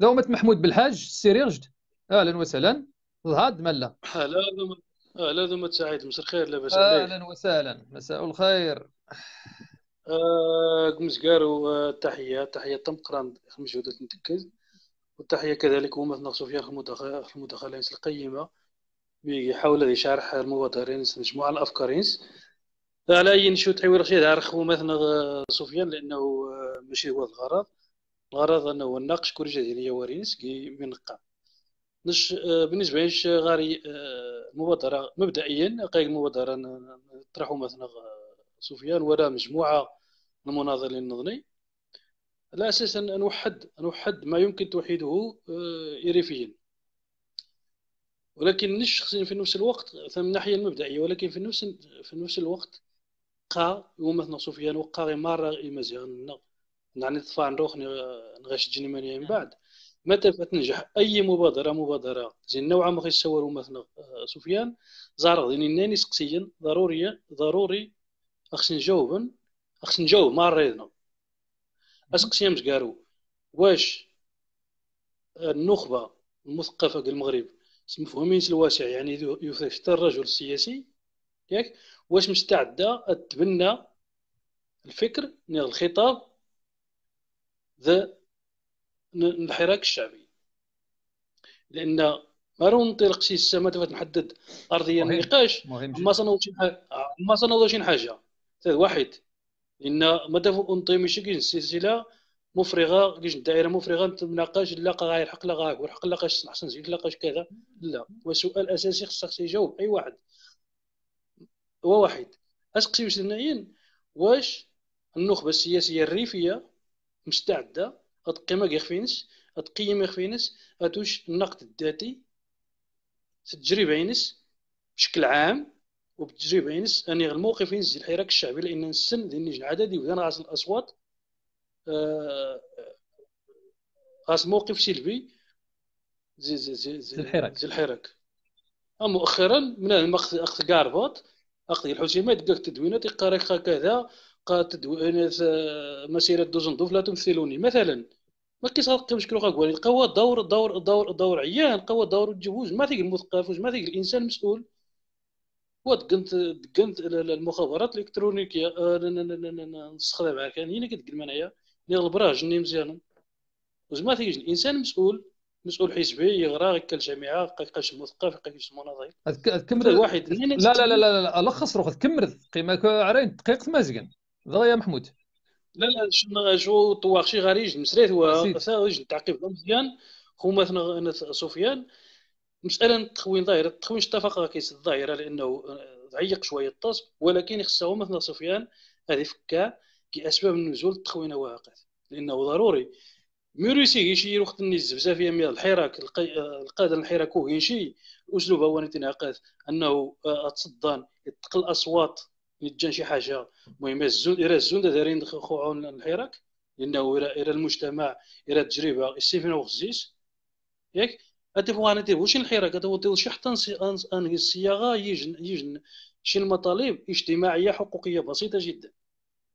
دومة محمود بالحاج السيريرجت اهلا وسهلا ظهاد ملا اهلا اهلا دومة سعيد مساء الخير لاباس عليك اهلا وسهلا مساء الخير آه، قمزكار والتحيه تحيه تم قران مجهود نتكز والتحية كذلك هو أمتنا سفيان في المداخلات القيمة بحول ذي شرح المبادرين مجموعة الأفكار على أي نشوف تعويل شيء دار مثلا سفيان لأنه آه، ماشي هو الغرض الغرض أنه النقش كل جديد ورينس كي من نش آه، بالنسبة ليش غاري المبادرة آه، مبدئيا قايل المبادرة نطرحو مثلا سفيان ولا مجموعة المناظرين النظري على اساس نوحد نوحد ما يمكن توحيده اريفيا آه، ولكن شخصيا في نفس الوقت من الناحيه المبدئيه ولكن في نفس في نفس الوقت قا يعني يعني يوم سفيان وقا غيمار غي مزيان نعني طفى نروح نغش جنمانيا من بعد متى فتنجح اي مبادره مبادره زين نوعا ما غيسولو مثلا آه، سفيان زار غادي يعني ناني سقسيا ضروري ضروري خصني نجاوبن خصني نجاوب مع ريضنا اسقسيام زكارو واش النخبه المثقفه ديال المغرب مفهومين الواسع يعني حتى الرجل السياسي ياك واش مستعده تبنى الفكر نيغ الخطاب ذا الحراك الشعبي لان ما راه نطلق شي السما نحدد ارضيه النقاش ما سنوض شي حاجه ما سنوض شي حاجه واحد لان مادام انطيميش كاين سلسله مفرغه كاين الدائره مفرغه نتناقش لا غير حق لا غير حق لا غاش احسن زيد لا كذا لا وسؤال اساسي خصك تجاوب اي واحد هو واحد اسقسي واش نعين واش النخبه السياسيه الريفيه مستعده تقيم غيخفينس تقيم غيخفينس هادوش النقد الذاتي تجربه ينس بشكل عام وبالتجربه ينس اني الموقف ينس الحراك الشعبي لان نسن ديال النجم العددي وذان غاس الاصوات آه، غاس موقف سلبي زي زي زي زي الحراك زي الحراك مؤخرا من المخ اخت كارفوت اخت الحسيمه دقاك تدوينات يقارك كذا قال تدوينات آه، مسيره دوف لا تمثلوني مثلا ما كيصرق مشكل غاكواني القوى دور دور دور دور عيان القوى دور الجهوز ما فيك المثقف ما فيك الانسان المسؤول ودقنت دقنت المخابرات الالكترونيكيه آه، نستخدمها كان هنا كتقلم معايا ني البراج ني مزيان وزعما تيجي الانسان مسؤول مسؤول حزبي يغرى غير الجامعه قيقاش مثقف قيقاش مناضل تكمل واحد لا لا لا لا لا لخص روحك تكمل قيمه عرين دقيقه مازقن يا محمود لا لا شنو جو طواخشي شي غريج مسريت هو تعقيب مزيان خوما سفيان مساله التخوين ظاهره التخوين اتفق كيس الظاهره لانه آه، ضيق شويه الطاس ولكن خصه مثل سفيان هذه فكاه كاسباب النزول التخوين واقع لانه ضروري ميروسي يشي وقت النيز بزاف من الحراك آه، القاده الحراك يشي أسلوب هو نتناقض انه آه، اتصدان يتقل الاصوات يتجان شي حاجه المهم الزون إرا الزون دايرين خوعون الحراك لانه الى المجتمع الى التجربه السيفين وخزيس ياك اتبغوا انا تيبغوش الحراك شي حتى انهي الصياغه يجن يجن شي المطالب اجتماعيه حقوقيه بسيطه جدا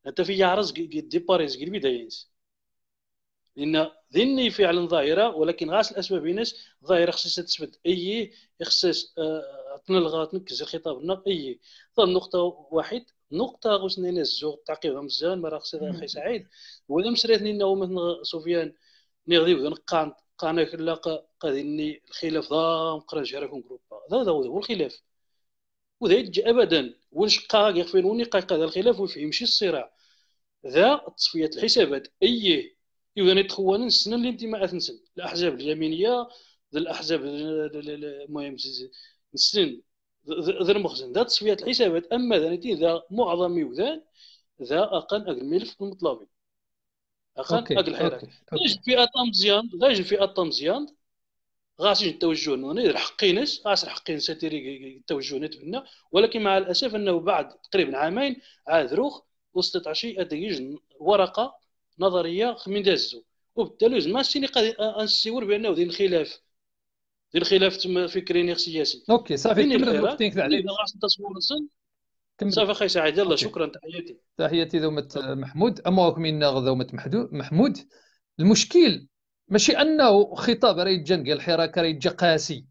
حتى في يعرس دي باريس قلبي بدايه لان ذني فعلا ظاهره ولكن غاس الاسباب ينس ظاهره خصها تثبت اي خصها عطنا الغا آه، تنكز الخطاب لنا اي نقطه واحد نقطه غوسني ناس زوغ تعقيبها مزيان مرا خصها اخي سعيد ولا مسريتني انه مثلا سفيان نغدي ونقان يبدا قانا لاقى الحق هذه الخلاف ضام قرا جراكم جروبا هذا هذا هو الخلاف وذا يجي ابدا يخفين يغفل ونقاق هذا الخلاف ماشي الصراع ذا تصفيه الحسابات اي يوضني تخوانا نسنا الانتماءات نسن الاحزاب اليمينيه ذا الاحزاب المهم نسن ذا المخزن ذا تصفيه الحسابات اما ذا نتي ذا معظم يوذان ذا اقل اقل ملف المطلبي اقل اقل حراك ذا في اطام زياند ذا في اطام زياند غاسي التوجه النوني حقي ناس غاس ناس ينس التوجه نتبنى ولكن مع الاسف انه بعد تقريبا عامين عاد روخ وسط عشي اديج ورقه نظريه من دازو وبالتالي زعما السيني قاد آه، انسيور بانه ذي الخلاف ذي الخلاف فكري سياسي اوكي صافي كمل غاس التصور صافي اخي سعيد يلا شكرا تحياتي تحياتي دومت محمود اما من غذومة محمود المشكل ماشي انه خطاب راه يتجا الحراك راه يتجا قاسي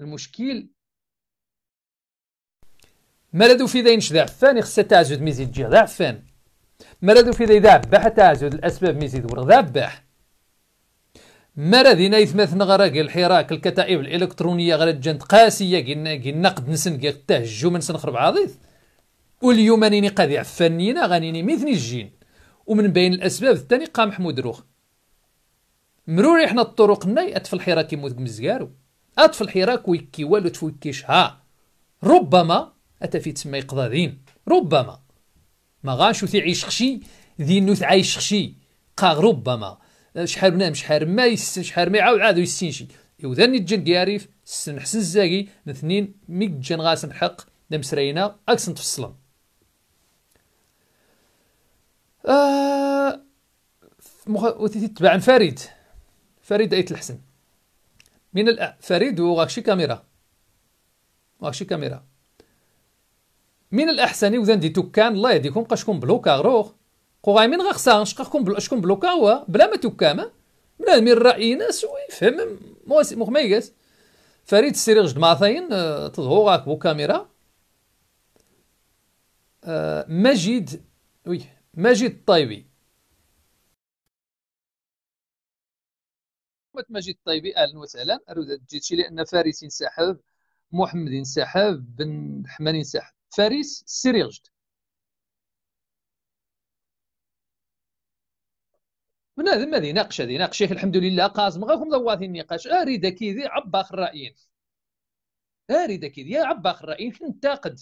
المشكل مرادو في ذين شذا عفان خصها تعزد ميزيد جي ذا عفان مرادو في ذي ذا باح تعزد الاسباب ميزيد ورغ ذا باح مرادينا مثل غراق الحراك الكتائب الالكترونيه غراد جنت قاسيه قلنا قلنا قد نسن تهجو من خرب بعضيث واليوم أنيني قاضي عفانينا غانيني مثني الجين ومن بين الاسباب الثاني قام حمود روخ مروري حنا الطرق ناي اتفل حيرا كيموت مزيارو اتفل حيرا كويكي والو تفوكي ها ربما اتا في تسمى يقضى ذين ربما ما غاشو عيش خشي ذين نوث عايش خشي قا ربما أه، شحال نام شحال ما يس شحال ما يعاود عادو يسينشي ذاني تجن كياريف سن حسن الزاكي نثنين ميك جن غاسن حق دمسرينا اكسن تفصلن آه مخ... وتتبع فريد فريد ايت الحسن من الأ... فريد وغاكشي كاميرا غاكشي كاميرا من الاحسن وذن دي توكان الله يهديكم قاشكم بلوكا غروغ قو غايمين غخسا نشقاكم بل... شكون بلوكا هو بلا ما توكاما بلا من الراي ناس ويفهم موسي مخميقس فريد سيري جد معطين آه، تظهو غاك بو كاميرا آه، مجيد وي مجيد الطايبي مجيد الطيبي اهلا وسهلا رودة الجيتشي لان فارس انسحب محمد انسحب بن حمان انسحب فارس السيري رجد بنادم هذه ناقش هذه ناقش شيخ الحمد لله قاسم غاكم ضواثي النقاش اري عبا اخر رايين اريد داكيدي يا اخر رايين كنتاقد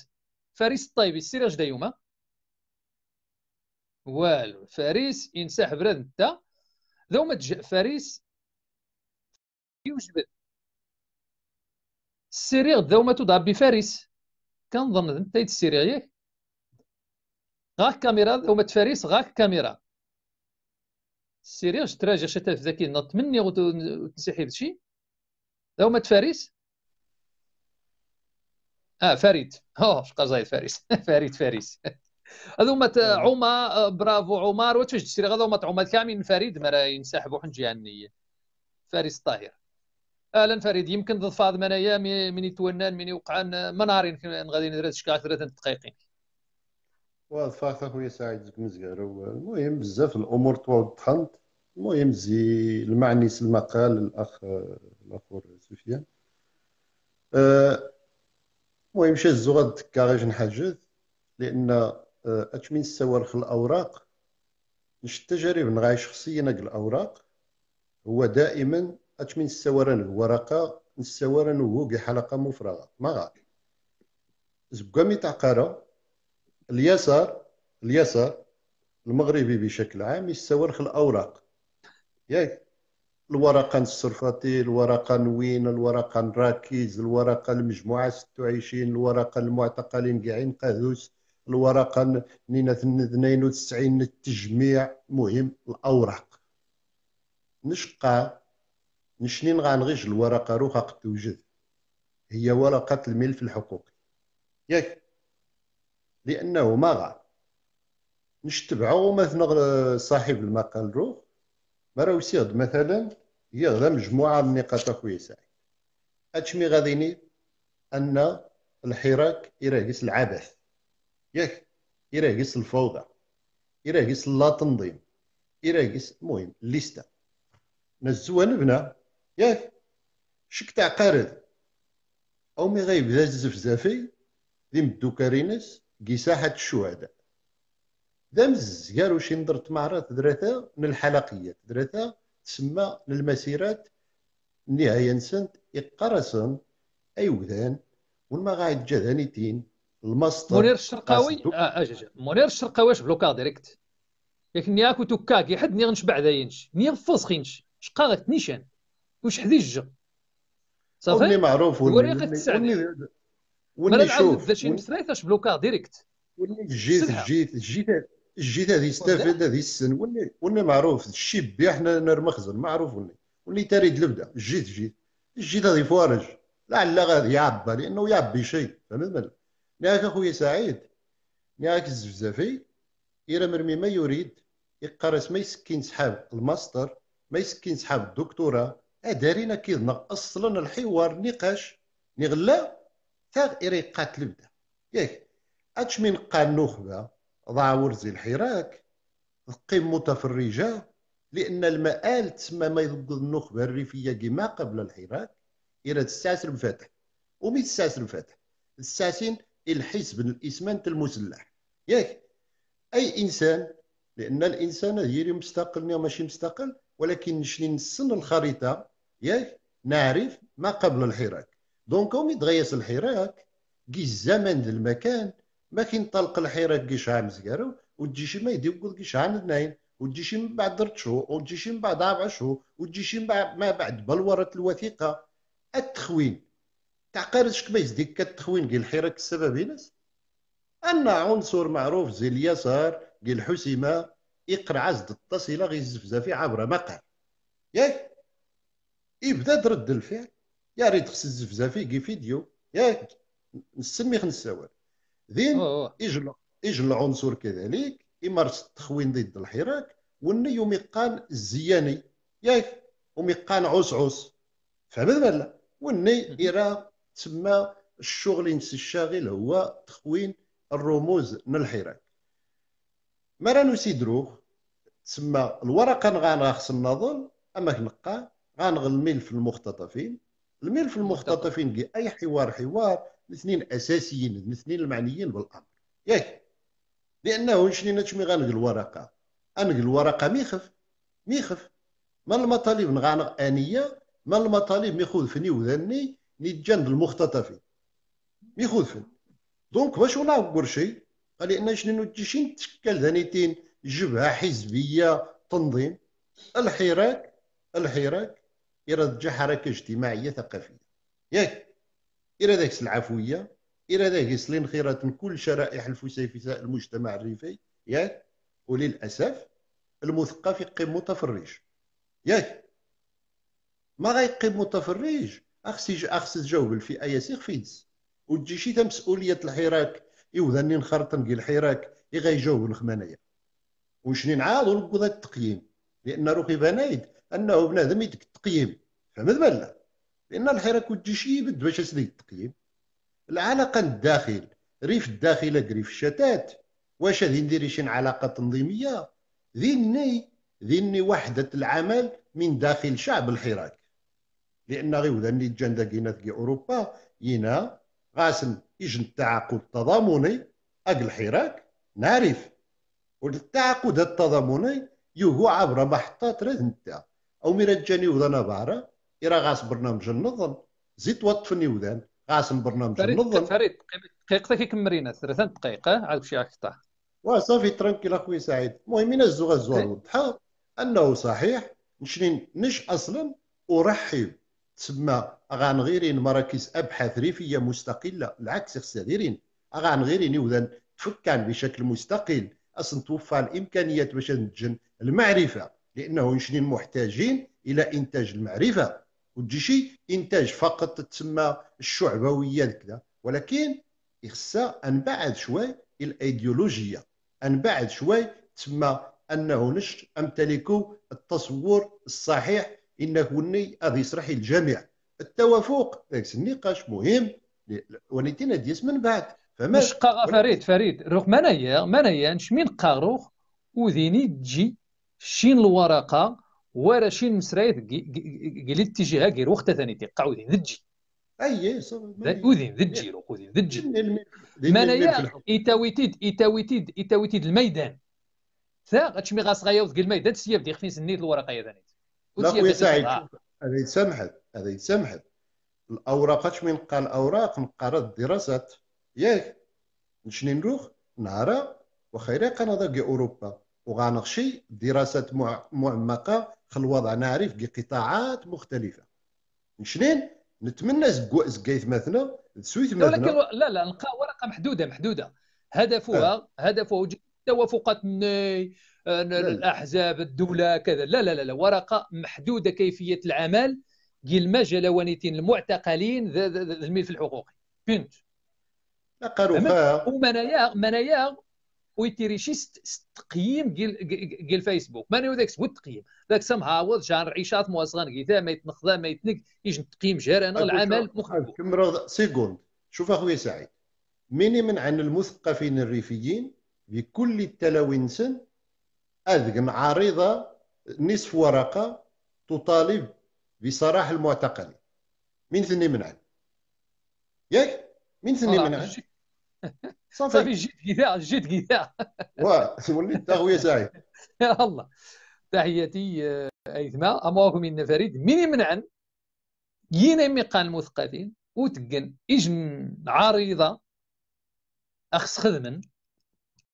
فارس الطيبي سيري رجد يوما والو فارس ينسحب راه انت ذوما فارس يوجد السيريغ دوما تضع بفارس كنظن انت السيريغ ياك غاك كاميرا دوما فارس غاك كاميرا السيريغ شتراجع شتاف ذاكي نط مني وتنسحب بشي دوما آه، فارس *laughs* اه فريد اه شقا زايد فارس فريد فارس هذوما عمر برافو عمر واش تشري هذوما عمر كامل فريد راه ينسحبوا حنجي عني فارس الطاهر اهلا فريد يمكن ضد فاض انايا من تونان من وقعان منارين يمكن غادي ندرس كاع ثلاثه دقائقين وفاق اخويا سعيد مزيان المهم بزاف الامور توضحت طحنت المهم زي المعني المقال الاخ الاخور سفيان آه، المهم شازو غاد الدكا غاش نحجز لان آه، اتمين السوارخ الاوراق نش التجارب نغاي شخصيا نقل الاوراق هو دائما من نساورن الورقه نساورن هو حلقه مفرغه ما غادي زبقامي تعقارة اليسار اليسار المغربي بشكل عام يستورخ الاوراق ياك الورقه السرفاتي الورقه نوين الورقه نراكيز الورقه المجموعه 26 الورقه المعتقلين قاعين قادوس الورقه نينا 92 التجميع مهم الاوراق نشقى نشنين غانغيش الورقة روخا قد توجد هي ورقة الملف الحقوقي ياك لأنه ما غا نشتبعو مثلا صاحب المقال روخ ما راهو سيغد مثلا يغدا مجموعة من نقاط أخويا سعيد أتشمي غادي أن الحراك يراقص العبث ياك يراقص الفوضى يراقص اللا تنظيم يراقص المهم الليسته نزوها نبنى ياك شك تاع قارد او مي غيبدا الزفزافي ديم الدوكارينس كي ساحة الشهداء دام قالوا شي نضر معرات دراتها من الحلقيات دراتها تسمى للمسيرات نهاية نسنت يقرسن أي وذان والما غايد جذانيتين المصدر مونير الشرقاوي اجا آه، آه، مونير الشرقاوي بلوكا ديريكت ياك نياكو توكاك يحد نيغنش غنشبع ينش نيغ فوسخينش شقاغت نيشان واش حديجه صافي ولي معروف ولي ولي ولي شوف شي اش بلوكا ديريكت ولي جيت جيت جيت جيت هذه استفاد هذه السن ولي ولي معروف الشيب حنا نرمخزن معروف ولي ولي تاري لبدا جيت جيت جيت هذه فوارج لعل غادي يعبى لانه يعبي شيء فهمت ياك اخويا سعيد ياك الزفزافي يرى مرمي ما يريد يقرس ما يسكن سحاب الماستر ما يسكن سحاب الدكتوراه ادارينا كي اصلا الحوار نقاش نغلا تاغ اريقات لبدا ياك اتش من قال نخبة ضاع ورزي الحراك قيم متفرجة لأن المآل تسمى ما يضبط النخبة الريفية كما قبل الحراك إلى تستعسر الفاتح ومي تستعسر الفاتح الساسين الحزب الإسمنت المسلح ياك أي إنسان لأن الإنسان هي مستقل ماشي مستقل ولكن شنين نسن الخريطة ياك نعرف ما قبل الحراك دونك هم يتغيس الحراك كي الزمن المكان ما كينطلق الحراك كي شعام زكارو وتجيش ما يقول كي شعام اثنين شي من بعد درت شهور شي من بعد اربع شهور وتجي شي ما بعد بلورة الوثيقة التخوين قارس شكبيز ديك التخوين كي الحراك السبب ناس أن عنصر معروف زي اليسار كي الحسيمة يقرع زد التصيله غير الزفزافي عبر مقر ياك يبدا رد الفعل يا ريت خص الزفزافي كي فيديو ياك نسمي نساوال ذين اجل اجل العنصر كذلك يمارس التخوين ضد الحراك والني يمقان الزياني ياك وميقان عوس عوس فهمت ولا والني يرى تسمى الشغل نفس الشاغل هو تخوين الرموز من الحراك ما رانو تسمى الورقه نغانا خص النظر اما نقال غانغ الملف المختطفين الملف المختطفين كي اي حوار حوار الاثنين اساسيين الاثنين المعنيين بالامر ياك لانه شنو نتشمي غنغ الورقه انغ الورقه ميخف ميخف ما المطالب نغانغ انيه ما المطالب ميخوذ فني وذني نتجند المختطفين ميخوذ فن دونك باش ولا شيء قال لي انا شنو تجيشي نتشكل ذانيتين جبهه حزبيه تنظيم الحراك الحراك يرجع حركه اجتماعيه ثقافيه ياك إلى ذاك العفويه إلى ذاك سلين من كل شرائح الفسيفساء المجتمع الريفي ياك وللاسف المثقف يقيم متفرج ياك ما غيقيم متفرج اخسي اخس تجاوب الفئه ياسير فيدس وتجي شي مسؤوليه الحراك يوذني نخرطن كي الحراك غايجاوب الخمانيه ونشني نعاودو نقود التقييم لان روحي بنايد انه بنادم يدك التقييم فهمت ولا لان الحراك شي يبد باش يسدي التقييم العلاقه الداخل ريف الداخله ريف الشتات واش هذه ندير شي علاقه تنظيميه ذني ذني وحده العمل من داخل شعب الحراك لان غير اللي الجندا كينات كي اوروبا ينا غاسن يجن التعاقد التضامني اق الحراك نعرف والتعاقد التضامني يهو عبر محطات رذنتا او ميرا جاني وذانا بعرا إرا غاس برنامج النظم زيد وطفني ودان غاس برنامج النظم فريد دقيقة دقيقتك يكمرينا ثلاثة دقائق عاد شي اكثر وصافي ترانكيل اخوي سعيد المهم انا الزوغ الزوغ وضحها انه صحيح نشرين نش اصلا ارحب تسمى اغان غيرين مراكز ابحاث ريفيه مستقله العكس خصها ديرين اغان غيرين وذان تفكان بشكل مستقل اصلا توفى الامكانيات باش نتجن المعرفه لانه يجني المحتاجين الى انتاج المعرفه وتجي شي انتاج فقط تسمى الشعبويه كذا ولكن خصها بعد شوي الايديولوجيه بعد شوي تسمى انه نش امتلك التصور الصحيح انه ني هذا يصلح للجميع التوافق ذاك النقاش مهم ونيتينا ديس من بعد فما فريد فريد انايا مانايا مانايا نشمي قاروخ وذيني تجي شين الورقه ورا شين مسرايت قلت الاتجاه غير وقت ثاني تيقع وذين ذجي اي إيه، وذين ذجي إيه. وذين ذجي منايا ايتاويتيد ايتاويتيد ايتاويتيد الميدان ثا غتشمي غاس غيوز قال الميدان سياب ديخ فين سنيت الورقه يا ثاني لا خويا سعيد هذا يتسامح هذا يتسامح الاوراق من قال الاوراق نقرا الدراسات ياك نشني نروح نعرى وخيرا كندا كي اوروبا وغانغشي دراسات معمقه في الوضع نعرف قطاعات مختلفه شنين نتمنى زكو زكايت مثلا سويت مثلا ولكن لا لا نلقى ورقه محدوده محدوده هدفها آه. هدفها توافقات الاحزاب الدوله كذا لا لا لا, لا. ورقه محدوده كيفيه العمل قيل جلوانيتين المعتقلين ذا الملف الحقوقي بنت ومنايا منايا شي تقييم ديال ديال فيسبوك ماني وداك سبو التقييم ذاك سم هاوض جان رعيشات موازغان كيتا ما يتنخذا ما يتنق يجي التقييم جار انا العمل مخرب كمرة سيكوند شوف اخويا سعيد من عن المثقفين الريفيين بكل التلاوينسن اذقن عريضه نصف ورقة تطالب بصراح المعتقل من ثني منعن ياك من ثني آه، منعن *laughs* صافي جيت كذا جيت كذا سي وليت تغويه تاعي الله تحياتي ايثما امواكم ان فريد من يمنعن جينا ميقان المثقفين وتقن اجن عريضه اخس خدمن